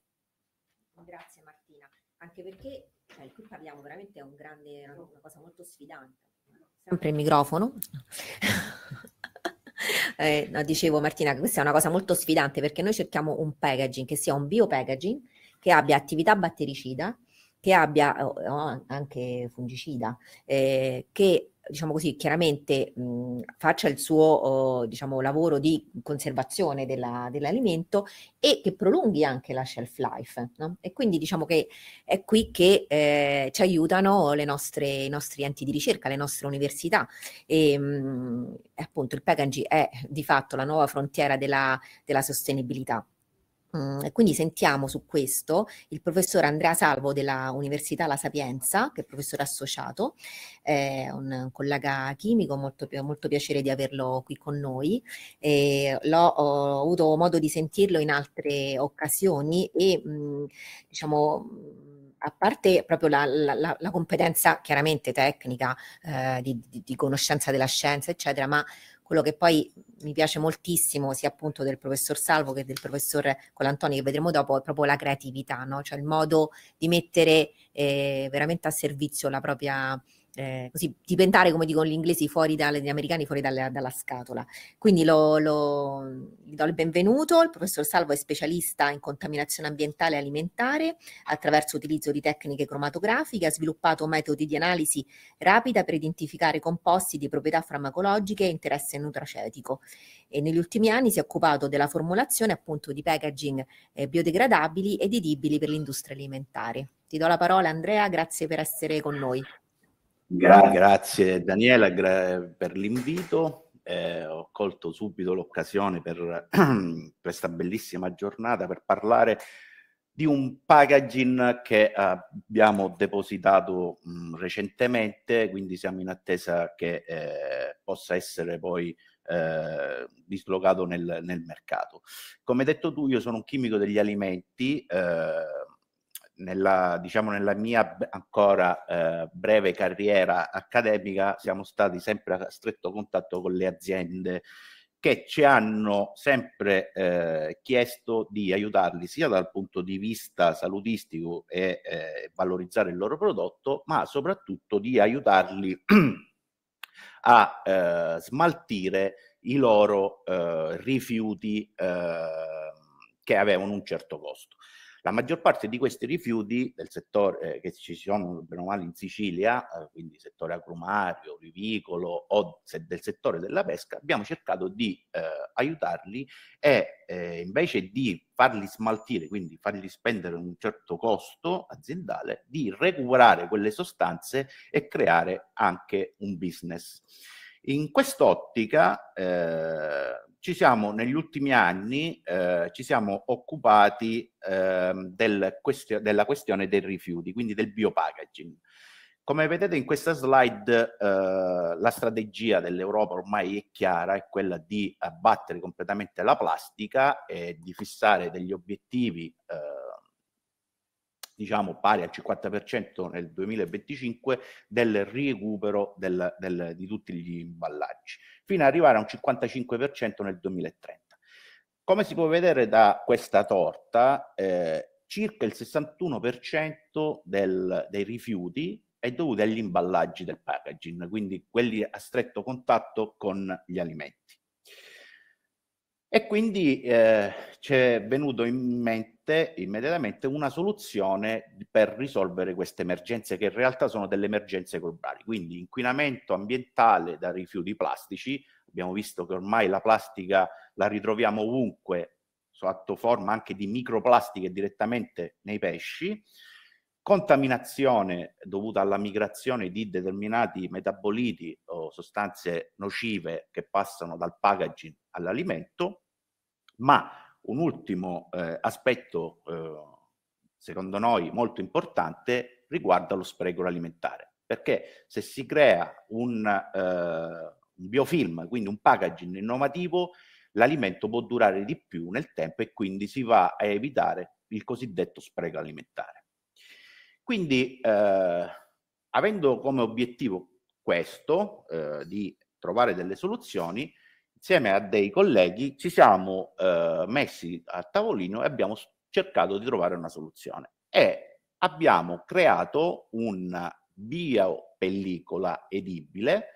Grazie Martina, anche perché cioè, qui parliamo veramente di un una cosa molto sfidante Sempre il microfono. *laughs* eh, no, dicevo Martina che questa è una cosa molto sfidante perché noi cerchiamo un packaging che sia un biopackaging, che abbia attività battericida, che abbia oh, oh anche fungicida, eh, che diciamo così, chiaramente mh, mhmm, faccia il suo uh, diciamo, lavoro di conservazione della, dell'alimento e che prolunghi anche la shelf life. No? E quindi diciamo che è qui che eh, ci aiutano nostre, i nostri enti di ricerca, le nostre università. E, mh, mhmm, appunto il packaging è di fatto la nuova frontiera della, della sostenibilità. Mhmm, e quindi sentiamo su questo il professor Andrea Salvo della Università La Sapienza, che è professore associato, è un, collega chimico, molto, molto piacere di averlo qui con noi. E l'ho, ho avuto modo di sentirlo in altre occasioni e mhmm, diciamo mhmm, a parte proprio la, la, la competenza chiaramente tecnica eh, di, di, di conoscenza della scienza, eccetera, ma quello che poi mi piace moltissimo sia appunto del professor Salvo che del professor Colantoni che vedremo dopo è proprio la creatività, no? cioè il modo di mettere eh, veramente a servizio la propria eh, così diventare, come dicono gli inglesi, fuori dalle, gli americani fuori dalla, dalla scatola. Quindi lo, lo, gli do il benvenuto. Il professor Salvo è specialista in contaminazione ambientale e alimentare attraverso l'utilizzo di tecniche cromatografiche. Ha sviluppato metodi di analisi rapida per identificare composti di proprietà farmacologiche e interesse nutraceutico. E negli ultimi anni si è occupato della formulazione appunto di packaging eh, biodegradabili ed edibili per l'industria alimentare. Ti do la parola Andrea, grazie per essere con noi. Grazie, Grazie Daniela gra- per l'invito. Eh, ho colto subito l'occasione per *clears throat* questa bellissima giornata per parlare di un packaging che eh, abbiamo depositato mh, mm, recentemente, quindi siamo in attesa che eh, possa essere poi eh, dislocato nel, nel, mercato. Come detto tu, io sono un chimico degli alimenti, eh, nella, diciamo, nella mia ancora eh, breve carriera accademica siamo stati sempre a stretto contatto con le aziende che ci hanno sempre eh, chiesto di aiutarli sia dal punto di vista salutistico e eh, valorizzare il loro prodotto, ma soprattutto di aiutarli *clears throat* a eh, smaltire i loro eh, rifiuti ehm, che avevano un certo costo. La maggior parte di questi rifiuti del settore eh, che ci sono bene o male in Sicilia, eh, quindi settore agrumario, vivicolo o se, del settore della pesca, abbiamo cercato di eh, aiutarli e eh, invece di farli smaltire, quindi fargli spendere un certo costo aziendale, di recuperare quelle sostanze e creare anche un business. In quest'ottica eh, ci siamo negli ultimi anni eh, ci siamo occupati ehm, del questio- della questione dei rifiuti, quindi del biopackaging. Come vedete in questa slide eh, la strategia dell'Europa ormai è chiara, è quella di abbattere completamente la plastica e di fissare degli obiettivi eh, diciamo pari al 50% nel 2025 del recupero del, del, di tutti gli imballaggi, fino ad arrivare a un 55% nel 2030. Come si può vedere da questa torta, eh, circa il 61% del, dei rifiuti è dovuto agli imballaggi del packaging, quindi quelli a stretto contatto con gli alimenti. E quindi eh, ci è venuto in mente immediatamente una soluzione per risolvere queste emergenze, che in realtà sono delle emergenze globali. Quindi inquinamento ambientale da rifiuti plastici, abbiamo visto che ormai la plastica la ritroviamo ovunque, sotto forma anche di microplastiche direttamente nei pesci, contaminazione dovuta alla migrazione di determinati metaboliti o sostanze nocive che passano dal packaging all'alimento ma un ultimo eh, aspetto, eh, secondo noi, molto importante riguarda lo spreco alimentare, perché se si crea un, eh, un biofilm, quindi un packaging innovativo, l'alimento può durare di più nel tempo e quindi si va a evitare il cosiddetto spreco alimentare. Quindi, eh, avendo come obiettivo questo, eh, di trovare delle soluzioni, insieme a dei colleghi ci siamo eh, messi a tavolino e abbiamo cercato di trovare una soluzione e abbiamo creato una biopellicola edibile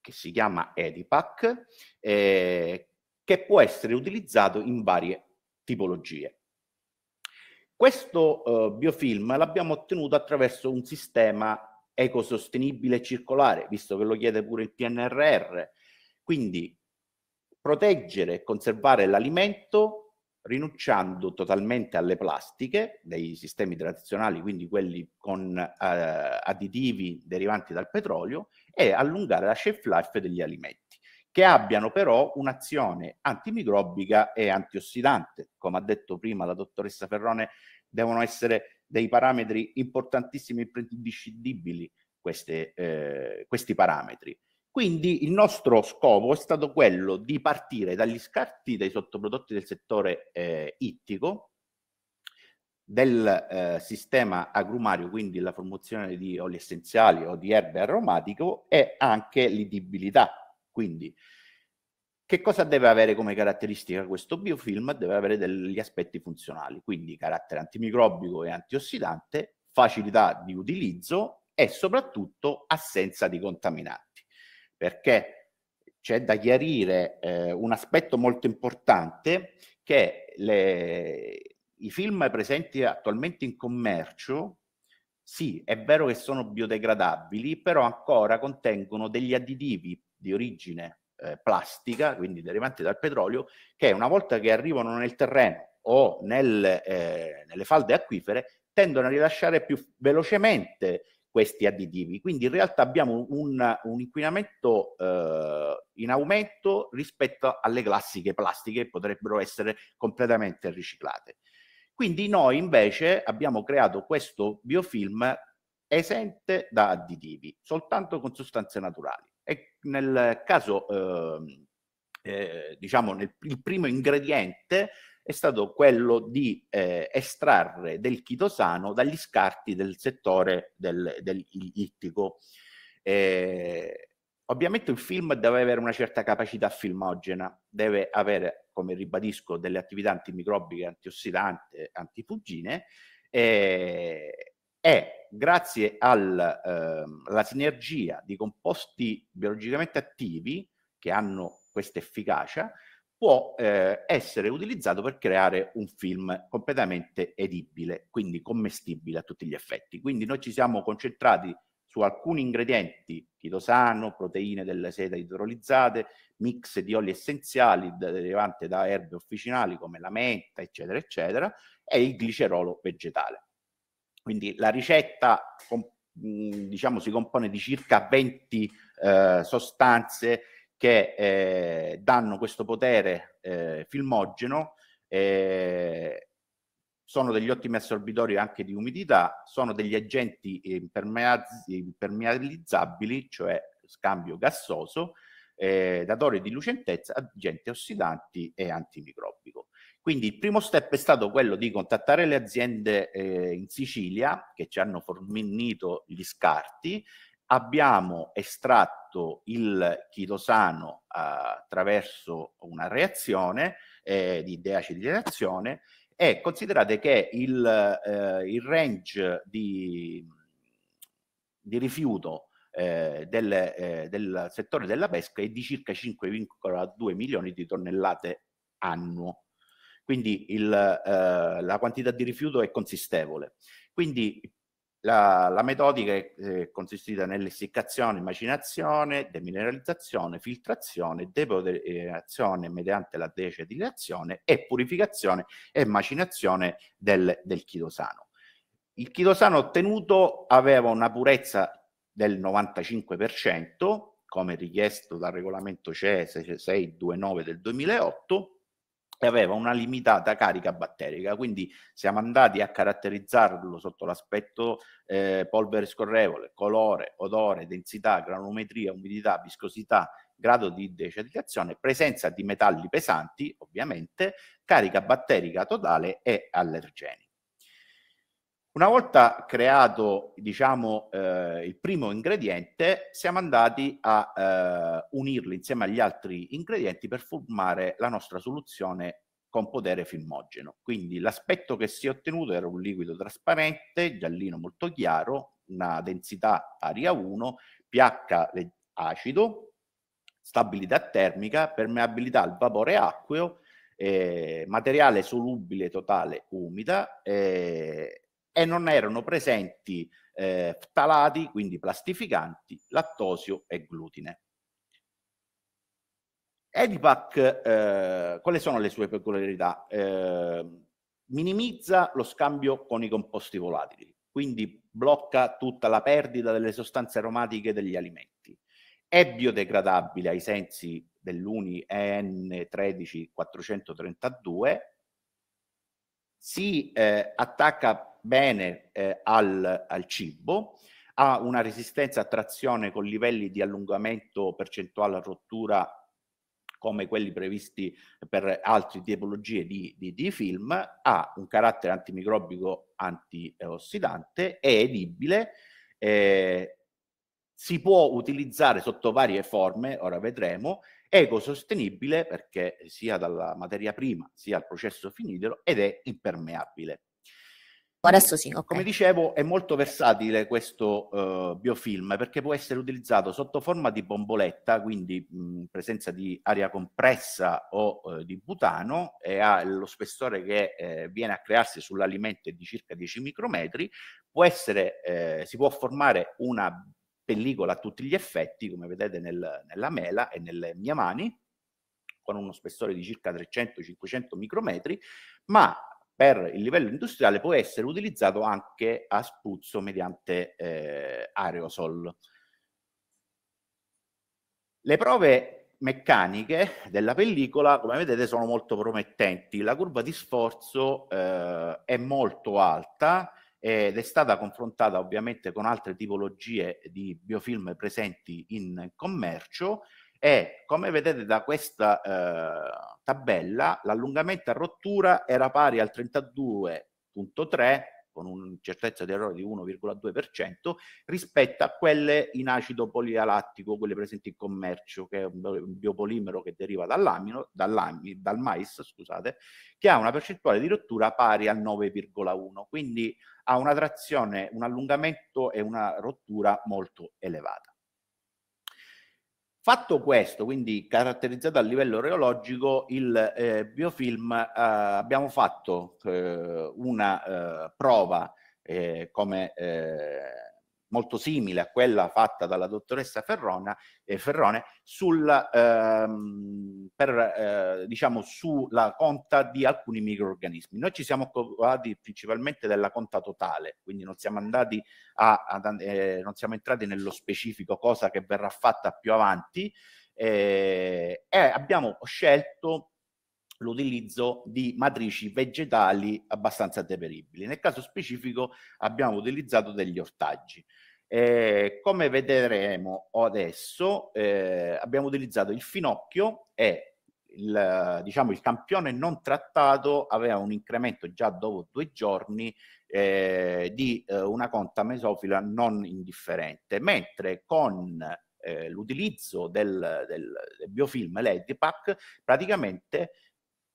che si chiama Edipac eh, che può essere utilizzato in varie tipologie. Questo eh, biofilm l'abbiamo ottenuto attraverso un sistema ecosostenibile e circolare, visto che lo chiede pure il PNRR. Quindi proteggere e conservare l'alimento rinunciando totalmente alle plastiche dei sistemi tradizionali, quindi quelli con eh, additivi derivanti dal petrolio, e allungare la shelf life degli alimenti, che abbiano però un'azione antimicrobica e antiossidante. Come ha detto prima la dottoressa Ferrone, devono essere dei parametri importantissimi e imprescindibili queste, eh, questi parametri. Quindi il nostro scopo è stato quello di partire dagli scarti dei sottoprodotti del settore eh, ittico, del eh, sistema agrumario, quindi la formazione di oli essenziali o di erbe aromatico e anche l'idibilità. Quindi che cosa deve avere come caratteristica questo biofilm? Deve avere degli aspetti funzionali, quindi carattere antimicrobico e antiossidante, facilità di utilizzo e soprattutto assenza di contaminanti perché c'è da chiarire eh, un aspetto molto importante che le, i film presenti attualmente in commercio, sì, è vero che sono biodegradabili, però ancora contengono degli additivi di origine eh, plastica, quindi derivanti dal petrolio, che una volta che arrivano nel terreno o nel, eh, nelle falde acquifere tendono a rilasciare più velocemente questi additivi. Quindi in realtà abbiamo un, un inquinamento eh, in aumento rispetto alle classiche plastiche che potrebbero essere completamente riciclate. Quindi noi invece abbiamo creato questo biofilm esente da additivi, soltanto con sostanze naturali. E nel caso, eh, eh, diciamo, nel, il primo ingrediente è stato quello di eh, estrarre del chitosano dagli scarti del settore del, del ittico. Eh, ovviamente il film deve avere una certa capacità filmogena, deve avere, come ribadisco, delle attività antimicrobiche, antiossidanti, antipugine eh, e grazie al, ehm, alla sinergia di composti biologicamente attivi che hanno questa efficacia, può eh, essere utilizzato per creare un film completamente edibile, quindi commestibile a tutti gli effetti. Quindi noi ci siamo concentrati su alcuni ingredienti, chitosano, proteine delle sete idrolizzate, mix di oli essenziali derivanti da erbe officinali come la menta, eccetera, eccetera, e il glicerolo vegetale. Quindi la ricetta diciamo, si compone di circa 20 eh, sostanze che eh, danno questo potere eh, filmogeno, eh, sono degli ottimi assorbitori anche di umidità, sono degli agenti impermeabilizzabili, cioè scambio gassoso, eh, datori di lucentezza, agenti ossidanti e antimicrobico. Quindi il primo step è stato quello di contattare le aziende eh, in Sicilia che ci hanno fornito gli scarti abbiamo estratto il chitosano eh, attraverso una reazione eh, di deacidilazione e considerate che il, eh, il range di, di rifiuto eh, del, eh, del, settore della pesca è di circa 5,2 milioni di tonnellate annuo. Quindi il, eh, la quantità di rifiuto è consistevole. Quindi la, la metodica è eh, consistita nell'essiccazione, macinazione, demineralizzazione, filtrazione, depoderazione mediante la decetilazione e purificazione e macinazione del, del chitosano. Il chitosano ottenuto aveva una purezza del 95%, come richiesto dal regolamento CE 629 del 2008, e aveva una limitata carica batterica, quindi siamo andati a caratterizzarlo sotto l'aspetto eh, polvere scorrevole, colore, odore, densità, granometria, umidità, viscosità, grado di decertificazione, presenza di metalli pesanti, ovviamente, carica batterica totale e allergeni. Una volta creato diciamo, eh, il primo ingrediente, siamo andati a eh, unirli insieme agli altri ingredienti per formare la nostra soluzione con potere filmogeno. Quindi l'aspetto che si è ottenuto era un liquido trasparente, giallino molto chiaro, una densità pari a 1, pH acido, stabilità termica, permeabilità al vapore acqueo, eh, materiale solubile totale umida, eh, e non erano presenti eh, ptalati, quindi plastificanti, lattosio e glutine. Edipac, eh, quali sono le sue peculiarità? Eh, minimizza lo scambio con i composti volatili, quindi blocca tutta la perdita delle sostanze aromatiche degli alimenti. È biodegradabile ai sensi dell'UNI EN 13432, si eh, attacca bene eh, al, al, cibo, ha una resistenza a trazione con livelli di allungamento percentuale a rottura come quelli previsti per altre tipologie di, di, di film, ha un carattere antimicrobico antiossidante, è edibile, eh, si può utilizzare sotto varie forme, ora vedremo, ecosostenibile perché sia dalla materia prima sia al processo finitelo ed è impermeabile. Adesso sì, okay. Come dicevo, è molto versatile questo uh, biofilm perché può essere utilizzato sotto forma di bomboletta, quindi in presenza di aria compressa o uh, di butano e ha lo spessore che eh, viene a crearsi sull'alimento di circa 10 micrometri, può essere, eh, si può formare una pellicola a tutti gli effetti, come vedete nel, nella mela e nelle mie mani, con uno spessore di circa 300-500 micrometri, ma per il livello industriale può essere utilizzato anche a spruzzo mediante eh, aerosol. Le prove meccaniche della pellicola, come vedete, sono molto promettenti. La curva di sforzo eh, è molto alta ed è stata confrontata ovviamente con altre tipologie di biofilm presenti in commercio e come vedete da questa eh, tabella l'allungamento a rottura era pari al 32.3 con un'incertezza di errore di 1,2% rispetto a quelle in acido polialattico, quelle presenti in commercio, che è un biopolimero che deriva dall'amino, dall'ami, dal mais, scusate, che ha una percentuale di rottura pari al 9,1, quindi ha una trazione, un allungamento e una rottura molto elevata. Fatto questo, quindi caratterizzato a livello reologico il eh, biofilm, eh, abbiamo fatto eh, una eh, prova eh, come eh, molto simile a quella fatta dalla dottoressa Ferrona, eh, Ferrone sul, ehm, per, eh, diciamo, sulla conta di alcuni microorganismi. Noi ci siamo occupati principalmente della conta totale, quindi non siamo, andati a, a eh, non siamo entrati nello specifico cosa che verrà fatta più avanti eh, e abbiamo scelto l'utilizzo di matrici vegetali abbastanza deperibili. Nel caso specifico abbiamo utilizzato degli ortaggi. Eh, come vedremo adesso, eh, abbiamo utilizzato il finocchio e il, diciamo, il campione non trattato aveva un incremento già dopo due giorni eh, di eh, una conta mesofila non indifferente, mentre con eh, l'utilizzo del, del, del biofilm LED praticamente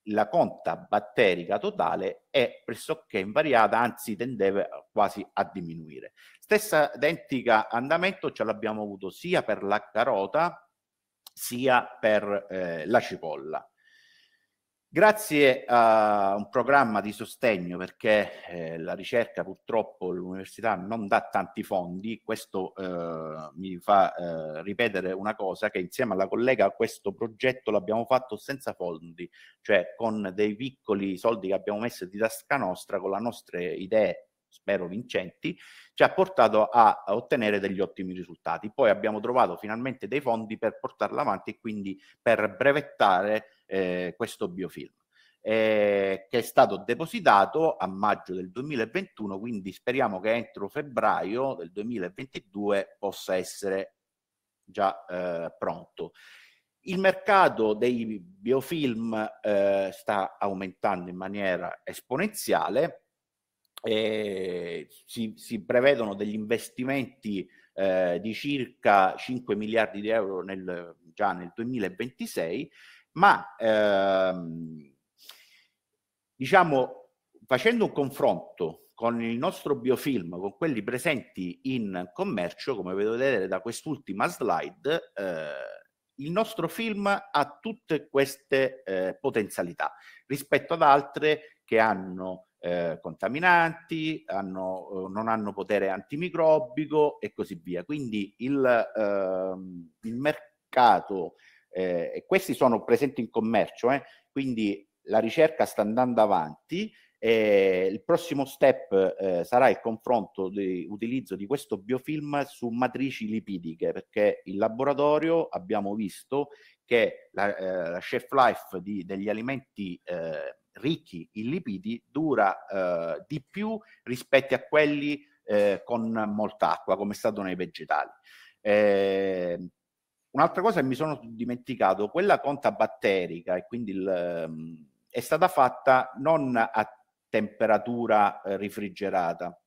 la conta batterica totale è pressoché invariata, anzi tendeva quasi a diminuire. Stessa identica andamento ce l'abbiamo avuto sia per la carota sia per eh, la cipolla. Grazie a un programma di sostegno, perché eh, la ricerca purtroppo l'università non dà tanti fondi, questo eh, mi fa eh, ripetere una cosa che insieme alla collega questo progetto l'abbiamo fatto senza fondi, cioè con dei piccoli soldi che abbiamo messo di tasca nostra, con le nostre idee spero vincenti, ci ha portato a ottenere degli ottimi risultati. Poi abbiamo trovato finalmente dei fondi per portarla avanti e quindi per brevettare eh, questo biofilm. Eh, che è stato depositato a maggio del 2021, quindi speriamo che entro febbraio del 2022 possa essere già eh, pronto. Il mercato dei biofilm eh, sta aumentando in maniera esponenziale, si, si, prevedono degli investimenti eh, di circa 5 miliardi di euro nel, già nel 2026 ma ehm, diciamo facendo un confronto con il nostro biofilm, con quelli presenti in commercio, come vedete da quest'ultima slide, eh, il nostro film ha tutte queste eh, potenzialità rispetto ad altre che hanno eh, contaminanti, hanno, eh, non hanno potere antimicrobico e così via. Quindi il, ehm, il mercato eh, questi sono presenti in commercio, eh? quindi la ricerca sta andando avanti. Eh, il prossimo step eh, sarà il confronto di utilizzo di questo biofilm su matrici lipidiche, perché in laboratorio abbiamo visto che la, eh, la chef life di, degli alimenti eh, ricchi in lipidi dura eh, di più rispetto a quelli eh, con molta acqua, come è stato nei vegetali. Un'altra cosa che mi sono dimenticato, quella conta batterica e quindi il, um, è stata fatta non a temperatura eh, refrigerata,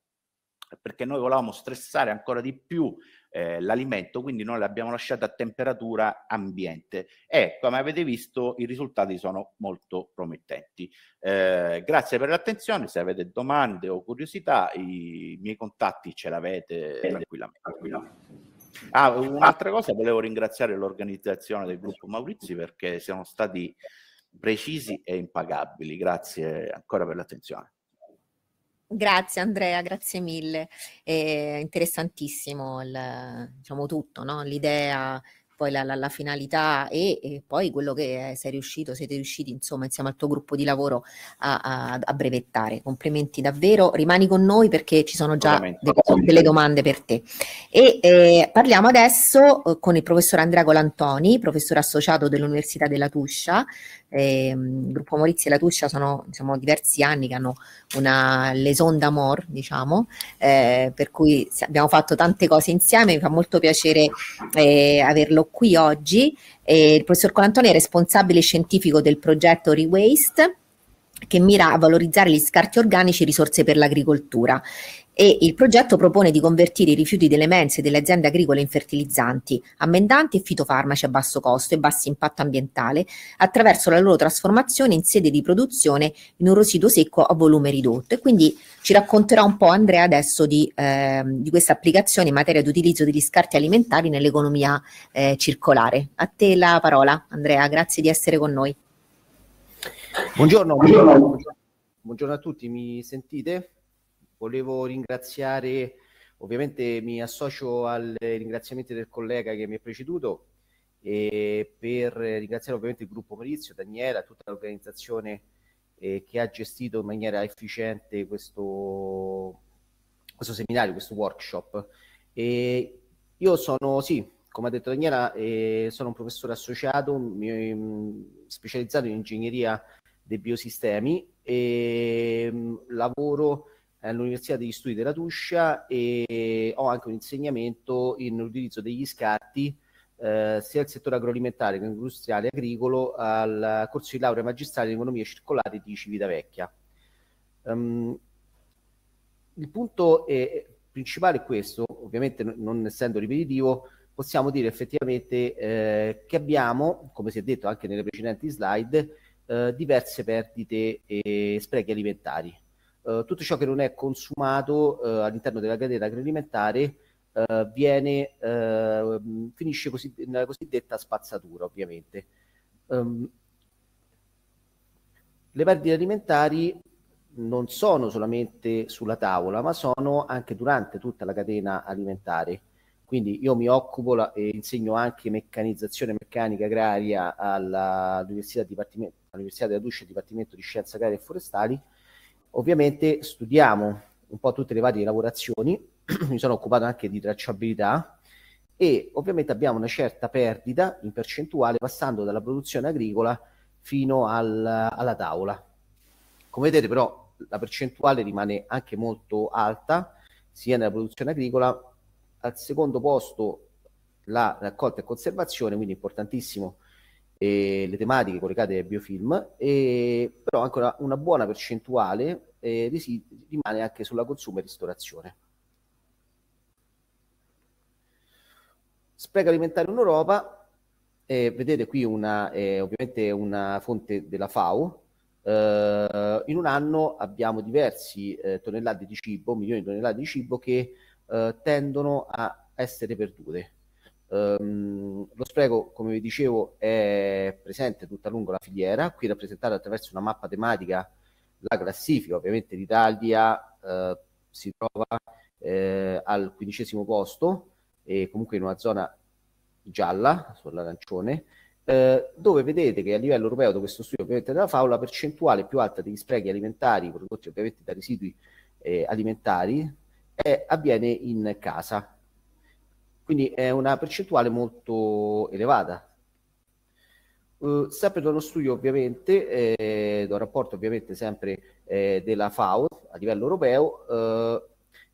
perché noi volevamo stressare ancora di più eh, l'alimento, quindi noi l'abbiamo lasciata a temperatura ambiente e come avete visto i risultati sono molto promettenti. Eh, grazie per l'attenzione, se avete domande o curiosità i miei contatti ce l'avete tranquillamente. tranquillamente. Ah, un'altra cosa, volevo ringraziare l'organizzazione del gruppo Maurizi perché siamo stati precisi e impagabili. Grazie ancora per l'attenzione. Grazie Andrea, grazie mille. È interessantissimo il, diciamo tutto, no? l'idea poi la, la, la finalità e, e, poi quello che sei riuscito, siete riusciti insomma insieme al tuo gruppo di lavoro a, a, a brevettare. Complimenti davvero, rimani con noi perché ci sono già delle, delle domande per te. E eh, parliamo adesso eh, con il professor Andrea Golantoni, professore associato dell'Università della Tuscia, il ehm, gruppo Maurizio e la Tuscia sono diciamo, diversi anni che hanno una liaison d'amour, diciamo, eh, per cui abbiamo fatto tante cose insieme, mi fa molto piacere eh, averlo qui oggi. il professor Colantoni è responsabile scientifico del progetto Rewaste, che mira a valorizzare gli scarti organici e risorse per l'agricoltura e il progetto propone di convertire i rifiuti delle mense e delle aziende agricole in fertilizzanti, ammendanti e fitofarmaci a basso costo e basso impatto ambientale attraverso la loro trasformazione in sede di produzione in un residuo secco a volume ridotto. E quindi ci racconterà un po' Andrea adesso di, eh, di questa applicazione in materia di utilizzo degli scarti alimentari nell'economia eh, circolare. A te la parola, Andrea, grazie di essere con noi. Buongiorno, buongiorno, buongiorno a tutti, mi sentite? Volevo ringraziare, ovviamente mi associo al ringraziamento del collega che mi ha preceduto e per ringraziare ovviamente il gruppo Maurizio, Daniela, tutta l'organizzazione eh, che ha gestito in maniera efficiente questo, questo seminario, questo workshop. E io sono, sì, come ha detto Daniela, eh, sono un professore associato mi, mh, mm, specializzato in ingegneria dei biosistemi e mh, mm, lavoro all'Università degli Studi della Tuscia e ho anche un insegnamento in utilizzo degli scarti eh, sia al settore agroalimentare che industriale e agricolo al corso di laurea magistrale in economia circolare di Civitavecchia. Um, il punto è, principale è questo, ovviamente non essendo ripetitivo, possiamo dire effettivamente eh, che abbiamo, come si è detto anche nelle precedenti slide, eh, diverse perdite e sprechi alimentari eh, tutto ciò che non è consumato eh, all'interno della catena agroalimentare eh, viene, finisce così, nella cosiddetta spazzatura, ovviamente. Um, le perdite alimentari non sono solamente sulla tavola, ma sono anche durante tutta la catena alimentare. Quindi io mi occupo la, e insegno anche meccanizzazione meccanica agraria alla, all'Università, Dipartiment- all'Università della Duscia, Dipartimento di Scienze Agrarie e Forestali, Ovviamente studiamo un po' tutte le varie lavorazioni, *clears throat* mi sono occupato anche di tracciabilità e ovviamente abbiamo una certa perdita in percentuale passando dalla produzione agricola fino al, alla tavola. Come vedete però la percentuale rimane anche molto alta sia nella produzione agricola, al secondo posto la raccolta e conservazione, quindi importantissimo e le tematiche collegate ai biofilm, e però ancora una buona percentuale eh, rimane anche sulla consumo e ristorazione. Spreco alimentare in Europa, eh, vedete qui una, eh, ovviamente una fonte della FAO, eh, in un anno abbiamo diversi eh, tonnellate di cibo, milioni di tonnellate di cibo che eh, tendono a essere perdute Um, lo spreco, come vi dicevo, è presente tutta lungo la filiera, qui rappresentata attraverso una mappa tematica, la classifica ovviamente l'Italia eh, si trova eh, al quindicesimo posto e comunque in una zona gialla, sull'arancione, eh, dove vedete che a livello europeo, da questo studio ovviamente della FAO, la percentuale più alta degli sprechi alimentari prodotti ovviamente da residui eh, alimentari è, avviene in casa, quindi è una percentuale molto elevata. Uh, sempre da uno studio ovviamente, eh, da un rapporto ovviamente sempre eh, della FAO a livello europeo, eh,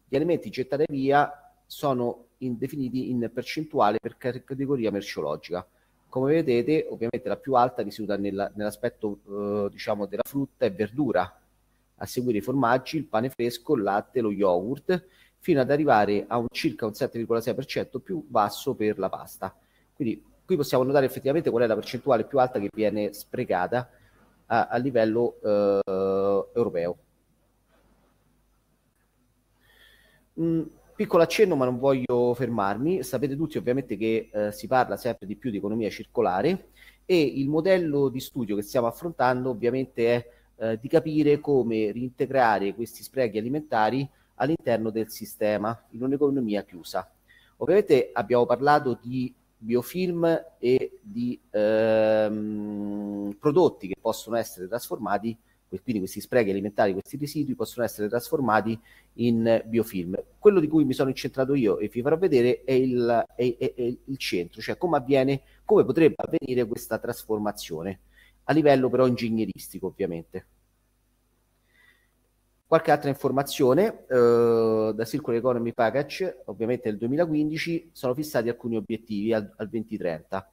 gli alimenti gettati via sono in, definiti in percentuale per categoria merceologica. Come vedete ovviamente la più alta risiede nella, nell'aspetto eh, diciamo della frutta e verdura, a seguire i formaggi, il pane fresco, il latte, lo yogurt fino ad arrivare a un circa un 7,6% più basso per la pasta. Quindi qui possiamo notare effettivamente qual è la percentuale più alta che viene sprecata a, a livello eh, europeo. Mm, piccolo accenno, ma non voglio fermarmi. Sapete tutti ovviamente che eh, si parla sempre di più di economia circolare e il modello di studio che stiamo affrontando ovviamente è eh, di capire come reintegrare questi sprechi alimentari all'interno del sistema, in un'economia chiusa. Ovviamente abbiamo parlato di biofilm e di ehm, prodotti che possono essere trasformati, quindi questi sprechi alimentari, questi residui possono essere trasformati in biofilm. Quello di cui mi sono incentrato io e vi farò vedere è il, è, è, è il centro, cioè come avviene, come potrebbe avvenire questa trasformazione, a livello però ingegneristico ovviamente. Qualche altra informazione, eh, da Circular Economy Package, ovviamente nel 2015, sono fissati alcuni obiettivi al, al 2030,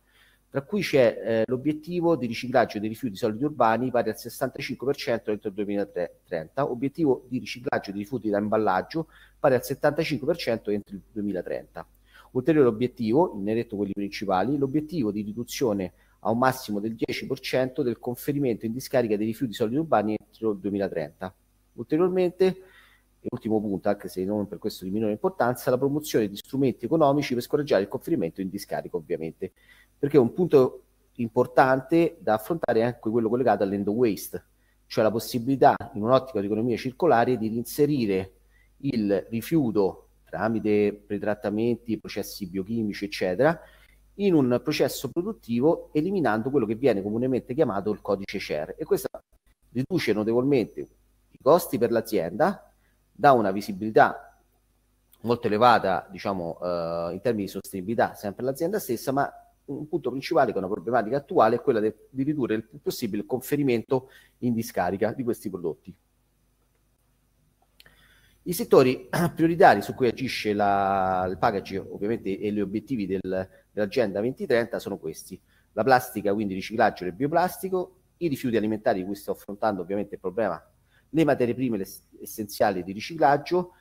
tra cui c'è eh, l'obiettivo di riciclaggio dei rifiuti solidi urbani pari al 65% entro il 2030, obiettivo di riciclaggio dei rifiuti da imballaggio pari al 75% entro il 2030. Ulteriore obiettivo, ne detto quelli principali, l'obiettivo di riduzione a un massimo del 10% del conferimento in discarica dei rifiuti solidi urbani entro il 2030 Ulteriormente, ultimo punto, anche se non per questo di minore importanza, la promozione di strumenti economici per scoraggiare il conferimento in discarico, ovviamente, perché un punto importante da affrontare è anche quello collegato all'endo waste, cioè la possibilità, in un'ottica di economia circolare, di inserire il rifiuto tramite pretrattamenti, processi biochimici, eccetera, in un processo produttivo eliminando quello che viene comunemente chiamato il codice CER. E questa riduce notevolmente costi per l'azienda, dà una visibilità molto elevata, diciamo, eh, in termini di sostenibilità sempre all'azienda stessa, ma un punto principale che è una problematica attuale è quella de- di ridurre il più possibile il conferimento in discarica di questi prodotti. I settori *clears throat* prioritari su cui agisce la, il packaging ovviamente e gli obiettivi del, dell'agenda 2030 sono questi. La plastica, quindi riciclaggio del bioplastico, i rifiuti alimentari di cui sto affrontando ovviamente il problema le materie prime essenziali di riciclaggio,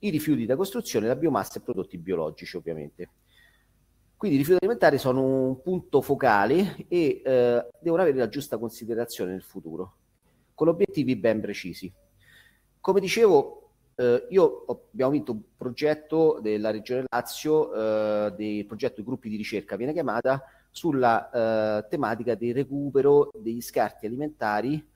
i rifiuti da costruzione, la biomassa e prodotti biologici ovviamente. Quindi i rifiuti alimentari sono un punto focale e eh, devono avere la giusta considerazione nel futuro, con obiettivi ben precisi. Come dicevo, eh, io ho, abbiamo vinto un progetto della Regione Lazio, eh, del progetto di gruppi di ricerca, viene chiamata, sulla eh, tematica del recupero degli scarti alimentari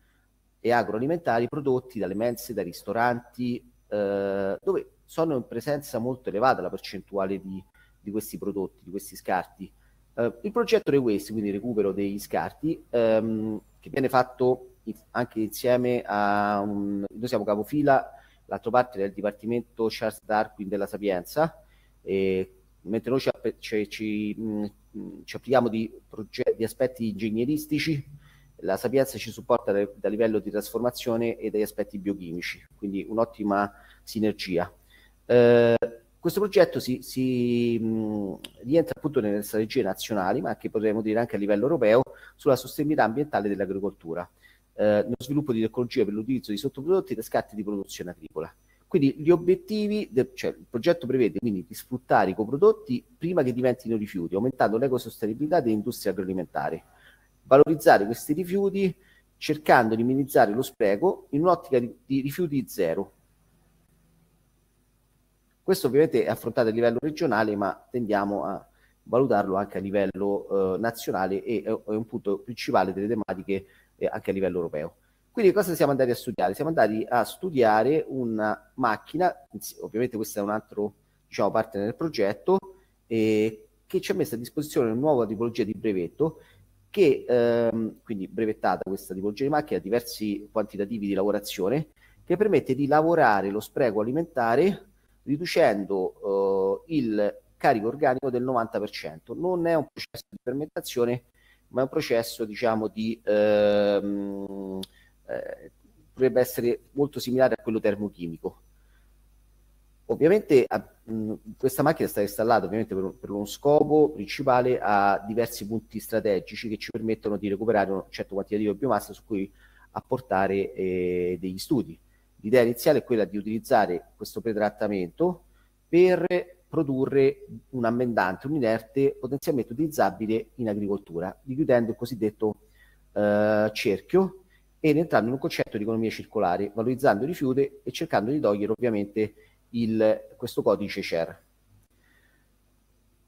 e agroalimentari prodotti dalle mense, dai ristoranti, eh, dove sono in presenza molto elevata la percentuale di, di questi prodotti, di questi scarti. Eh, il progetto Rewaste, quindi recupero degli scarti, ehm, che viene fatto in, anche insieme a un, noi siamo capofila, l'altro parte del Dipartimento Charles Darwin della Sapienza, e, mentre noi ci, ci, ci, mm, ci applichiamo di, progetti, di aspetti ingegneristici, la Sapienza ci supporta da, livello di trasformazione e dagli aspetti biochimici, quindi un'ottima sinergia. Eh, questo progetto si, si mh, rientra appunto nelle strategie nazionali, ma che potremmo dire anche a livello europeo, sulla sostenibilità ambientale dell'agricoltura, eh, lo sviluppo di tecnologie per l'utilizzo di sottoprodotti e scatti di produzione agricola. Quindi gli obiettivi, del, cioè il progetto prevede quindi di sfruttare i coprodotti prima che diventino rifiuti, aumentando l'ecosostenibilità dell'industria agroalimentare valorizzare questi rifiuti cercando di minimizzare lo spreco in un'ottica di, di rifiuti zero. Questo ovviamente è affrontato a livello regionale, ma tendiamo a valutarlo anche a livello eh, nazionale e eh, è un punto principale delle tematiche eh, anche a livello europeo. Quindi cosa siamo andati a studiare? Siamo andati a studiare una macchina, ovviamente questo è un altro diciamo, parte del progetto, eh, che ci ha messo a disposizione una nuova tipologia di brevetto che ehm, quindi brevettata questa tipologia di macchina ha diversi quantitativi di lavorazione che permette di lavorare lo spreco alimentare riducendo eh, il carico organico del 90%. Non è un processo di fermentazione, ma è un processo diciamo di ehm, eh, potrebbe essere molto simile a quello termochimico Ovviamente mh, questa macchina è stata installata ovviamente per, per uno scopo principale a diversi punti strategici che ci permettono di recuperare un certo quantitativo di biomassa su cui apportare eh, degli studi. L'idea iniziale è quella di utilizzare questo pretrattamento per produrre un ammendante, un inerte potenzialmente utilizzabile in agricoltura, richiudendo il cosiddetto eh, cerchio ed entrando in un concetto di economia circolare, valorizzando i rifiuti e cercando di togliere ovviamente il, questo codice share.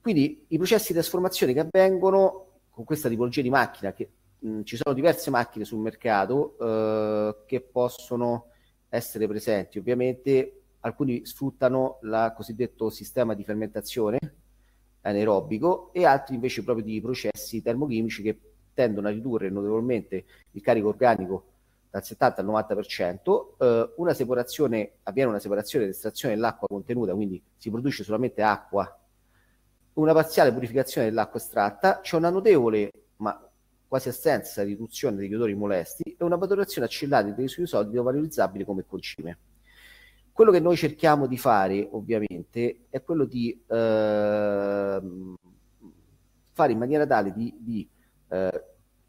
Quindi i processi di trasformazione che avvengono con questa tipologia di macchina, che mh, ci sono diverse macchine sul mercato eh, che possono essere presenti, ovviamente alcuni sfruttano il cosiddetto sistema di fermentazione anaerobico e altri invece proprio di processi termochimici che tendono a ridurre notevolmente il carico organico dal 70 al 90%, eh, una separazione, avviene una separazione ed estrazione dell'acqua contenuta, quindi si produce solamente acqua, una parziale purificazione dell'acqua estratta, c'è una notevole ma quasi assenza riduzione degli odori molesti e una valorazione accelerata dei residui solido valorizzabili come concime. Quello che noi cerchiamo di fare ovviamente è quello di eh, fare in maniera tale di, di eh,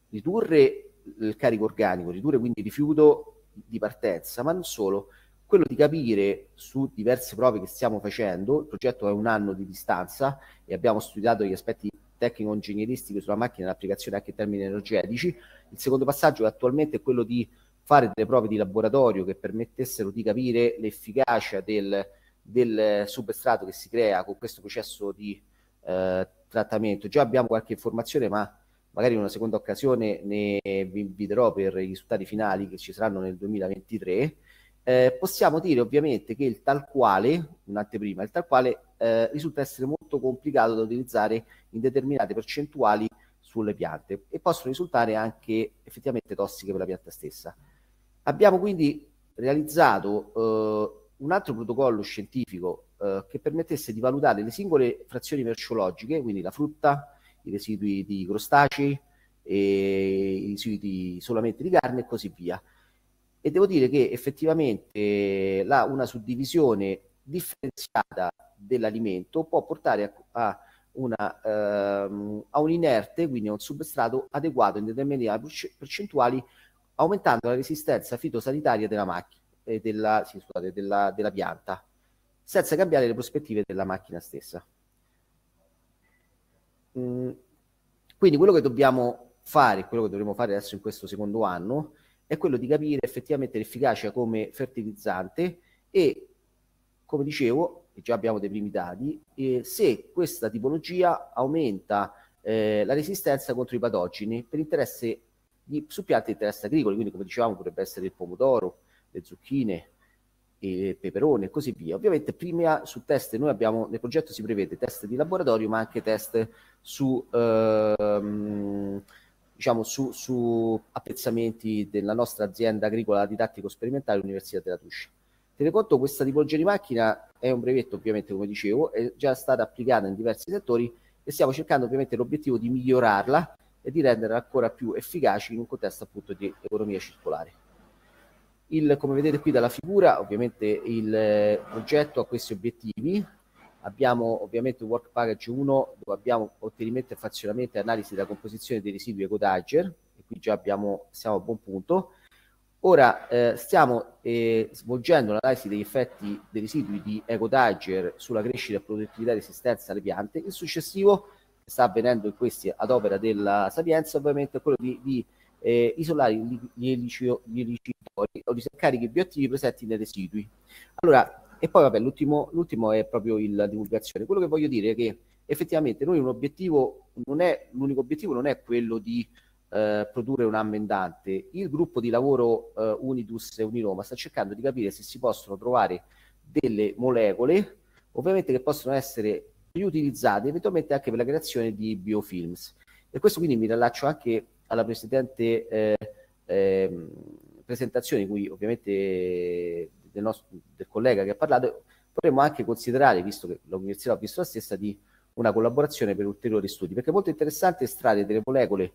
ridurre il carico organico, ridurre quindi il rifiuto di partenza, ma non solo, quello di capire su diverse prove che stiamo facendo, il progetto è un anno di distanza e abbiamo studiato gli aspetti tecnico-ingegneristici sulla macchina e l'applicazione anche in termini energetici, il secondo passaggio attualmente è quello di fare delle prove di laboratorio che permettessero di capire l'efficacia del, del substrato che si crea con questo processo di eh, trattamento. Già abbiamo qualche informazione, ma magari in una seconda occasione ne vi inviterò per i risultati finali che ci saranno nel 2023. Eh, possiamo dire ovviamente che il tal quale, un'anteprima, il tal quale eh, risulta essere molto complicato da utilizzare in determinate percentuali sulle piante e possono risultare anche effettivamente tossiche per la pianta stessa. Abbiamo quindi realizzato eh, un altro protocollo scientifico eh, che permettesse di valutare le singole frazioni merciologiche, quindi la frutta, i residui di crostacei, i residui solamente di carne e così via. E devo dire che effettivamente eh, la, una suddivisione differenziata dell'alimento può portare a, a, una, ehm, a, un inerte, quindi a un substrato adeguato in determinate percentuali, aumentando la resistenza fitosanitaria della, macchina, eh, della, sì, scusate, della, della pianta, senza cambiare le prospettive della macchina stessa. Mm. quindi quello che dobbiamo fare, quello che dovremo fare adesso in questo secondo anno, è quello di capire effettivamente l'efficacia come fertilizzante e, come dicevo, e già abbiamo dei primi dati, eh, se questa tipologia aumenta eh, la resistenza contro i patogeni per interesse di, su piante di interesse agricolo, quindi come dicevamo potrebbe essere il pomodoro, le zucchine, e peperone e così via. Ovviamente prima su test noi abbiamo, nel progetto si prevede test di laboratorio ma anche test su, ehm, diciamo, su, su apprezzamenti della nostra azienda agricola didattico sperimentale Università della Tuscia. Tenete conto questa tipologia di macchina è un brevetto ovviamente come dicevo, è già stata applicata in diversi settori e stiamo cercando ovviamente l'obiettivo di migliorarla e di renderla ancora più efficace in un contesto appunto di economia circolare. Il, come vedete qui dalla figura, ovviamente il eh, progetto ha questi obiettivi. Abbiamo ovviamente un work package 1 dove abbiamo ottenimento e frazionamento e analisi della composizione dei residui ecodager e qui già abbiamo, siamo a buon punto. Ora eh, stiamo eh, svolgendo un'analisi degli effetti dei residui di EcoDiger sulla crescita e produttività e resistenza alle piante. Il successivo, che sta avvenendo in questi ad opera della Sapienza, ovviamente è quello di, di eh, isolare gli, elicio, gli elicitori o riscarichi bioattivi presenti nei residui. Allora, e poi vabbè, l'ultimo, l'ultimo è proprio il, la divulgazione. Quello che voglio dire è che effettivamente noi un obiettivo non è, l'unico obiettivo non è quello di eh, produrre un ammendante. Il gruppo di lavoro eh, Unidus e Uniroma sta cercando di capire se si possono trovare delle molecole, ovviamente che possono essere riutilizzate eventualmente anche per la creazione di biofilms. E questo quindi mi rilascio anche alla precedente eh, eh, presentazione, cui ovviamente del, nostro, del collega che ha parlato, potremmo anche considerare, visto che l'università ha visto la stessa, di una collaborazione per ulteriori studi, perché è molto interessante estrarre delle molecole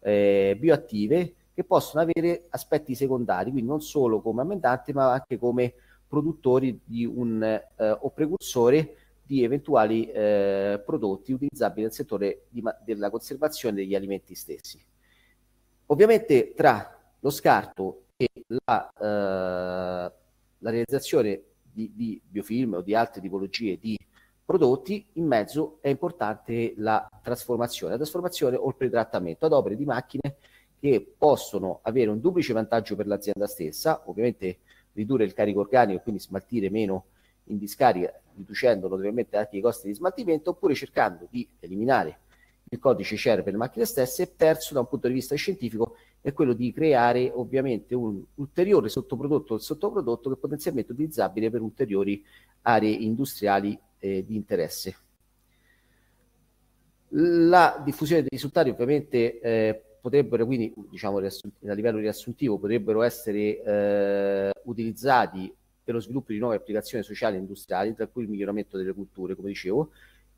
eh, bioattive che possono avere aspetti secondari, quindi non solo come ammendante, ma anche come produttori di un, eh, o precursore di eventuali eh, prodotti utilizzabili nel settore di, della conservazione degli alimenti stessi. Ovviamente tra lo scarto e la, eh, la realizzazione di, di, biofilm o di altre tipologie di prodotti, in mezzo è importante la trasformazione, la trasformazione o il pretrattamento ad opere di macchine che possono avere un duplice vantaggio per l'azienda stessa, ovviamente ridurre il carico organico e quindi smaltire meno in discarica, riducendo notevolmente anche i costi di smaltimento, oppure cercando di eliminare il codice share per le macchine stesse e terzo da un punto di vista scientifico è quello di creare ovviamente un ulteriore sottoprodotto del sottoprodotto che è potenzialmente utilizzabile per ulteriori aree industriali eh, di interesse. La diffusione dei risultati ovviamente eh, potrebbero quindi, diciamo a livello riassuntivo, potrebbero essere eh, utilizzati per lo sviluppo di nuove applicazioni sociali e industriali, tra cui il miglioramento delle culture, come dicevo,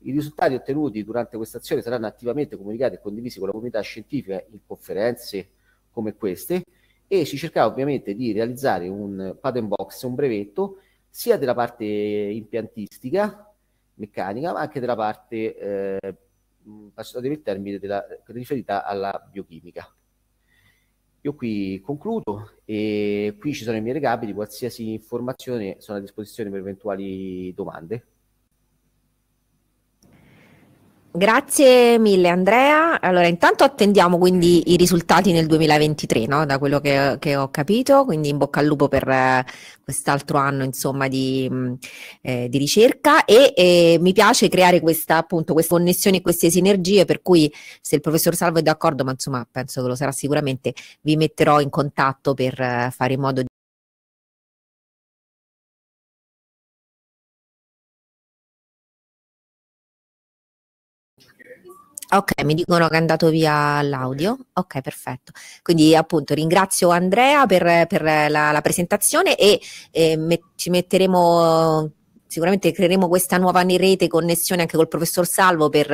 i risultati ottenuti durante questa azione saranno attivamente comunicati e condivisi con la comunità scientifica in conferenze come queste e si cercava ovviamente di realizzare un patent box, un brevetto, sia della parte impiantistica, meccanica, ma anche della parte, eh, passatemi il termine, della, riferita alla biochimica. Io qui concludo e qui ci sono i miei recapiti, qualsiasi informazione sono a disposizione per eventuali domande. Grazie mille Andrea. Allora, intanto attendiamo quindi i risultati nel 2023, no? da quello che, che, ho capito, quindi in bocca al lupo per eh, quest'altro anno insomma, di, mm, eh, di, ricerca e eh, mi piace creare questa, appunto, questa connessione e queste sinergie per cui se il professor Salvo è d'accordo, ma insomma penso che lo sarà sicuramente, vi metterò in contatto per eh, fare in modo di Ok, mi dicono che è andato via l'audio. Ok, perfetto. Quindi appunto ringrazio Andrea per, per la, la, presentazione e eh, met- ci metteremo, sicuramente creeremo questa nuova rete connessione anche col professor Salvo per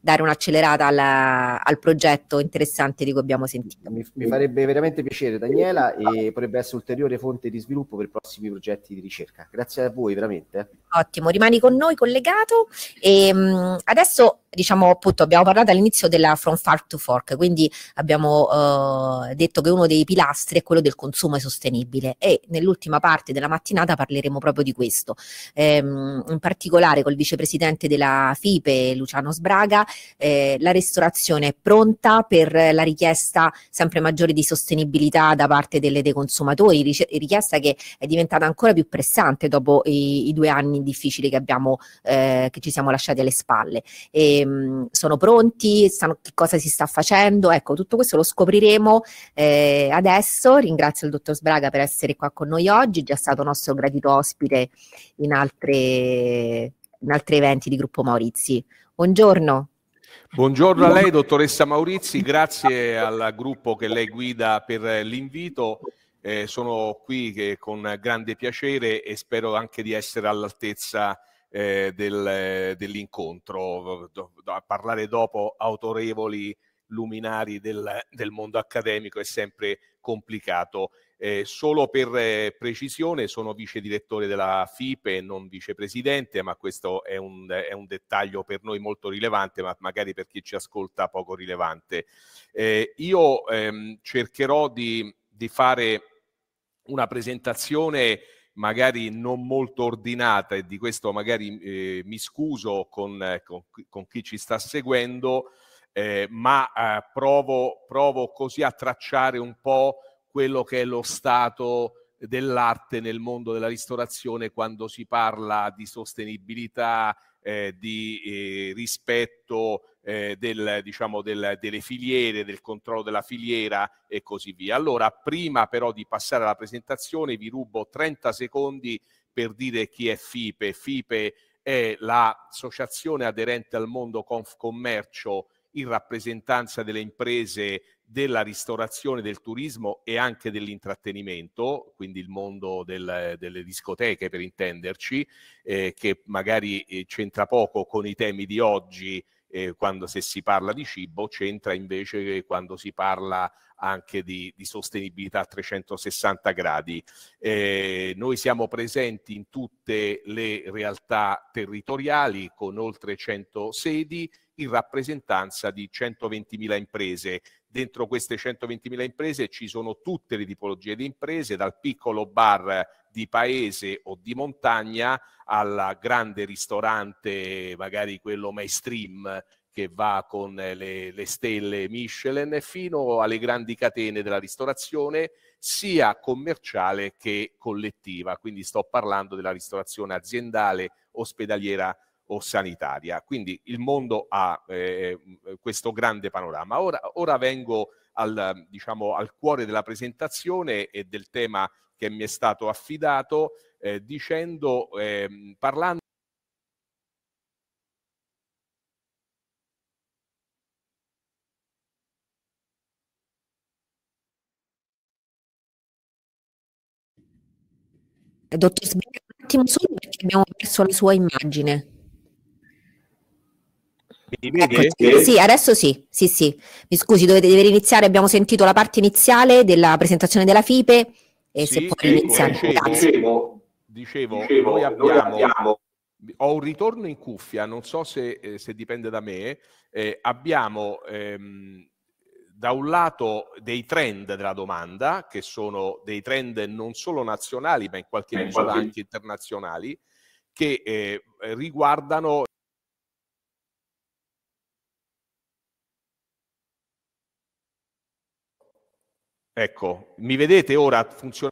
dare un'accelerata alla, al progetto interessante di cui abbiamo sentito. Mi, mi, farebbe veramente piacere Daniela e potrebbe essere ulteriore fonte di sviluppo per i prossimi progetti di ricerca. Grazie a voi veramente. Ottimo, rimani con noi collegato e ehm, mh, adesso diciamo appunto abbiamo parlato all'inizio della from farm to fork, quindi abbiamo eh, detto che uno dei pilastri è quello del consumo sostenibile e nell'ultima parte della mattinata parleremo proprio di questo. Ehm, in particolare col vicepresidente della FIPE Luciano Sbraga, eh, la ristorazione è pronta per la richiesta sempre maggiore di sostenibilità da parte delle, dei consumatori, richiesta che è diventata ancora più pressante dopo i, i due anni difficili che abbiamo eh, che ci siamo lasciati alle spalle. E, Ehm, sono pronti, sanno che cosa si sta facendo, ecco tutto questo lo scopriremo eh, adesso, ringrazio il dottor Sbraga per essere qua con noi oggi, è già stato nostro gradito ospite in, altre, in altri eventi di Gruppo Maurizi. Buongiorno. Buongiorno a lei dottoressa Maurizi, grazie al gruppo che lei guida per l'invito. Eh, sono qui eh, con grande piacere e spero anche di essere all'altezza eh, del, dell'incontro, a parlare dopo autorevoli luminari del, del mondo accademico è sempre complicato. Eh, solo per precisione sono vice direttore della FIPE, non vicepresidente, ma questo è un, è un, dettaglio per noi molto rilevante, ma magari per chi ci ascolta poco rilevante. Eh, io ehm, cercherò di, di, fare una presentazione magari non molto ordinata e di questo magari eh, mi scuso con, eh, con, con, chi ci sta seguendo, eh, ma eh, provo, provo così a tracciare un po' quello che è lo stato dell'arte nel mondo della ristorazione quando si parla di sostenibilità, eh, di eh, rispetto eh, del, diciamo, del, delle filiere, del controllo della filiera e così via. Allora, prima però di passare alla presentazione, vi rubo 30 secondi per dire chi è FIPE. FIPE è l'associazione aderente al mondo Confcommercio in rappresentanza delle imprese della ristorazione, del turismo e anche dell'intrattenimento, quindi il mondo del, delle discoteche per intenderci, eh, che magari eh, c'entra poco con i temi di oggi eh, quando se si parla di cibo, c'entra invece eh, quando si parla anche di, di sostenibilità a 360 gradi. Eh, noi siamo presenti in tutte le realtà territoriali con oltre 100 sedi in rappresentanza di 120.000 imprese Dentro queste 120.000 imprese ci sono tutte le tipologie di imprese, dal piccolo bar di paese o di montagna al grande ristorante, magari quello mainstream che va con le, le stelle Michelin, fino alle grandi catene della ristorazione, sia commerciale che collettiva. Quindi sto parlando della ristorazione aziendale, ospedaliera o sanitaria. Quindi il mondo ha eh, questo grande panorama. Ora, ora vengo al, diciamo, al cuore della presentazione e del tema che mi è stato affidato eh, dicendo, eh, parlando Dottor Sbiglia, un attimo solo perché abbiamo perso la sua immagine. Ecco, sì, adesso sì, sì, sì. Mi scusi, dovete dever iniziare. Abbiamo sentito la parte iniziale della presentazione della FIPE e sì, se puoi iniziare. Dicevo, dicevo, dicevo, noi abbiamo... Noi abbiamo ho un ritorno in cuffia, non so se, eh, se dipende da me, eh, abbiamo ehm, da un lato dei trend della domanda, che sono dei trend non solo nazionali, ma in qualche misura anche internazionali, che eh, riguardano Ecco, mi vedete ora funziona?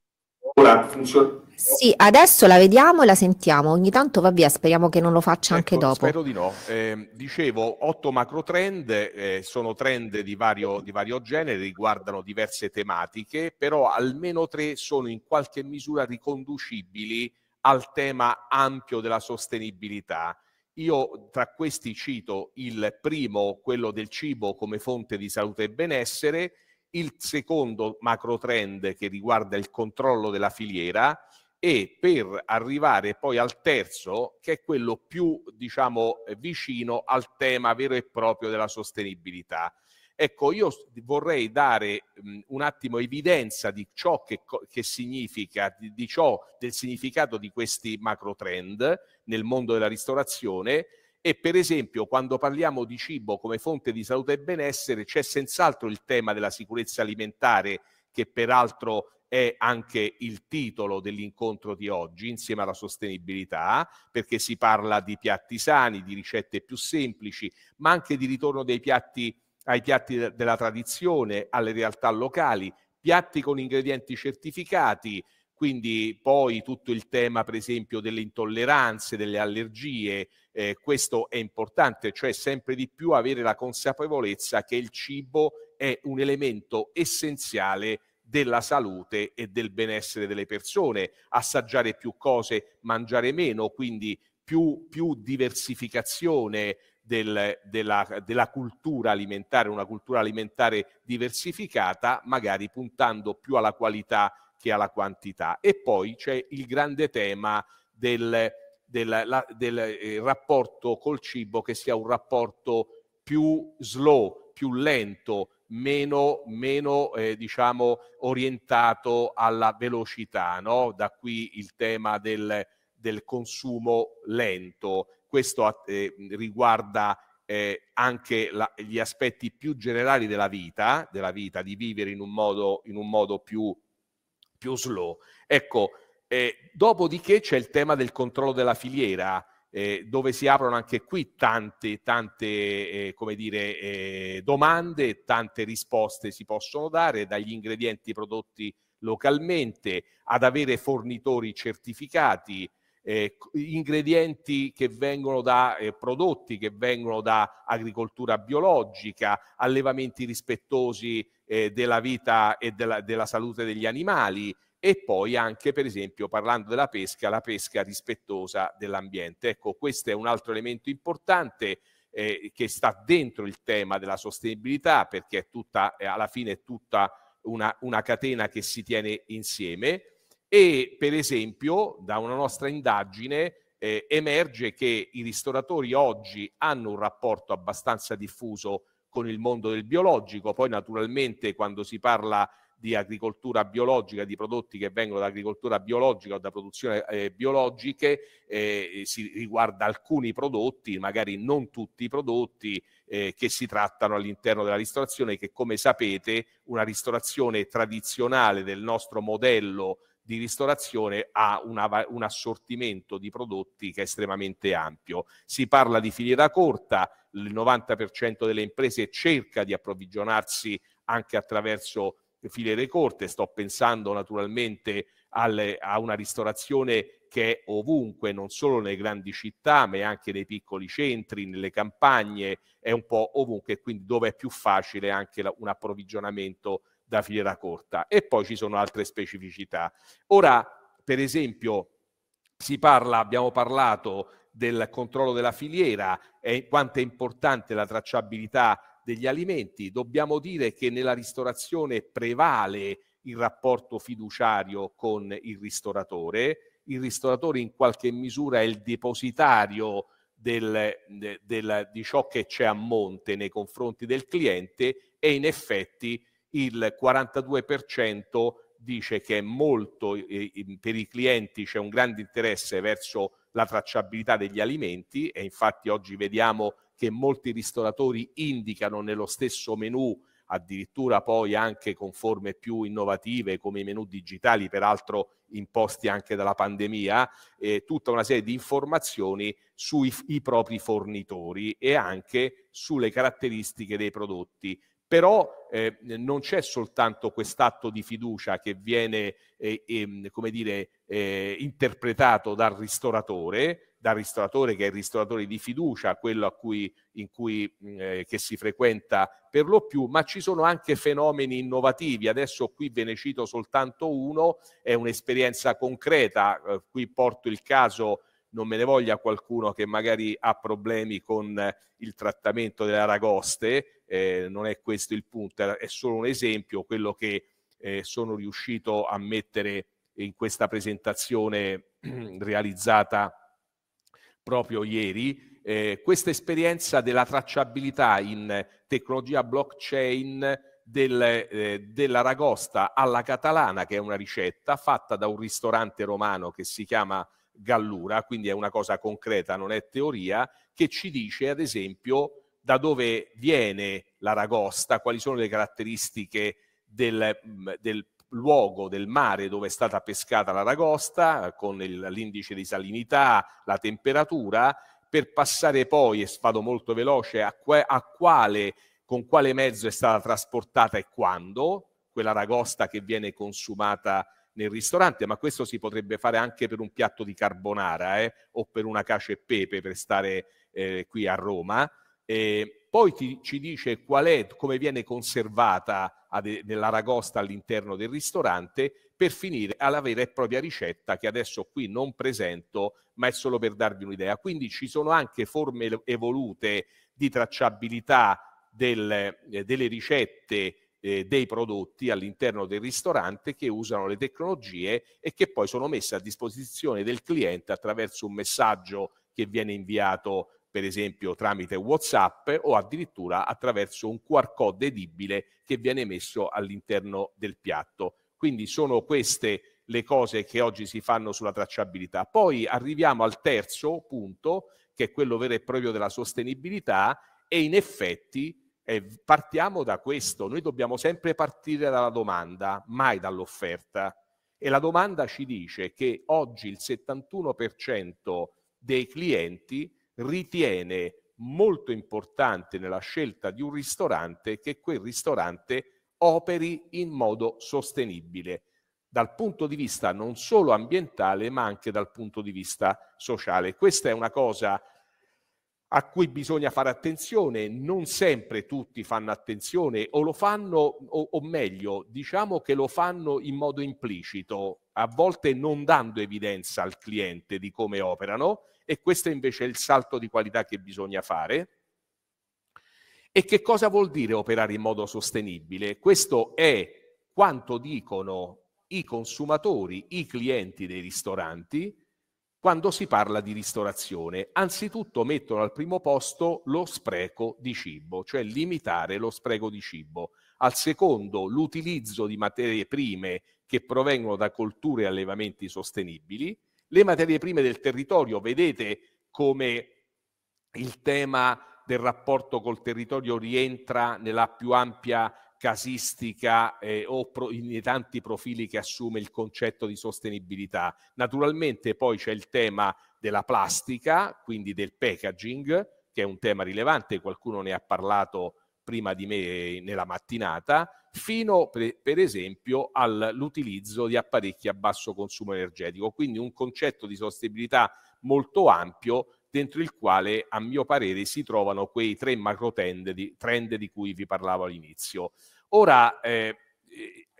Ora funziona. Sì, adesso la vediamo e la sentiamo. Ogni tanto va via, speriamo che non lo faccia ecco, anche dopo. Spero di no. Eh, dicevo, otto macro trend, eh, sono trend di vario, di vario genere, riguardano diverse tematiche, però almeno tre sono in qualche misura riconducibili al tema ampio della sostenibilità. Io tra questi cito il primo, quello del cibo come fonte di salute e benessere, il secondo macro trend che riguarda il controllo della filiera e per arrivare poi al terzo che è quello più diciamo eh, vicino al tema vero e proprio della sostenibilità. Ecco, io vorrei dare mh, un attimo evidenza di ciò che, che significa, di, di ciò, del significato di questi macro trend nel mondo della ristorazione e per esempio, quando parliamo di cibo come fonte di salute e benessere, c'è senz'altro il tema della sicurezza alimentare, che peraltro è anche il titolo dell'incontro di oggi, insieme alla sostenibilità, perché si parla di piatti sani, di ricette più semplici, ma anche di ritorno piatti, ai piatti della tradizione, alle realtà locali, piatti con ingredienti certificati, quindi poi tutto il tema, per esempio, delle intolleranze, delle allergie, eh, questo è importante, cioè sempre di più avere la consapevolezza che il cibo è un elemento essenziale della salute e del benessere delle persone, assaggiare più cose, mangiare meno, quindi più, più diversificazione del, della, della, cultura alimentare, una cultura alimentare diversificata, magari puntando più alla qualità che alla quantità. E poi c'è il grande tema del, del, la, del eh, rapporto col cibo che sia un rapporto più slow, più lento, meno, meno eh, diciamo, orientato alla velocità. No? Da qui il tema del, del consumo lento. Questo eh, riguarda eh, anche la, gli aspetti più generali della vita, della vita, di vivere in un modo, in un modo più più slow. Ecco, eh, dopodiché c'è il tema del controllo della filiera, eh, dove si aprono anche qui tante, tante eh, come dire, eh, domande, tante risposte si possono dare dagli ingredienti prodotti localmente ad avere fornitori certificati, eh, ingredienti che vengono da eh, prodotti che vengono da agricoltura biologica, allevamenti rispettosi eh, della vita e della, della salute degli animali e poi anche per esempio parlando della pesca, la pesca rispettosa dell'ambiente. Ecco, questo è un altro elemento importante eh, che sta dentro il tema della sostenibilità perché è tutta, eh, alla fine è tutta una, una catena che si tiene insieme e per esempio da una nostra indagine eh, emerge che i ristoratori oggi hanno un rapporto abbastanza diffuso con il mondo del biologico, poi naturalmente quando si parla di agricoltura biologica, di prodotti che vengono da agricoltura biologica o da produzione eh, biologiche, eh, si riguarda alcuni prodotti, magari non tutti i prodotti eh, che si trattano all'interno della ristorazione, che come sapete una ristorazione tradizionale del nostro modello di ristorazione ha una, un assortimento di prodotti che è estremamente ampio. Si parla di filiera corta, il 90% delle imprese cerca di approvvigionarsi anche attraverso filiere corte, sto pensando naturalmente alle, a una ristorazione che è ovunque, non solo nelle grandi città, ma anche nei piccoli centri, nelle campagne, è un po' ovunque, quindi dove è più facile anche la, un approvvigionamento da filiera corta e poi ci sono altre specificità. Ora, per esempio, si parla, abbiamo parlato del controllo della filiera e quanto è importante la tracciabilità degli alimenti. Dobbiamo dire che nella ristorazione prevale il rapporto fiduciario con il ristoratore. Il ristoratore in qualche misura è il depositario del, del, di ciò che c'è a monte nei confronti del cliente e in effetti il 42% dice che è molto, eh, per i clienti c'è un grande interesse verso la tracciabilità degli alimenti e infatti oggi vediamo che molti ristoratori indicano nello stesso menu addirittura poi anche con forme più innovative come i menu digitali, peraltro imposti anche dalla pandemia, eh, tutta una serie di informazioni sui propri fornitori e anche sulle caratteristiche dei prodotti. Però eh, non c'è soltanto quest'atto di fiducia che viene eh, eh, come dire, eh, interpretato dal ristoratore, dal ristoratore che è il ristoratore di fiducia, quello cui, in cui mm, eh, che si frequenta per lo più, ma ci sono anche fenomeni innovativi. Adesso qui ve ne cito soltanto uno, è un'esperienza concreta. Eh, qui porto il caso non me ne voglia qualcuno che magari ha problemi con il trattamento delle aragoste, eh, non è questo il punto, è solo un esempio quello che eh, sono riuscito a mettere in questa presentazione *clears throat* realizzata proprio ieri. Eh, questa esperienza della tracciabilità in tecnologia blockchain del, eh, dell'aragosta alla catalana, che è una ricetta fatta da un ristorante romano che si chiama Gallura, quindi è una cosa concreta, non è teoria, che ci dice ad esempio da dove viene l'aragosta, quali sono le caratteristiche del, mm, del luogo del mare dove è stata pescata l'aragosta, con il, l'indice di salinità, la temperatura, per passare poi, e vado molto veloce, a, que, a quale, con quale mezzo è stata trasportata e quando, quella ragosta che viene consumata nel ristorante, ma questo si potrebbe fare anche per un piatto di carbonara eh, o per una cacio e pepe per stare eh, qui a Roma. Eh, poi ti, ci dice qual è, come viene conservata ad, nell'aragosta all'interno del ristorante per finire alla vera e propria ricetta che adesso qui non presento, ma è solo per darvi un'idea. Quindi ci sono anche forme evolute di tracciabilità del, eh, delle ricette eh, dei prodotti all'interno del ristorante che usano le tecnologie e che poi sono messe a disposizione del cliente attraverso un messaggio che viene inviato per esempio tramite WhatsApp o addirittura attraverso un QR code edibile che viene messo all'interno del piatto. Quindi sono queste le cose che oggi si fanno sulla tracciabilità. Poi arriviamo al terzo punto, che è quello vero e proprio della sostenibilità e in effetti e partiamo da questo, noi dobbiamo sempre partire dalla domanda, mai dall'offerta. E la domanda ci dice che oggi il 71% dei clienti ritiene molto importante nella scelta di un ristorante che quel ristorante operi in modo sostenibile dal punto di vista non solo ambientale ma anche dal punto di vista sociale. Questa è una cosa a cui bisogna fare attenzione, non sempre tutti fanno attenzione o lo fanno, o, o, meglio, diciamo che lo fanno in modo implicito, a volte non dando evidenza al cliente di come operano e questo invece è il salto di qualità che bisogna fare. E che cosa vuol dire operare in modo sostenibile? Questo è quanto dicono i consumatori, i clienti dei ristoranti, quando si parla di ristorazione. Anzitutto mettono al primo posto lo spreco di cibo, cioè limitare lo spreco di cibo. Al secondo l'utilizzo di materie prime che provengono da colture e allevamenti sostenibili. Le materie prime del territorio, vedete come il tema del rapporto col territorio rientra nella più ampia casistica eh, o pro, i tanti profili che assume il concetto di sostenibilità. Naturalmente poi c'è il tema della plastica, quindi del packaging, che è un tema rilevante, qualcuno ne ha parlato prima di me eh, nella mattinata, fino per, per esempio all'utilizzo di apparecchi a basso consumo energetico, quindi un concetto di sostenibilità molto ampio dentro il quale, a mio parere, si trovano quei tre macro trend di, trend di cui vi parlavo all'inizio. Ora, eh,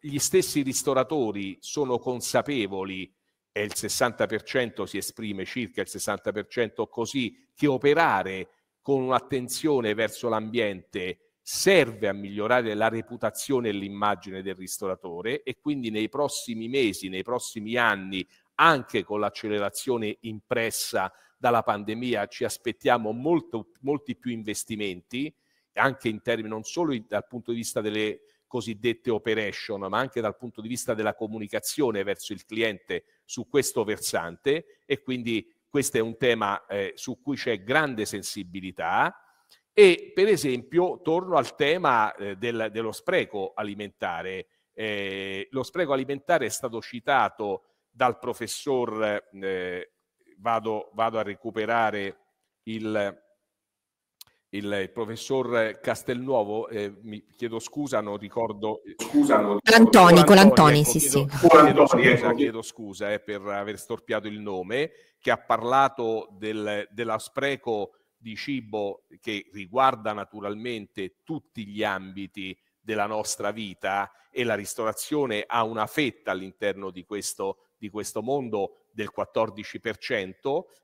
gli stessi ristoratori sono consapevoli, e il 60% si esprime circa il 60% così, che operare con un'attenzione verso l'ambiente serve a migliorare la reputazione e l'immagine del ristoratore e quindi nei prossimi mesi, nei prossimi anni anche con l'accelerazione impressa dalla pandemia ci aspettiamo molto, molti più investimenti, anche in termini non solo dal punto di vista delle cosiddette operation, ma anche dal punto di vista della comunicazione verso il cliente su questo versante e quindi questo è un tema eh, su cui c'è grande sensibilità e per esempio torno al tema eh, del, dello spreco alimentare. Eh, lo spreco alimentare è stato citato dal professor eh, vado, vado, a recuperare il, il professor Castelnuovo, eh, mi chiedo scusa, non ricordo. Eh, scusa, non ricordo. L'Antoni, con l'Antoni, ecco, sì, chiedo, Chiedo scusa, chiedo scusa eh, per aver storpiato il nome, che ha parlato del, della spreco di cibo che riguarda naturalmente tutti gli ambiti della nostra vita e la ristorazione ha una fetta all'interno di questo di questo mondo del 14%,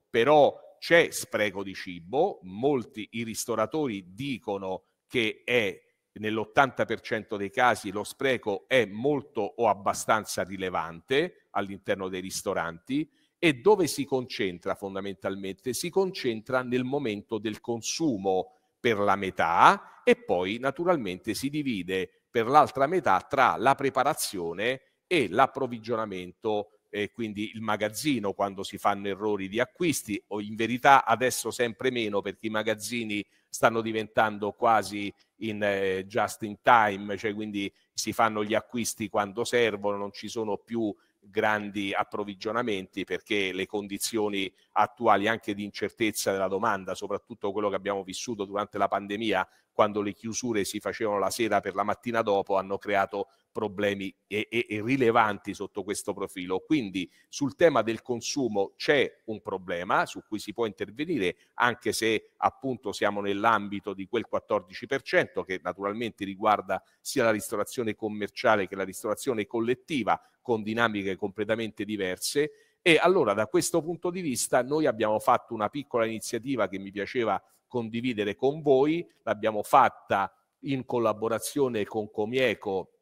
però c'è spreco di cibo, molti i ristoratori dicono che è nell'80% dei casi lo spreco è molto o abbastanza rilevante all'interno dei ristoranti e dove si concentra fondamentalmente? Si concentra nel momento del consumo per la metà e poi naturalmente si divide per l'altra metà tra la preparazione e l'approvvigionamento e quindi il magazzino quando si fanno errori di acquisti o in verità adesso sempre meno perché i magazzini stanno diventando quasi in eh, just in time, cioè quindi si fanno gli acquisti quando servono, non ci sono più grandi approvvigionamenti perché le condizioni attuali anche di incertezza della domanda, soprattutto quello che abbiamo vissuto durante la pandemia quando le chiusure si facevano la sera per la mattina dopo, hanno creato problemi e, e, e rilevanti sotto questo profilo. Quindi sul tema del consumo c'è un problema su cui si può intervenire, anche se appunto siamo nell'ambito di quel 14% che naturalmente riguarda sia la ristorazione commerciale che la ristorazione collettiva, con dinamiche completamente diverse. E allora da questo punto di vista noi abbiamo fatto una piccola iniziativa che mi piaceva condividere con voi, l'abbiamo fatta in collaborazione con Comieco,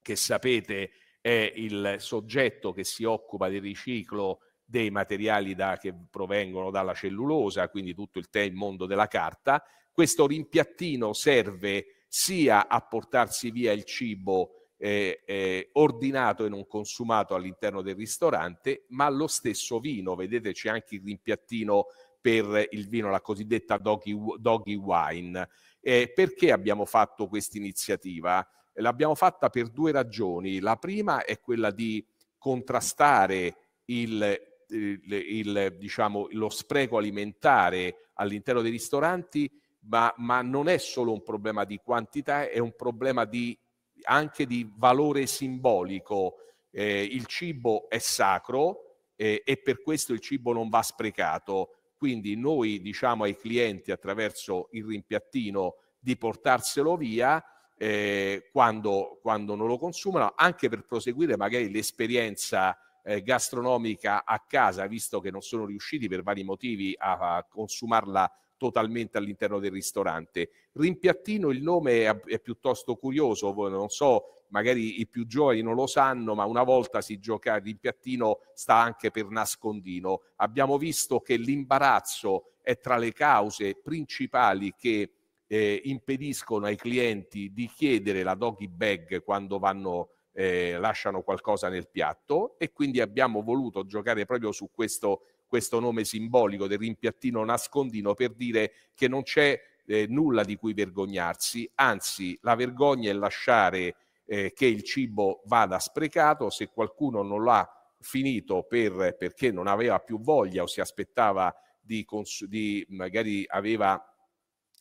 che sapete è il soggetto che si occupa del riciclo dei materiali da, che provengono dalla cellulosa, quindi tutto il, te, il mondo della carta. Questo rimpiattino serve sia a portarsi via il cibo eh, eh, ordinato e non consumato all'interno del ristorante, ma lo stesso vino, vedete c'è anche il rimpiattino per il vino, la cosiddetta doggy, doggy wine. Eh, perché abbiamo fatto questa iniziativa? L'abbiamo fatta per due ragioni. La prima è quella di contrastare il, il, il, diciamo, lo spreco alimentare all'interno dei ristoranti, ma, ma, non è solo un problema di quantità, è un problema di, anche di valore simbolico. Eh, il cibo è sacro eh, e per questo il cibo non va sprecato. Quindi noi diciamo ai clienti attraverso il rimpiattino di portarselo via eh, quando, quando, non lo consumano, anche per proseguire magari l'esperienza eh, gastronomica a casa, visto che non sono riusciti per vari motivi a, a consumarla totalmente all'interno del ristorante. Rimpiattino il nome è, è piuttosto curioso, non so, magari i più giovani non lo sanno, ma una volta si giocava rimpiattino sta anche per nascondino. Abbiamo visto che l'imbarazzo è tra le cause principali che eh, impediscono ai clienti di chiedere la doggy bag quando vanno eh, lasciano qualcosa nel piatto e quindi abbiamo voluto giocare proprio su questo questo nome simbolico del rimpiattino nascondino per dire che non c'è eh, nulla di cui vergognarsi, anzi la vergogna è lasciare eh, che il cibo vada sprecato se qualcuno non l'ha finito per, perché non aveva più voglia o si aspettava di, cons- di magari aveva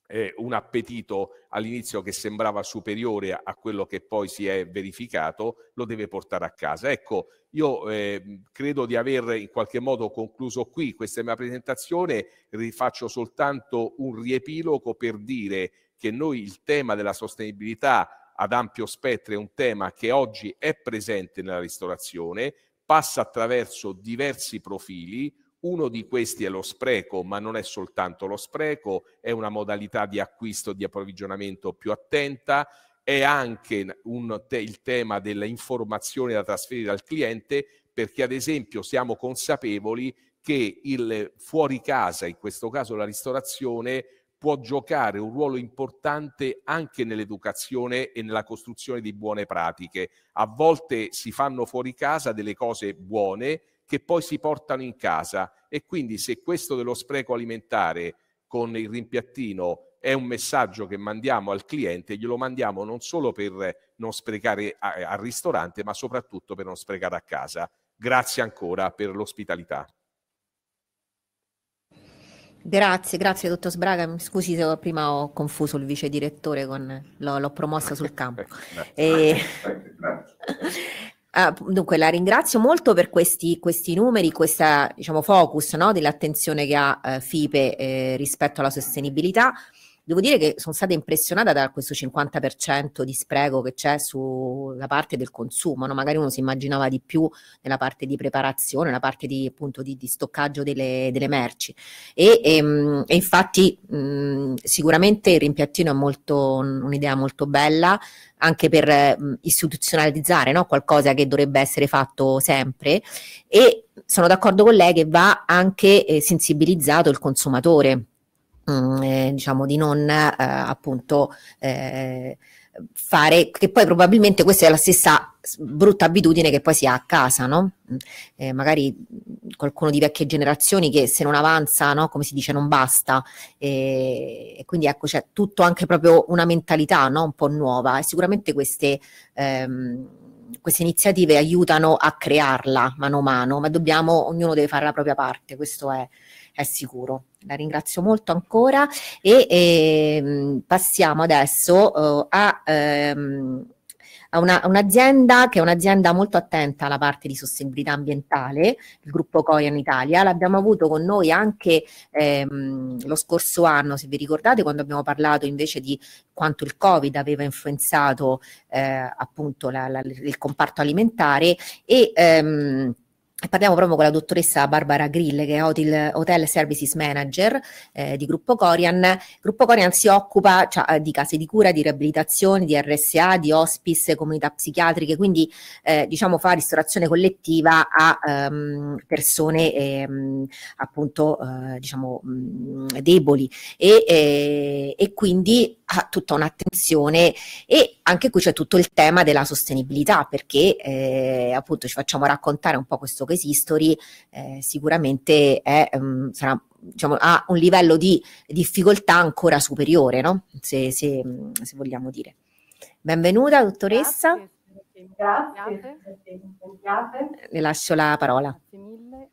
eh, un appetito all'inizio che sembrava superiore a, quello che poi si è verificato, lo deve portare a casa. Ecco, io eh, credo di aver in qualche modo concluso qui questa mia presentazione, rifaccio soltanto un riepilogo per dire che noi il tema della sostenibilità ad ampio spettro è un tema che oggi è presente nella ristorazione, passa attraverso diversi profili, uno di questi è lo spreco, ma non è soltanto lo spreco, è una modalità di acquisto di approvvigionamento più attenta, è anche un, te, il tema dell'informazione da trasferire al cliente, perché ad esempio siamo consapevoli che il fuori casa, in questo caso la ristorazione, può giocare un ruolo importante anche nell'educazione e nella costruzione di buone pratiche. A volte si fanno fuori casa delle cose buone, che poi si portano in casa e quindi se questo dello spreco alimentare con il rimpiattino è un messaggio che mandiamo al cliente, glielo mandiamo non solo per non sprecare a, al ristorante, ma soprattutto per non sprecare a casa. Grazie ancora per l'ospitalità. Grazie, grazie dottor Sbraga, mi scusi se prima ho confuso il vice direttore con l'ho, l'ho promossa sul campo. *laughs* e... grazie. Eh, dunque la ringrazio molto per questi, questi numeri, questo diciamo, focus no, dell'attenzione che ha uh, FIPE eh, rispetto alla sostenibilità. Devo dire che sono stata impressionata da questo 50% di spreco che c'è sulla parte del consumo, no? magari uno si immaginava di più nella parte di preparazione, nella parte di, appunto, di, di stoccaggio delle, delle merci. E, e, ehm, e infatti mh, sicuramente il rimpiattino è molto, un'idea molto bella, anche per mh, istituzionalizzare no? qualcosa che dovrebbe essere fatto sempre e sono d'accordo con lei che va anche eh, sensibilizzato il consumatore eh, diciamo di non eh, appunto eh, fare che poi probabilmente questa è la stessa brutta abitudine che poi si ha a casa, no? Eh, magari qualcuno di vecchie generazioni che se non avanza, no? come si dice, non basta. Eh, e quindi ecco, c'è tutto anche proprio una mentalità no? un po' nuova e sicuramente queste, ehm, queste iniziative aiutano a crearla mano a mano, ma dobbiamo, ognuno deve fare la propria parte, questo è, è sicuro. La ringrazio molto ancora e, e ehm, passiamo adesso uh, a... Um, una, un'azienda che è un'azienda molto attenta alla parte di sostenibilità ambientale, il gruppo Coian Italia. L'abbiamo avuto con noi anche ehm, lo scorso anno, se vi ricordate, quando abbiamo parlato invece di quanto il Covid aveva influenzato eh, appunto la, la, il comparto alimentare e ehm, Parliamo proprio con la dottoressa Barbara Grille, che è Hotel, Hotel Services Manager eh, di Gruppo Corian. Gruppo Corian si occupa cioè, eh, di case di cura, di riabilitazione, di RSA, di hospice, comunità psichiatriche, quindi eh, diciamo fa ristorazione collettiva a ehm, persone ehm, appunto eh, diciamo, mh, mm, deboli e, eh, e quindi ha tutta un'attenzione e anche qui c'è tutto il tema della sostenibilità perché eh, appunto ci facciamo raccontare un po' questo case history eh, sicuramente è, um, sarà diciamo, ha un livello di difficoltà ancora superiore no? se, se, se vogliamo dire benvenuta dottoressa grazie, grazie. le lascio la parola grazie mille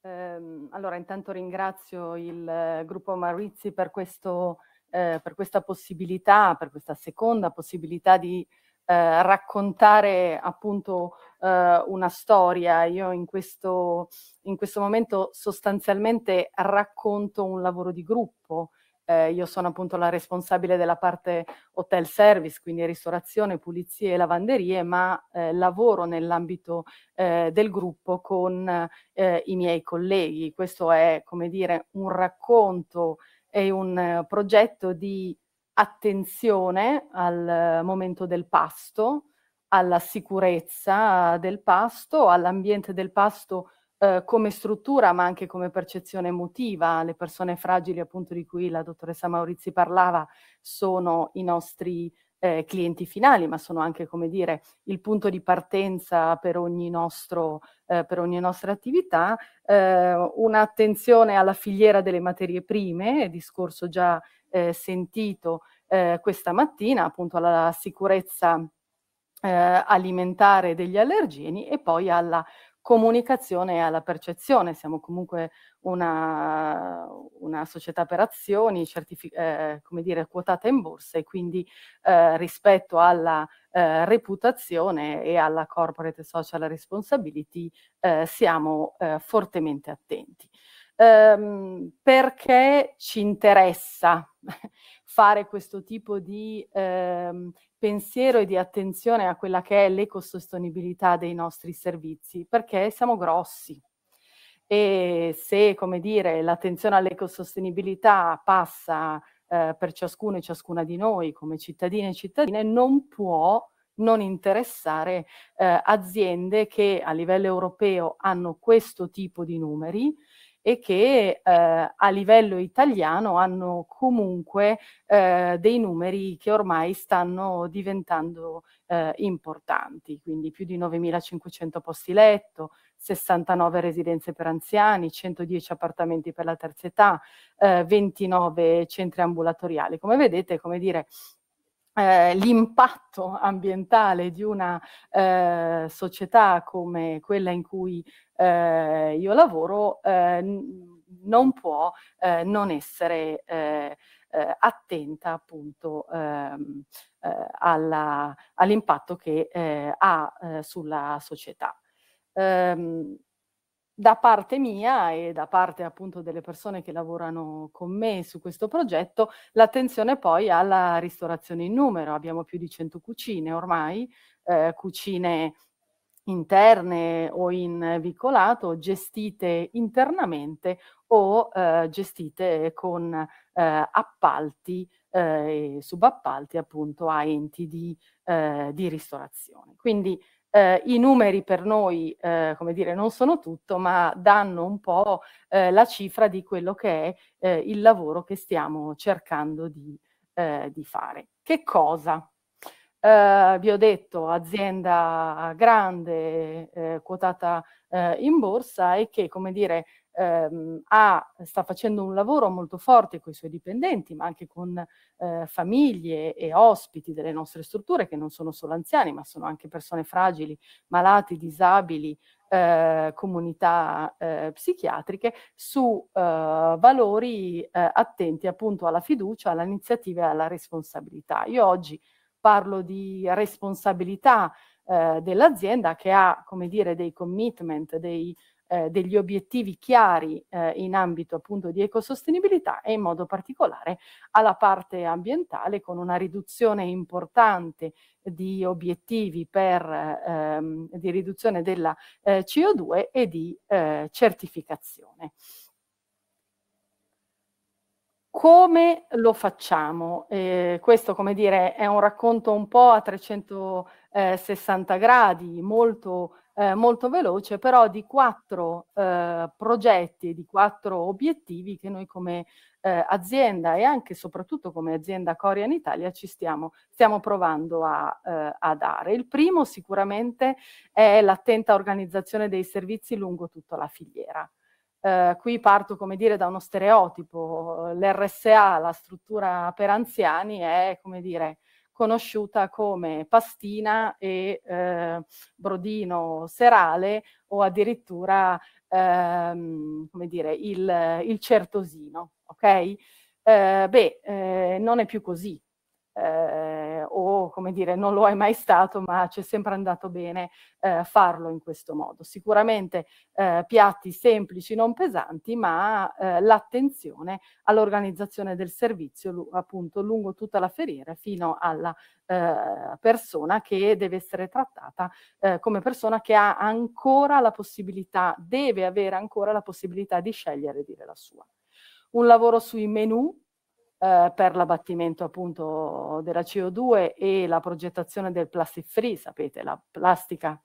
ehm, allora intanto ringrazio il eh, gruppo Marizzi per questo eh, per questa possibilità, per questa seconda possibilità di eh, raccontare appunto eh, una storia. Io in questo, in questo momento sostanzialmente racconto un lavoro di gruppo. Eh, io sono appunto la responsabile della parte hotel service, quindi ristorazione, pulizie e lavanderie, ma eh, lavoro nell'ambito eh, del gruppo con eh, i miei colleghi. Questo è, come dire, un racconto è un eh, progetto di attenzione al eh, momento del pasto, alla sicurezza del pasto, all'ambiente del pasto eh, come struttura ma anche come percezione emotiva. Le persone fragili appunto di cui la dottoressa Maurizi parlava sono i nostri eh, clienti finali, ma sono anche, come dire, il punto di partenza per ogni, nostro, eh, per ogni nostra attività, eh, un'attenzione alla filiera delle materie prime, discorso già eh, sentito eh, questa mattina, appunto alla sicurezza eh, alimentare degli allergeni e poi alla comunicazione e alla percezione. Siamo comunque una, una società per azioni, certific- eh, eh, come dire, quotata in borsa e quindi eh, rispetto alla eh, reputazione e alla corporate social responsibility eh, siamo eh, fortemente attenti. Ehm, perché ci interessa *laughs* fare questo tipo di ehm, pensiero e di attenzione a quella che è l'ecosostenibilità dei nostri servizi, perché siamo grossi. E se, come dire, l'attenzione all'ecosostenibilità passa eh, per ciascuno e ciascuna di noi come cittadini e cittadine, non può non interessare eh, aziende che a livello europeo hanno questo tipo di numeri, e che eh, a livello italiano hanno comunque eh, dei numeri che ormai stanno diventando eh, importanti, quindi più di 9.500 posti letto, 69 residenze per anziani, 110 appartamenti per la terza età, 29 eh, centri ambulatoriali. Come vedete, come dire, eh, l'impatto ambientale di una eh, società come quella in cui eh, io lavoro eh, non può eh, non essere eh, attenta appunto ehm, alla, all'impatto che ha sulla società. Um, da parte mia e da parte appunto delle persone che lavorano con me su questo progetto, l'attenzione poi alla ristorazione in numero. Abbiamo più di 100 cucine ormai, eh, cucine interne o in vicolato, gestite internamente o eh, gestite con eh, appalti eh, e subappalti appunto a enti di, eh, di ristorazione. Quindi eh, i numeri per noi, eh, come dire, non sono tutto, ma danno un po' eh, la cifra di quello che è eh, il lavoro che stiamo cercando di, eh, di fare. Che cosa? Eh, vi ho detto, azienda grande, quotata in borsa e che, come dire, ehm, ha, sta facendo un lavoro molto forte con i suoi dipendenti, ma anche con eh, famiglie e ospiti delle nostre strutture, che non sono solo anziani, ma sono anche persone fragili, malati, disabili, eh, comunità eh, psichiatriche su eh, valori eh, attenti appunto alla fiducia, all'iniziativa e alla responsabilità. Io oggi parlo di responsabilità eh, dell'azienda che ha, come dire, dei commitment, dei eh, degli obiettivi chiari eh, in ambito appunto di ecosostenibilità e in modo particolare alla parte ambientale con una riduzione importante di obiettivi per, ehm, di riduzione della eh, CO2 e di eh, certificazione. Come lo facciamo? Eh, questo, come dire, è un racconto un po' a 360 gradi, molto eh, molto veloce, però di quattro eh, progetti e di quattro obiettivi che noi come eh, azienda e anche e soprattutto come azienda Corea in Italia ci stiamo, stiamo provando a, eh, a dare. Il primo sicuramente è l'attenta organizzazione dei servizi lungo tutta la filiera. Eh, qui parto come dire da uno stereotipo, eh, l'RSA, la struttura per anziani, è come dire conosciuta come pastina e eh, brodino serale o addirittura ehm, come dire, il, il certosino. Okay? Eh, beh, eh, non è più così, eh, o come dire non lo è mai stato ma c'è sempre andato bene eh, farlo in questo modo. Sicuramente eh, piatti semplici, non pesanti, ma eh, l'attenzione all'organizzazione del servizio appunto lungo tutta la feriera fino alla eh, persona che deve essere trattata eh, come persona che ha ancora la possibilità, deve avere ancora la possibilità di scegliere e dire la sua. Un lavoro sui menu eh, per l'abbattimento appunto della CO2 e la progettazione del plastic free, sapete, la plastica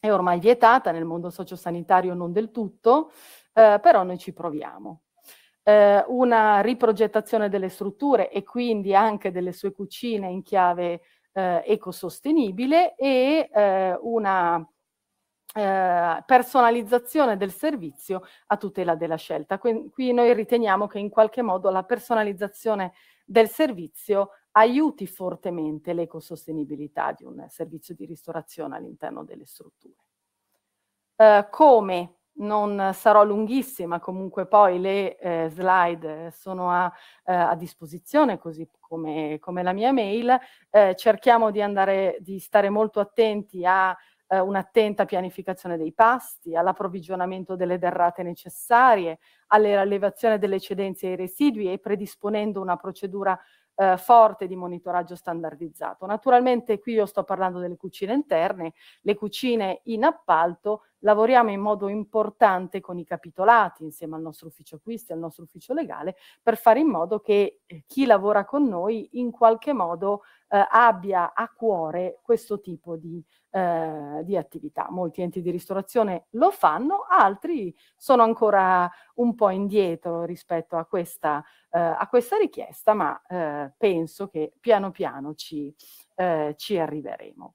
è ormai vietata nel mondo sociosanitario non del tutto, eh, però noi ci proviamo. Eh, una riprogettazione delle strutture e quindi anche delle sue cucine in chiave eh, ecosostenibile e eh, una eh, personalizzazione del servizio a tutela della scelta. Qui, qui noi riteniamo che in qualche modo la personalizzazione del servizio aiuti fortemente l'ecosostenibilità di un servizio di ristorazione all'interno delle strutture. Eh, come non sarò lunghissima, comunque poi le eh, slide sono a, eh, a disposizione, così come, come, la mia mail. Eh, cerchiamo di, andare, di stare molto attenti a eh, un'attenta pianificazione dei pasti, all'approvvigionamento delle derrate necessarie, all'elevazione delle eccedenze ai residui e predisponendo una procedura eh, forte di monitoraggio standardizzato. Naturalmente qui io sto parlando delle cucine interne, le cucine in appalto, lavoriamo in modo importante con i capitolati insieme al nostro ufficio acquisti, al nostro ufficio legale, per fare in modo che eh, chi lavora con noi in qualche modo eh, abbia a cuore questo tipo di eh, di attività. Molti enti di ristorazione lo fanno, altri sono ancora un po' indietro rispetto a questa, eh, a questa richiesta, ma eh, penso che piano piano ci, eh, ci arriveremo.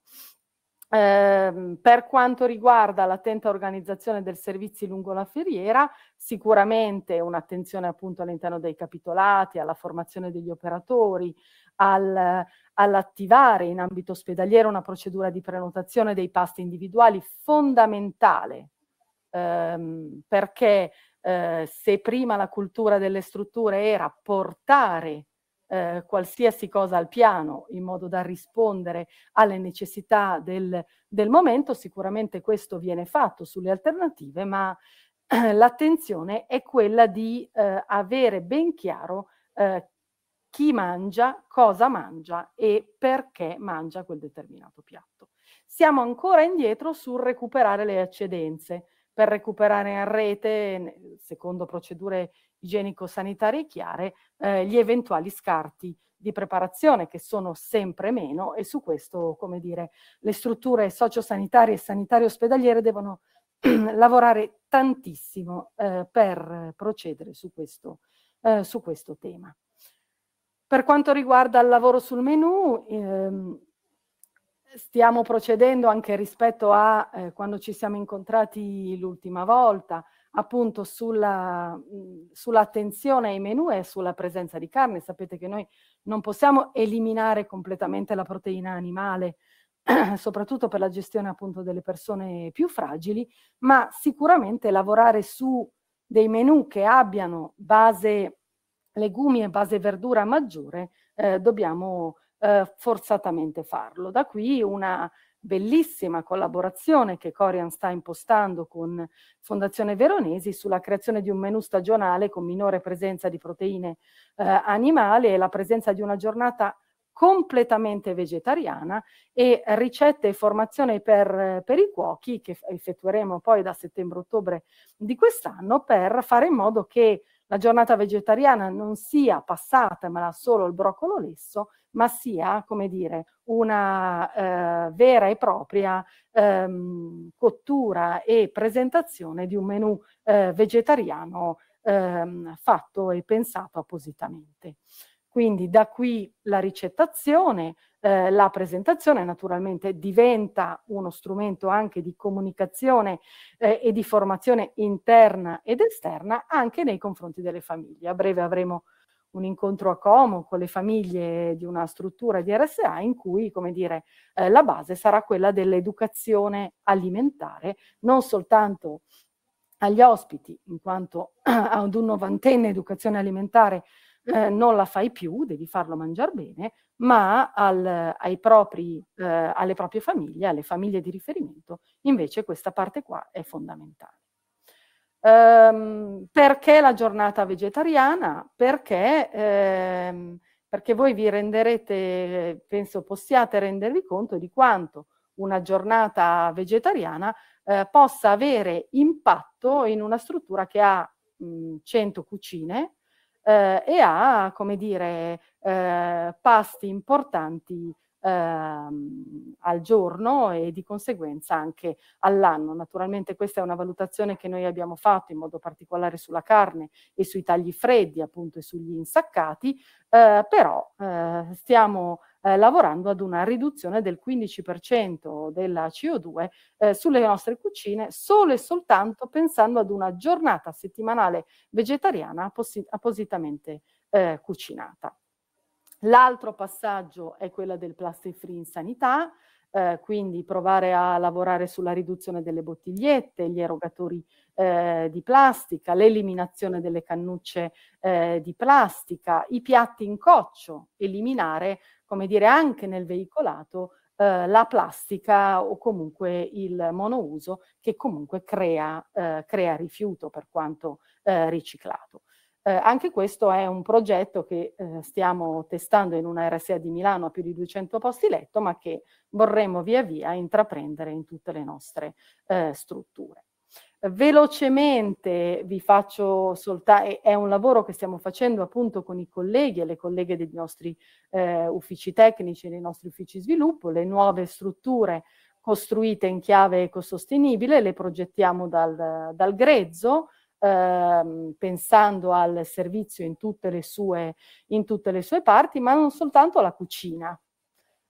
Eh, per quanto riguarda l'attenta organizzazione dei servizi lungo la filiera, sicuramente un'attenzione appunto all'interno dei capitolati, alla formazione degli operatori, al, all'attivare in ambito ospedaliero una procedura di prenotazione dei pasti individuali fondamentale, ehm, perché eh, se prima la cultura delle strutture era portare eh, qualsiasi cosa al piano in modo da rispondere alle necessità del, del momento, sicuramente questo viene fatto sulle alternative, ma *clears throat* l'attenzione è quella di eh, avere ben chiaro eh, chi mangia, cosa mangia e perché mangia quel determinato piatto. Siamo ancora indietro sul recuperare le eccedenze. Per recuperare in rete, secondo procedure igienico-sanitarie chiare, eh, gli eventuali scarti di preparazione che sono sempre meno e su questo, come dire, le strutture sociosanitarie e sanitarie ospedaliere devono *clears throat* lavorare tantissimo eh, per procedere su questo, eh, su questo tema. Per quanto riguarda il lavoro sul menu, ehm, stiamo procedendo anche rispetto a eh, quando ci siamo incontrati l'ultima volta, appunto sulla, sull'attenzione ai menu e sulla presenza di carne. Sapete che noi non possiamo eliminare completamente la proteina animale, *clears throat* soprattutto per la gestione appunto delle persone più fragili, ma sicuramente lavorare su dei menu che abbiano base legumi e base verdura maggiore, eh, dobbiamo eh, forzatamente farlo. Da qui una bellissima collaborazione che Corian sta impostando con Fondazione Veronesi sulla creazione di un menù stagionale con minore presenza di proteine eh, animali e la presenza di una giornata completamente vegetariana e ricette e formazione per, per i cuochi che effettueremo poi da settembre-ottobre di quest'anno per fare in modo che la giornata vegetariana non sia passatemela solo il broccolo lesso, ma sia, come dire, una eh, vera e propria ehm, cottura e presentazione di un menù eh, vegetariano ehm, fatto e pensato appositamente. Quindi da qui la ricettazione, eh, la presentazione naturalmente diventa uno strumento anche di comunicazione eh, e di formazione interna ed esterna anche nei confronti delle famiglie. A breve avremo un incontro a Como con le famiglie di una struttura di RSA in cui, come dire, eh, la base sarà quella dell'educazione alimentare, non soltanto agli ospiti, in quanto *clears throat* ad un novantenne educazione alimentare eh, non la fai più, devi farlo mangiare bene, ma al, propri, eh, alle proprie famiglie, alle famiglie di riferimento, invece questa parte qua è fondamentale. Ehm, perché la giornata vegetariana? Perché, ehm, perché voi vi renderete, penso possiate rendervi conto di quanto una giornata vegetariana eh, possa avere impatto in una struttura che ha mh, 100 cucine, eh, e ha, come dire, eh, pasti importanti ehm, al giorno e di conseguenza anche all'anno. Naturalmente questa è una valutazione che noi abbiamo fatto in modo particolare sulla carne e sui tagli freddi appunto e sugli insaccati, eh, però eh, stiamo eh, lavorando ad una riduzione del 15% della CO2 eh, sulle nostre cucine solo e soltanto pensando ad una giornata settimanale vegetariana appositamente eh, cucinata. L'altro passaggio è quello del plastic free in sanità, eh, quindi provare a lavorare sulla riduzione delle bottigliette, gli erogatori eh, di plastica, l'eliminazione delle cannucce eh, di plastica, i piatti in coccio, eliminare come dire, anche nel veicolato eh, la plastica o comunque il monouso che comunque crea, eh, crea rifiuto per quanto eh, riciclato. Eh, anche questo è un progetto che eh, stiamo testando in una RSA di Milano a più di 200 posti letto, ma che vorremmo via via intraprendere in tutte le nostre eh, strutture. Velocemente vi faccio soltanto, è un lavoro che stiamo facendo appunto con i colleghi e le colleghe dei nostri eh, uffici tecnici, dei nostri uffici sviluppo, le nuove strutture costruite in chiave ecosostenibile, le progettiamo dal, dal grezzo, eh, pensando al servizio in tutte, le sue, in tutte le sue parti, ma non soltanto la cucina,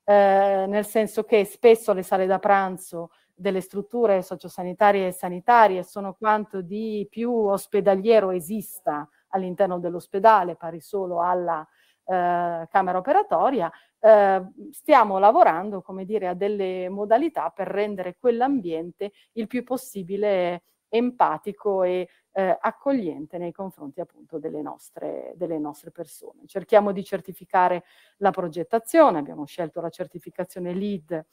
eh, nel senso che spesso le sale da pranzo delle strutture sociosanitarie e sanitarie sono quanto di più ospedaliero esista all'interno dell'ospedale, pari solo alla eh, camera operatoria, eh, stiamo lavorando come dire, a delle modalità per rendere quell'ambiente il più possibile empatico e eh, accogliente nei confronti appunto delle nostre, delle nostre persone. Cerchiamo di certificare la progettazione, abbiamo scelto la certificazione LEED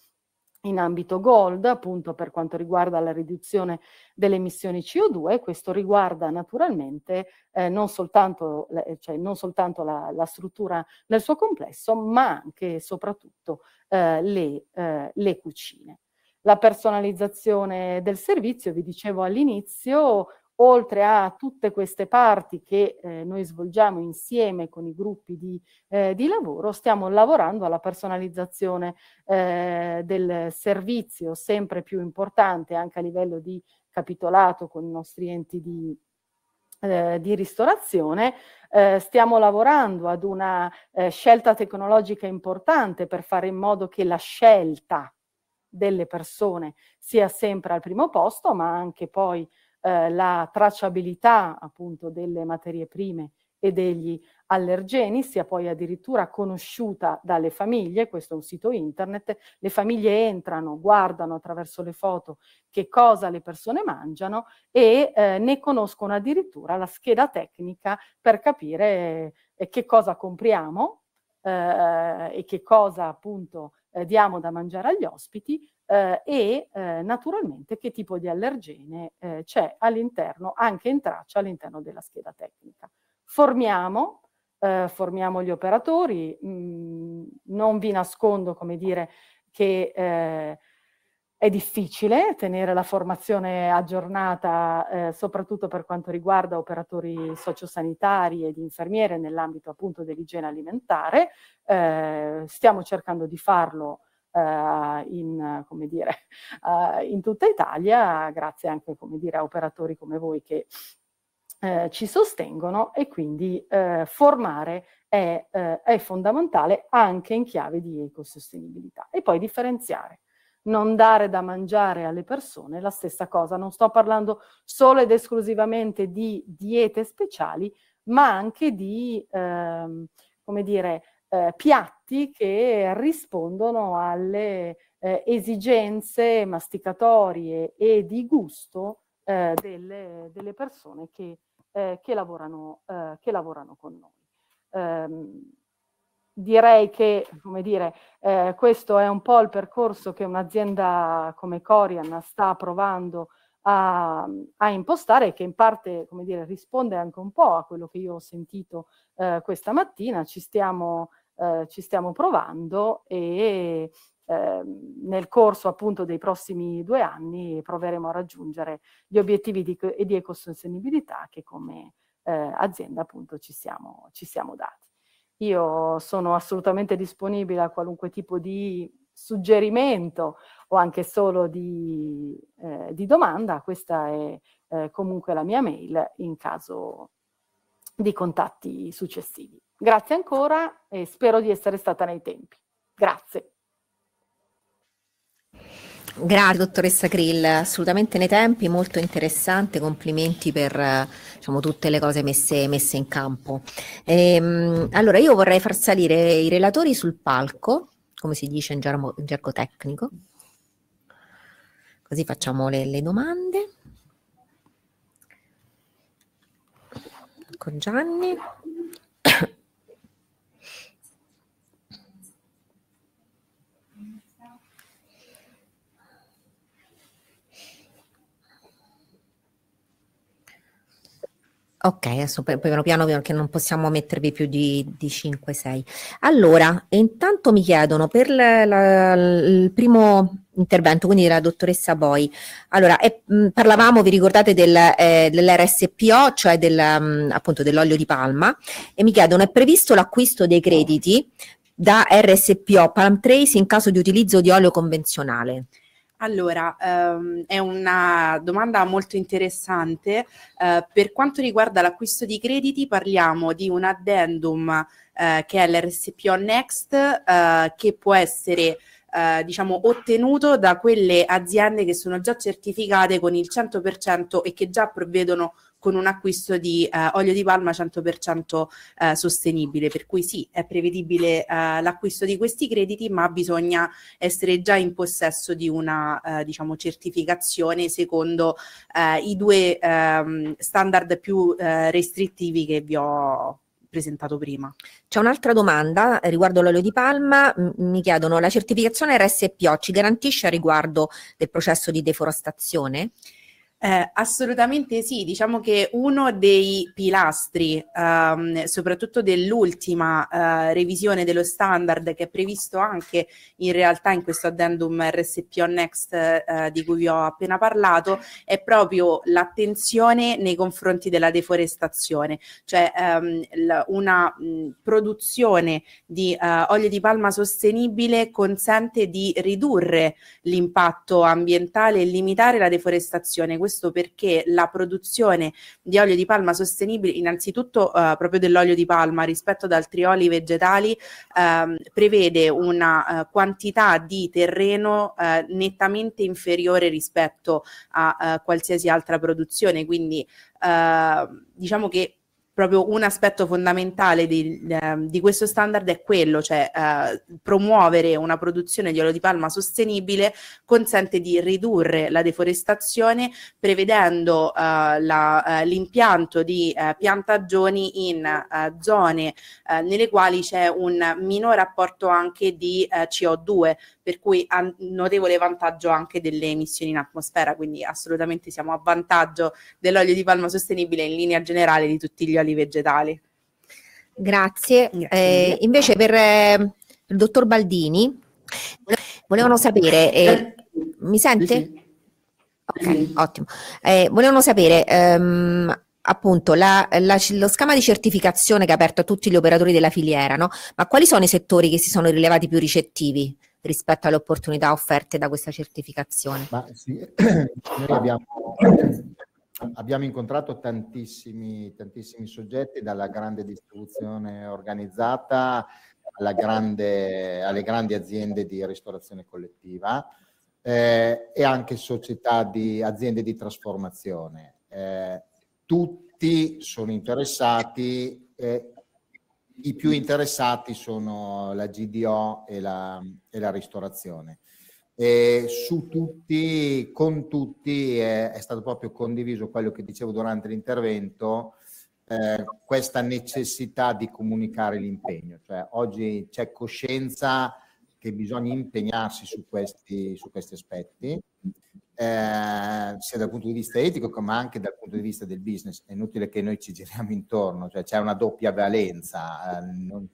in ambito gold, appunto per quanto riguarda la riduzione delle emissioni CO2, questo riguarda naturalmente eh, non soltanto, eh, cioè, non soltanto la, la, struttura nel suo complesso, ma anche e soprattutto eh, le, eh, le cucine. La personalizzazione del servizio, vi dicevo all'inizio, oltre a tutte queste parti che eh, noi svolgiamo insieme con i gruppi di, eh, di lavoro, stiamo lavorando alla personalizzazione eh, del servizio, sempre più importante anche a livello di capitolato con i nostri enti di, eh, di ristorazione. Eh, stiamo lavorando ad una eh, scelta tecnologica importante per fare in modo che la scelta delle persone sia sempre al primo posto, ma anche poi eh, la tracciabilità appunto delle materie prime e degli allergeni sia poi addirittura conosciuta dalle famiglie, questo è un sito internet, le famiglie entrano, guardano attraverso le foto che cosa le persone mangiano e eh, ne conoscono addirittura la scheda tecnica per capire eh, che cosa compriamo eh, e che cosa appunto eh, diamo da mangiare agli ospiti eh, e eh, naturalmente che tipo di allergene eh, c'è all'interno, anche in traccia all'interno della scheda tecnica. Formiamo, eh, formiamo gli operatori, mh, mm, non vi nascondo come dire che eh, è difficile tenere la formazione aggiornata, eh, soprattutto per quanto riguarda operatori sociosanitari ed infermiere nell'ambito appunto dell'igiene alimentare. Eh, stiamo cercando di farlo eh, in, come dire, *laughs* eh, in tutta Italia, grazie anche come dire, a operatori come voi che eh, ci sostengono e quindi eh, formare è, eh, è fondamentale anche in chiave di ecosostenibilità. E poi differenziare non dare da mangiare alle persone la stessa cosa. Non sto parlando solo ed esclusivamente di diete speciali, ma anche di, ehm, come dire, eh, piatti che rispondono alle eh, esigenze masticatorie e di gusto eh, delle, delle, persone che, eh, che, lavorano, eh, che, lavorano, con noi. Ehm, direi che come dire, eh, questo è un po' il percorso che un'azienda come Corian sta provando a, a, impostare che in parte come dire, risponde anche un po' a quello che io ho sentito eh, questa mattina. Ci stiamo eh, ci stiamo provando e eh, nel corso appunto dei prossimi due anni proveremo a raggiungere gli obiettivi di, di ecosostenibilità che come eh, azienda appunto ci siamo, ci siamo dati. Io sono assolutamente disponibile a qualunque tipo di suggerimento o anche solo di, eh, di domanda, questa è eh, comunque la mia mail in caso di contatti successivi. Grazie ancora e spero di essere stata nei tempi. Grazie. Grazie dottoressa Krill, assolutamente nei tempi, molto interessante, complimenti per diciamo, tutte le cose messe, messe in campo. Ehm, allora io vorrei far salire i relatori sul palco, come si dice in, germo, in gergo tecnico, così facciamo le, le domande. Con Gianni. Ok, adesso piano piano perché non possiamo mettervi più di, di 5-6. Allora, intanto mi chiedono per la, la, il primo intervento, quindi la dottoressa Boi. Allora, eh, parlavamo, vi ricordate, del, eh, dell'RSPO, cioè del, mh, appunto dell'olio di palma, e mi chiedono, è previsto l'acquisto dei crediti da RSPO Palm Trace in caso di utilizzo di olio convenzionale? Allora, ehm, è una domanda molto interessante. Eh, per quanto riguarda l'acquisto di crediti, parliamo di un addendum eh, che è l'RSPO Next, eh, che può essere eh, diciamo ottenuto da quelle aziende che sono già certificate con il 100% e che già provvedono con un acquisto di eh, olio di palma 100% eh, sostenibile. Per cui sì, è prevedibile eh, l'acquisto di questi crediti, ma bisogna essere già in possesso di una eh, diciamo, certificazione secondo eh, i due ehm, standard più eh, restrittivi che vi ho presentato prima. C'è un'altra domanda riguardo l'olio di palma, mi chiedono la certificazione RSPO ci garantisce a riguardo del processo di deforestazione? Eh, assolutamente sì, diciamo che uno dei pilastri, ehm, soprattutto dell'ultima eh, revisione dello standard che è previsto anche in realtà in questo addendum RSPO Next eh, di cui vi ho appena parlato, è proprio l'attenzione nei confronti della deforestazione, cioè ehm, l- una mh, produzione di eh, olio di palma sostenibile consente di ridurre l'impatto ambientale e limitare la deforestazione. Questo questo perché la produzione di olio di palma sostenibile, innanzitutto eh, proprio dell'olio di palma rispetto ad altri oli vegetali, ehm, prevede una eh, quantità di terreno eh, nettamente inferiore rispetto a eh, qualsiasi altra produzione, quindi eh, diciamo che proprio un aspetto fondamentale di, ehm, di, questo standard è quello, cioè eh, promuovere una produzione di olio di palma sostenibile consente di ridurre la deforestazione prevedendo eh, la, eh, l'impianto di eh, piantagioni in eh, zone eh, nelle quali c'è un minor apporto anche di CO2 per cui ha notevole vantaggio anche delle emissioni in atmosfera, quindi assolutamente siamo a vantaggio dell'olio di palma sostenibile in linea generale di tutti gli oli vegetali. Grazie. Grazie eh, invece per eh, il dottor Baldini, volevano sapere, eh, mi sente? Okay, ottimo. Eh, volevano sapere ehm, appunto la, la, lo schema di certificazione che ha aperto a tutti gli operatori della filiera, no? ma quali sono i settori che si sono rilevati più ricettivi? rispetto alle opportunità offerte da questa certificazione. Ma sì, *clears throat* noi abbiamo, abbiamo incontrato tantissimi, tantissimi soggetti dalla grande distribuzione organizzata grande, alle grandi aziende di ristorazione collettiva eh, e anche società di aziende di trasformazione. Eh, tutti sono interessati eh, i più interessati sono la GDO e la, e la ristorazione. E su tutti, con tutti è, è, stato proprio condiviso quello che dicevo durante l'intervento, eh, questa necessità di comunicare l'impegno. Cioè, oggi c'è coscienza che bisogna impegnarsi su questi, su questi aspetti eh, sia dal punto di vista etico ma anche dal punto di vista del business. È inutile che noi ci giriamo intorno, cioè c'è una doppia valenza, eh, non,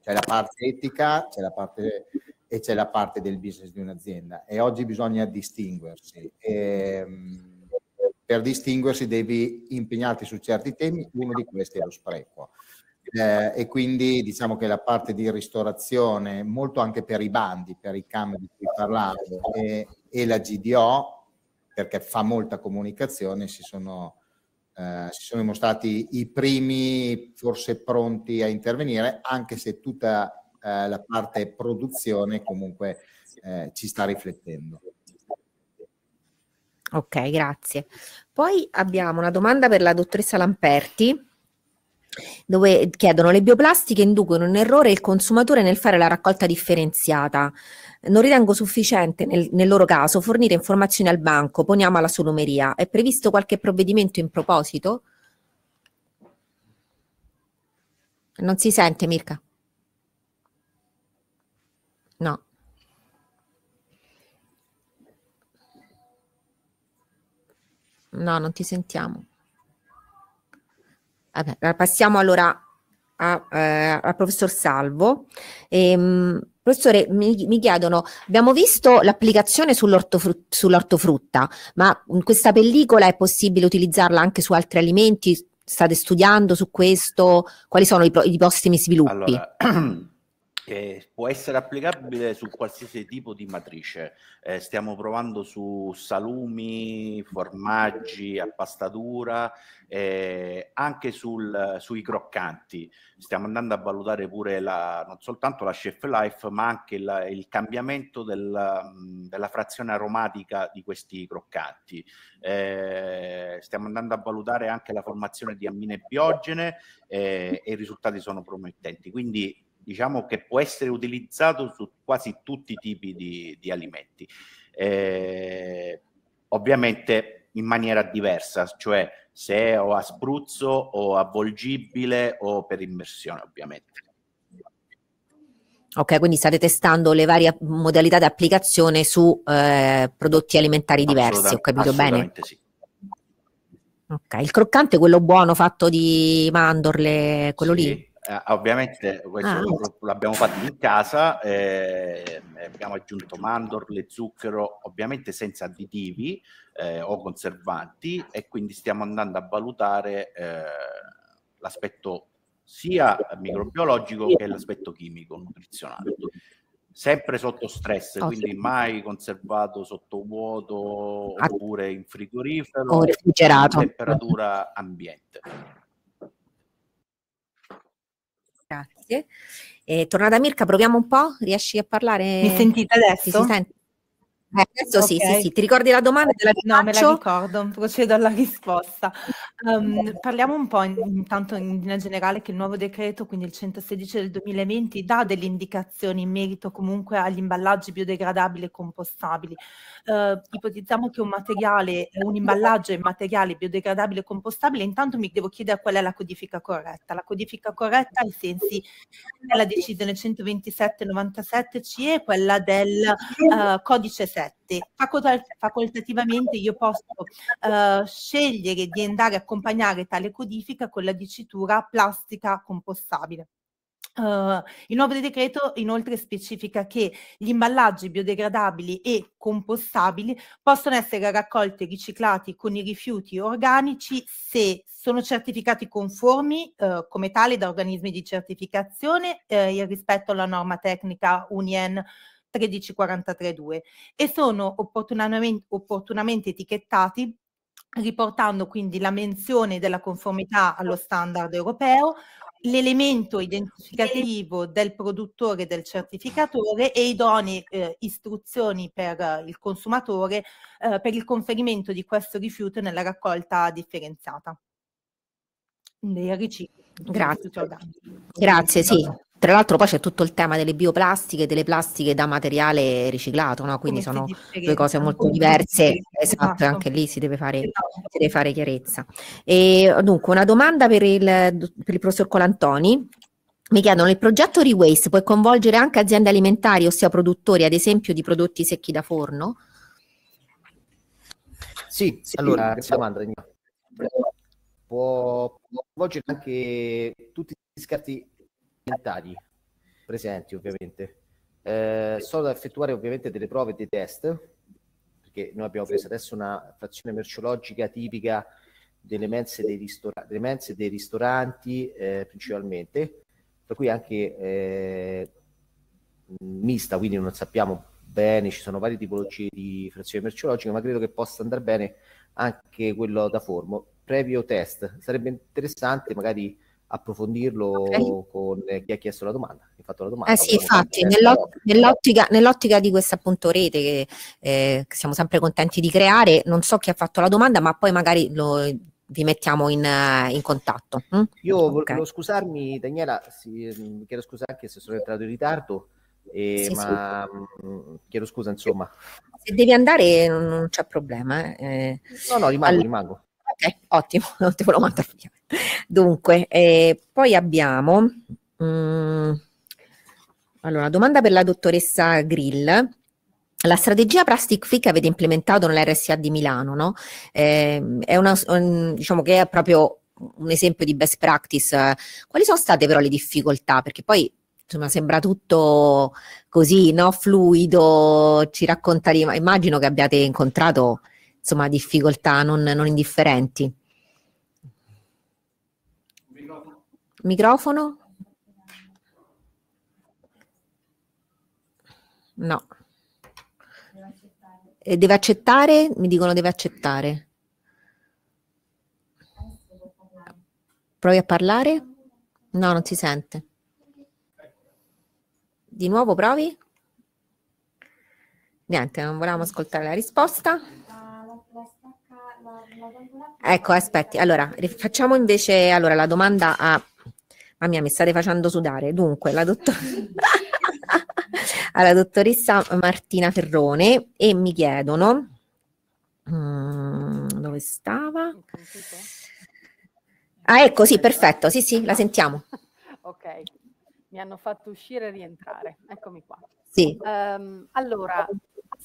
c'è la parte etica c'è la parte, e c'è la parte del business di un'azienda e oggi bisogna distinguersi. E, ehm, per distinguersi devi impegnarti su certi temi, uno di questi è lo spreco eh, e quindi diciamo che la parte di ristorazione, molto anche per i bandi, per i cambi di cui parlavo, e, e la GDO, perché fa molta comunicazione, si sono, eh, si sono dimostrati i primi forse pronti a intervenire, anche se tutta eh, la parte produzione comunque eh, ci sta riflettendo. Ok, grazie. Poi abbiamo una domanda per la dottoressa Lamperti dove chiedono le bioplastiche inducono un errore il consumatore nel fare la raccolta differenziata. Non ritengo sufficiente nel, nel loro caso fornire informazioni al banco, poniamo alla solomeria. È previsto qualche provvedimento in proposito? Non si sente Mirka? No. No, non ti sentiamo. Vabbè, passiamo allora a, eh, al professor Salvo. Ehm, professore, mi, mi, chiedono, abbiamo visto l'applicazione sull'ortofrutta, ma in questa pellicola è possibile utilizzarla anche su altri alimenti? State studiando su questo? Quali sono i, pro, i prossimi sviluppi? Allora, *clears throat* che può essere applicabile su qualsiasi tipo di matrice. Eh, stiamo provando su salumi, formaggi, a pasta dura, eh, anche sul, sui croccanti. Stiamo andando a valutare pure la, non soltanto la chef life, ma anche la, il cambiamento della, mm, della, frazione aromatica di questi croccanti. Eh, stiamo andando a valutare anche la formazione di ammine biogene eh, e i risultati sono promettenti. Quindi diciamo che può essere utilizzato su quasi tutti i tipi di, di alimenti. Eh, ovviamente in maniera diversa, cioè se è o a spruzzo o avvolgibile o per immersione ovviamente. Ok, quindi state testando le varie modalità di applicazione su eh, prodotti alimentari diversi, ho capito bene? Sì. Ok, il croccante è quello buono fatto di mandorle, quello sì. lì? Eh, ah, ovviamente questo ah. l'abbiamo fatto in casa, eh, abbiamo aggiunto mandorle, zucchero, ovviamente senza additivi eh, o conservanti e quindi stiamo andando a valutare eh, l'aspetto sia microbiologico che l'aspetto chimico, nutrizionale sempre sotto stress, oh, quindi sì. mai conservato sotto vuoto ah. oppure in frigorifero o refrigerato. temperatura ambiente. Grazie. Eh, tornata Mirka, proviamo un po'? Riesci a parlare? Mi sentite adesso? Si sente? Eh, adesso okay. sì, sì, sì, ti ricordi la domanda? La no, me la ricordo, procedo alla risposta. Um, parliamo un po' intanto in linea generale che il nuovo decreto, quindi il 116 del 2020, dà delle indicazioni in merito comunque agli imballaggi biodegradabili e compostabili eh, ipotizziamo che un materiale, un imballaggio è materiale biodegradabile e compostabile, intanto mi devo chiedere qual è la codifica corretta. La codifica corretta ai sensi della decisione 127-97 CE è quella del eh, codice 7. Facoltat facoltativamente io posso eh, scegliere di andare a accompagnare tale codifica con la dicitura plastica compostabile. Uh, il nuovo decreto inoltre specifica che gli imballaggi biodegradabili e compostabili possono essere raccolti e riciclati con i rifiuti organici se sono certificati conformi uh, come tali da organismi di certificazione eh, in rispetto alla norma tecnica UNIEN 13432 e sono opportunamente, opportunamente etichettati riportando quindi la menzione della conformità allo standard europeo l'elemento identificativo del produttore del certificatore e idonee eh, istruzioni per uh, il consumatore uh, per il conferimento di questo rifiuto nella raccolta differenziata dei ricicli. Grazie. Grazie, sì. Tra l'altro poi c'è tutto il tema delle bioplastiche, e delle plastiche da materiale riciclato, no? quindi sono due cose molto diverse, esatto, anche lì si deve fare, esatto. si deve fare chiarezza. E, dunque, una domanda per il, per il professor Colantoni, mi chiedono, il progetto Rewaste può coinvolgere anche aziende alimentari, ossia produttori, ad esempio, di prodotti secchi da forno? Sì, sì allora, sì. domanda, può coinvolgere anche tutti gli scarti orientali presenti ovviamente, eh, solo da effettuare ovviamente delle prove e dei test, perché noi abbiamo preso adesso una frazione merceologica tipica delle mense dei, ristora- delle mense dei ristoranti eh, principalmente, per cui anche eh, mista, quindi non sappiamo bene, ci sono varie tipologie di frazione merceologica, ma credo che possa andare bene anche quello da formo. Previo test, sarebbe interessante magari approfondirlo okay. con eh, chi ha chiesto la domanda. Fatto la domanda eh sì, infatti, nell'ot- nell'ottica, nell'ottica, di questa appunto rete che, eh, che, siamo sempre contenti di creare, non so chi ha fatto la domanda, ma poi magari lo, vi mettiamo in, eh, in contatto. Mm? Io okay. volevo scusarmi, Daniela, sì, mm, chiedo scusa anche se sono entrato in ritardo. Eh, sì, ma sì. Mm, chiedo scusa, insomma. Se devi andare non, non c'è problema. Eh. No, no, rimango, All- rimango. Ok, ottimo, *laughs* non te volevo mandare via. Dunque, eh, poi abbiamo... Mh, mm, allora, domanda per la dottoressa Grill. La strategia plastic free che avete implementato nell'RSA di Milano, no? eh, è una, un, diciamo che è proprio un esempio di best practice. Quali sono state però le difficoltà? Perché poi insomma sembra tutto così, no? Fluido, ci racconta, immagino che abbiate incontrato insomma difficoltà non, non indifferenti. Microfono. No. Deve eh, accettare. deve accettare? Mi dicono deve accettare. Provi a parlare? No, non si sente. Di nuovo provi? Niente, non volevamo ascoltare la risposta. Ecco, aspetti. Allora, facciamo invece allora, la domanda a... Mamma mia, mi state facendo sudare. Dunque, la dottor... *laughs* alla dottoressa Martina Ferrone e mi chiedono... Mm, dove stava? Ah, ecco, sì, perfetto. Sì, sì, la sentiamo. Ok, mi hanno fatto uscire e rientrare. Eccomi qua. Sì. Um, allora,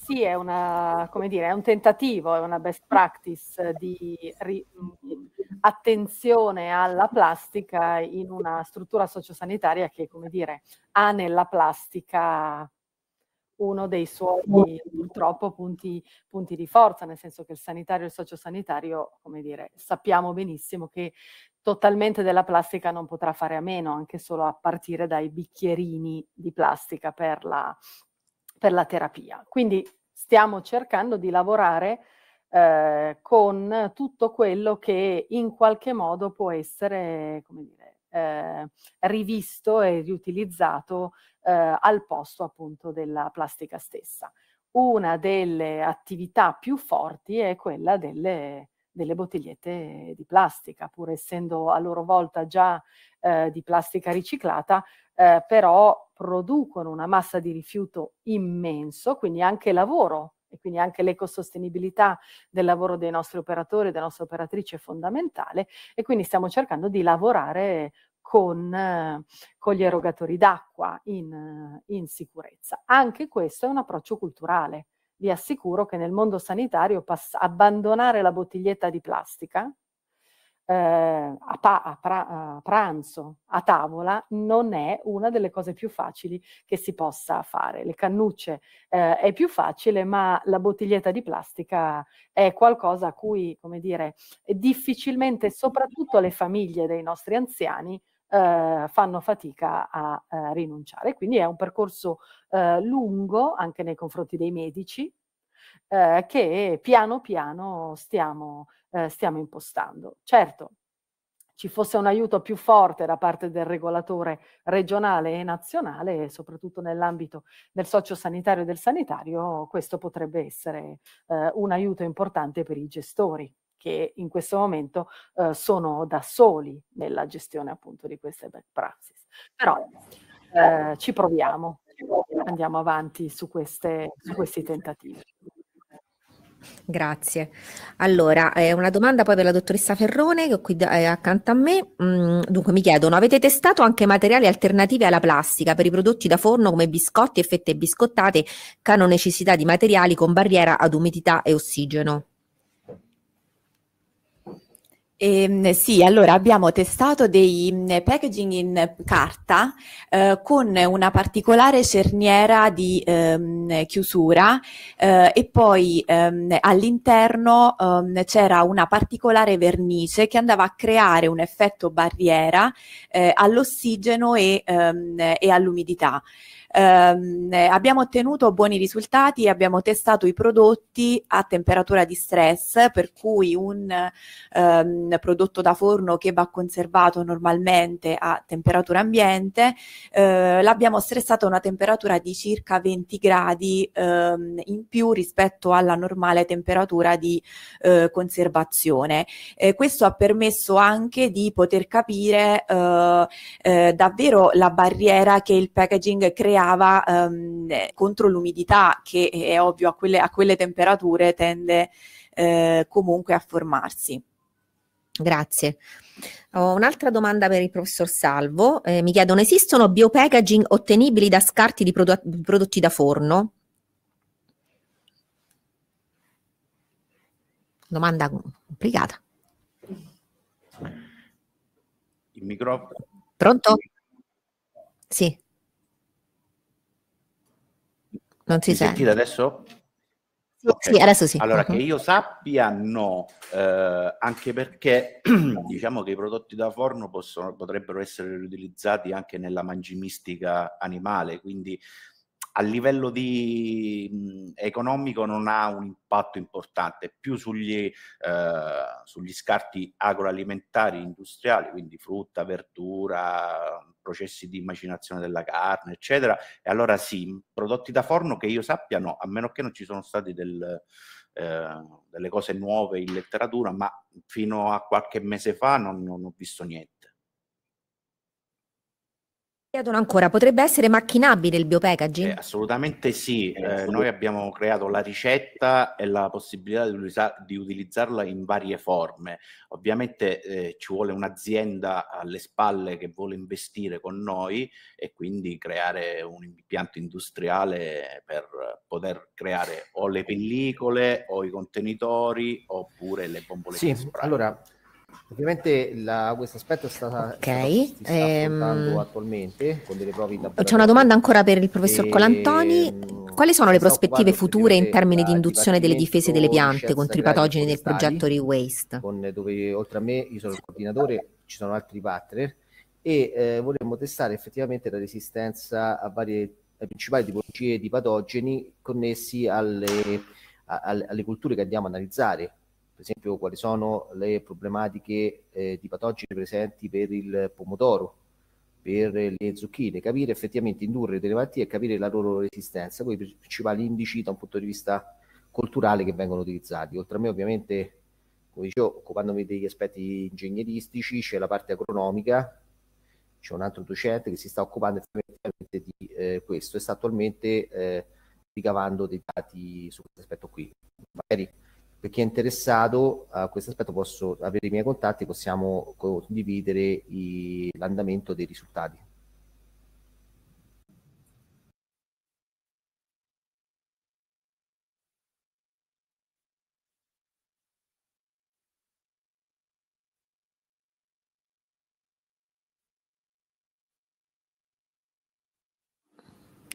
sì, è, una, dire, è un tentativo, è una best practice di ri- attenzione alla plastica in una struttura sociosanitaria che, come dire, ha nella plastica uno dei suoi purtroppo punti, punti, di forza, nel senso che il sanitario e il sociosanitario, come dire, sappiamo benissimo che totalmente della plastica non potrà fare a meno, anche solo a partire dai bicchierini di plastica per la per la terapia. Quindi stiamo cercando di lavorare eh, con tutto quello che in qualche modo può essere dire, eh, rivisto e riutilizzato eh, al posto appunto della plastica stessa. Una delle attività più forti è quella delle delle bottigliette di plastica, pur essendo a loro volta già eh, di plastica riciclata, eh, però producono una massa di rifiuto immenso, quindi anche lavoro e quindi anche l'ecosostenibilità del lavoro dei nostri operatori e delle nostre operatrici è fondamentale e quindi stiamo cercando di lavorare con, con, gli erogatori d'acqua in, in sicurezza. Anche questo è un approccio culturale vi assicuro che nel mondo sanitario abbandonare la bottiglietta di plastica eh, a, a, pra a, pranzo, a tavola, non è una delle cose più facili che si possa fare. Le cannucce eh, è più facile, ma la bottiglietta di plastica è qualcosa a cui, come dire, difficilmente, soprattutto le famiglie dei nostri anziani, eh, fanno fatica a, a, eh, rinunciare. Quindi è un percorso eh, lungo anche nei confronti dei medici eh, che piano piano stiamo, eh, stiamo impostando. Certo, ci fosse un aiuto più forte da parte del regolatore regionale e nazionale, soprattutto nell'ambito del sociosanitario e del sanitario, questo potrebbe essere eh, un aiuto importante per i gestori che in questo momento eh, sono da soli nella gestione appunto di queste best practices. Però eh, ci proviamo, andiamo avanti su, queste, su questi tentativi. Grazie. Allora, eh, una domanda poi per la dottoressa Ferrone che ho qui eh, accanto a me. Mm, dunque mi chiedono, avete testato anche materiali alternativi alla plastica per i prodotti da forno come biscotti e fette biscottate che hanno necessità di materiali con barriera ad umidità e ossigeno? Eh, sì, allora abbiamo testato dei mm, packaging in carta eh, con una particolare cerniera di ehm, chiusura eh, e poi ehm, all'interno ehm, c'era una particolare vernice che andava a creare un effetto barriera eh, all'ossigeno e, ehm, e all'umidità. Ehm, abbiamo ottenuto buoni risultati, abbiamo testato i prodotti a temperatura di stress, per cui un ehm, prodotto da forno che va conservato normalmente a temperatura ambiente, eh, l'abbiamo stressato a una temperatura di circa 20 gradi ehm, in più rispetto alla normale temperatura di eh, conservazione. Eh, questo ha permesso anche di poter capire eh, eh, davvero la barriera che il packaging crea creava ehm, contro l'umidità che eh, è ovvio a quelle, a quelle temperature tende eh, comunque a formarsi. Grazie. Ho un'altra domanda per il professor Salvo. Eh, mi chiedono, esistono biopackaging ottenibili da scarti di prodotti, prodotti da forno? Domanda complicata. Il microfono. Pronto? Sì. Non si Mi sente. sentite adesso? Okay. Sì, adesso sì. Allora, uh -huh. che mhm. io sappia, no, eh, anche perché *clears throat* diciamo che i prodotti da forno possono, potrebbero essere riutilizzati anche nella mangimistica animale, quindi a livello di, mh, economico non ha un impatto importante, più sugli, eh, sugli scarti agroalimentari industriali, quindi frutta, verdura, processi di macinazione della carne, eccetera. E allora sì, prodotti da forno che io sappia no, a meno che non ci sono stati del, eh, delle cose nuove in letteratura, ma fino a qualche mese fa non, non ho visto niente. Chiedono ancora, potrebbe essere macchinabile il biopackaging? Eh, assolutamente sì, eh, assolutamente. noi abbiamo creato la ricetta e la possibilità di, di utilizzarla in varie forme. Ovviamente eh, ci vuole un'azienda alle spalle che vuole investire con noi e quindi creare un impianto industriale per poter creare o le pellicole o i contenitori oppure le bombole sì, di spray. Ovviamente la, questo aspetto è stato okay. si ehm... attualmente con delle prove in C'è una domanda ancora per il professor e... Ehm, Colantoni. Quali sono le prospettive future in termini di induzione delle difese delle piante contro i patogeni del progetto ReWaste? Dove oltre a me io sono il coordinatore, ci sono altri partner e eh, vorremmo testare effettivamente la resistenza a varie le principali tipologie di patogeni connessi alle, alle, alle culture che andiamo a analizzare per esempio quali sono le problematiche eh, di patogeni presenti per il pomodoro, per le zucchine, capire effettivamente indurre delle malattie e capire la loro resistenza, quei principali indici da un punto di vista culturale che vengono utilizzati. Oltre a me ovviamente, come dicevo, occupandomi degli aspetti ingegneristici, c'è la parte agronomica, c'è un altro docente che si sta occupando effettivamente di eh, questo e sta attualmente eh, ricavando dei dati su questo aspetto qui. Magari per chi è interessato a questo aspetto posso avere i miei contatti, possiamo condividere i, l'andamento dei risultati.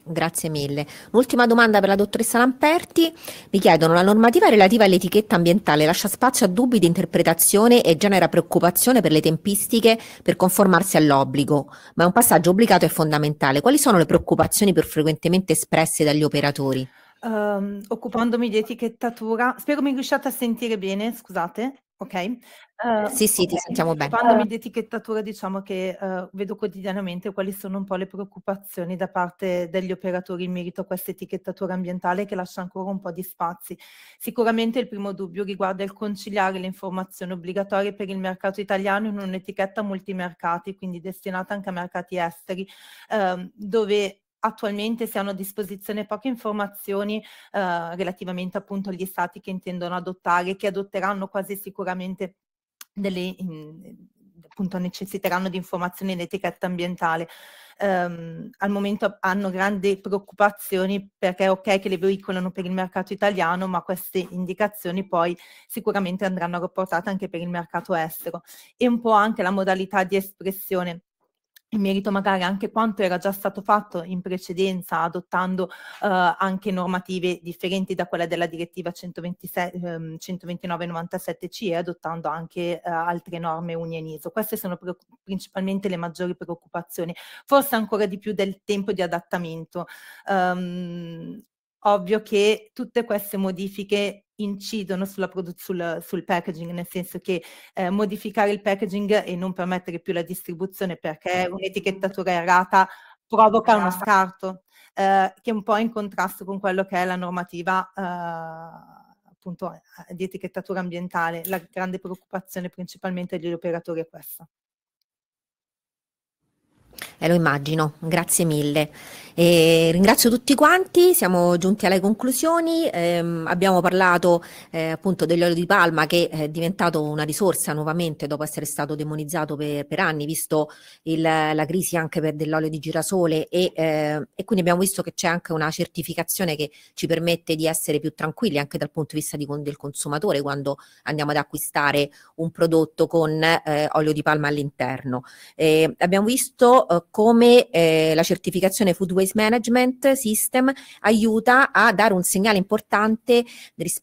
Grazie mille. Un'ultima domanda per la dottoressa Lamperti. Mi chiedono, la normativa relativa all'etichetta ambientale lascia spazio a dubbi di interpretazione e genera preoccupazione per le tempistiche per conformarsi all'obbligo, ma è un passaggio obbligato e fondamentale. Quali sono le preoccupazioni più frequentemente espresse dagli operatori? Um, occupandomi di etichettatura, spero mi riusciate a sentire bene, scusate. Ok? Uh, sì, sì, okay. ti sentiamo bene. Parlandomi eh. di etichettatura, diciamo che uh, vedo quotidianamente quali sono un po' le preoccupazioni da parte degli operatori in merito a questa etichettatura ambientale che lascia ancora un po' di spazi. Sicuramente il primo dubbio riguarda il conciliare le informazioni obbligatorie per il mercato italiano in un'etichetta multimercati, quindi destinata anche a mercati esteri, uh, dove attualmente si hanno a disposizione poche informazioni eh, relativamente appunto agli stati che intendono adottare, che adotteranno quasi sicuramente delle, in, appunto necessiteranno di informazioni in etichetta ambientale. Um, al momento hanno grandi preoccupazioni perché è ok che le veicolano per il mercato italiano, ma queste indicazioni poi sicuramente andranno rapportate anche per il mercato estero e un po' anche la modalità di espressione in merito magari anche quanto era già stato fatto in precedenza adottando eh, anche normative differenti da quella della direttiva 129-97 ehm, CE adottando anche eh, altre norme unie in ISO. Queste sono pre- principalmente le maggiori preoccupazioni, forse ancora di più del tempo di adattamento. Um, ovvio che tutte queste modifiche incidono produ- sul, sul, packaging, nel senso che eh, modificare il packaging e non permettere più la distribuzione perché un'etichettatura errata provoca uno esatto. scarto, eh, che è un po' in contrasto con quello che è la normativa eh, appunto eh, di etichettatura ambientale. La grande preoccupazione principalmente degli operatori è questa. Eh, lo immagino, grazie mille. E ringrazio tutti quanti, siamo giunti alle conclusioni, eh, abbiamo parlato eh, appunto dell'olio di palma che è diventato una risorsa nuovamente dopo essere stato demonizzato per, per anni, visto il, la crisi anche per dell'olio di girasole e, eh, e quindi abbiamo visto che c'è anche una certificazione che ci permette di essere più tranquilli anche dal punto di vista di, del consumatore quando andiamo ad acquistare un prodotto con eh, olio di palma all'interno. Eh, abbiamo visto eh, come eh, la certificazione Food Waste Management System aiuta a dare un segnale importante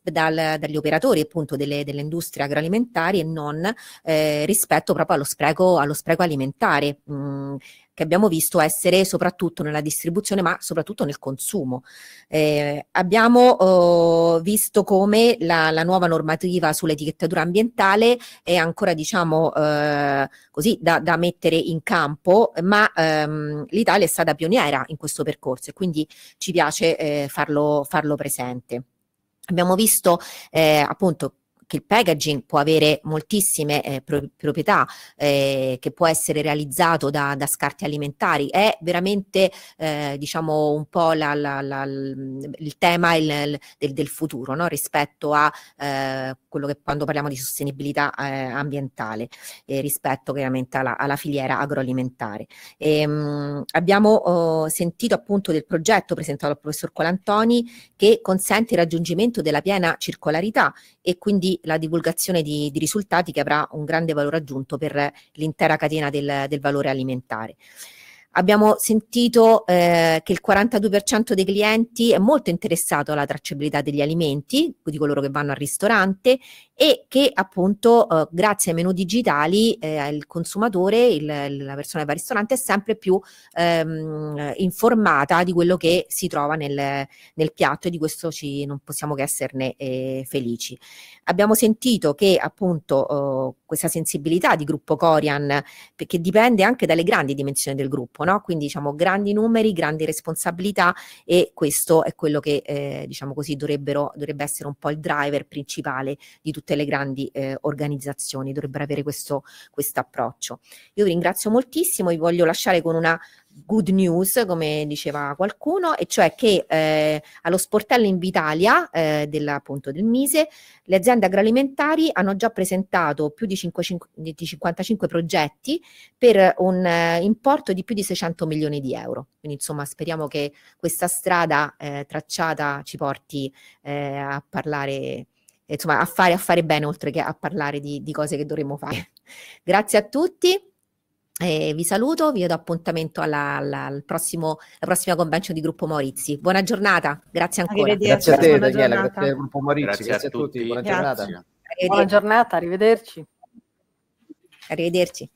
dal, dagli operatori appunto delle, delle, industrie agroalimentari e non eh, rispetto proprio allo spreco, allo spreco alimentare. Mm, che abbiamo visto essere soprattutto nella distribuzione ma soprattutto nel consumo. Eh, abbiamo eh, visto come la, la, nuova normativa sull'etichettatura ambientale è ancora diciamo eh, così da, da, mettere in campo ma ehm, l'Italia è stata pioniera in questo percorso e quindi ci piace eh, farlo, farlo presente. Abbiamo visto eh, appunto che il packaging può avere moltissime eh, pro proprietà, eh, che può essere realizzato da, da scarti alimentari. È veramente, eh, diciamo, un po' la, la, la, il tema il, del, del, futuro no? rispetto a eh, quello che quando parliamo di sostenibilità eh, ambientale, eh, rispetto chiaramente alla, alla filiera agroalimentare. E, ehm, mh, abbiamo oh, sentito appunto del progetto presentato dal professor Colantoni che consente il raggiungimento della piena circolarità e quindi la divulgazione di, di, risultati che avrà un grande valore aggiunto per l'intera catena del, del valore alimentare. Abbiamo sentito eh, che il 42% dei clienti è molto interessato alla tracciabilità degli alimenti, di coloro che vanno al ristorante, e che appunto eh, grazie ai menu digitali eh, il consumatore, il, la persona che va al ristorante è sempre più ehm, eh, informata di quello che si trova nel, nel piatto e di questo ci, non possiamo che esserne eh, felici. Abbiamo sentito che appunto oh, questa sensibilità di gruppo Corian, perché dipende anche dalle grandi dimensioni del gruppo, no? quindi diciamo grandi numeri, grandi responsabilità e questo è quello che eh, diciamo così dovrebbero, dovrebbe essere un po' il driver principale di tutte tutte le grandi eh, organizzazioni, dovrebbero avere questo approccio. Io vi ringrazio moltissimo, vi voglio lasciare con una good news, come diceva qualcuno, e cioè che eh, allo sportello Invitalia eh, della, appunto, del Mise le aziende agroalimentari hanno già presentato più di, 5, 5, di 55 progetti per un eh, importo di più di 600 milioni di euro. Quindi insomma speriamo che questa strada eh, tracciata ci porti eh, a parlare insomma, a fare, a fare bene oltre che a parlare di, di cose che dovremmo fare. *laughs* Grazie a tutti. Eh, vi saluto, vi do appuntamento alla, alla, al prossimo, alla prossima convention di Gruppo Maurizi. Buona giornata, grazie ancora. Grazie a te Daniela, grazie al Gruppo Maurizzi, grazie, grazie a, tutti, tutti. buona grazie. giornata. Buona giornata, arrivederci. Arrivederci.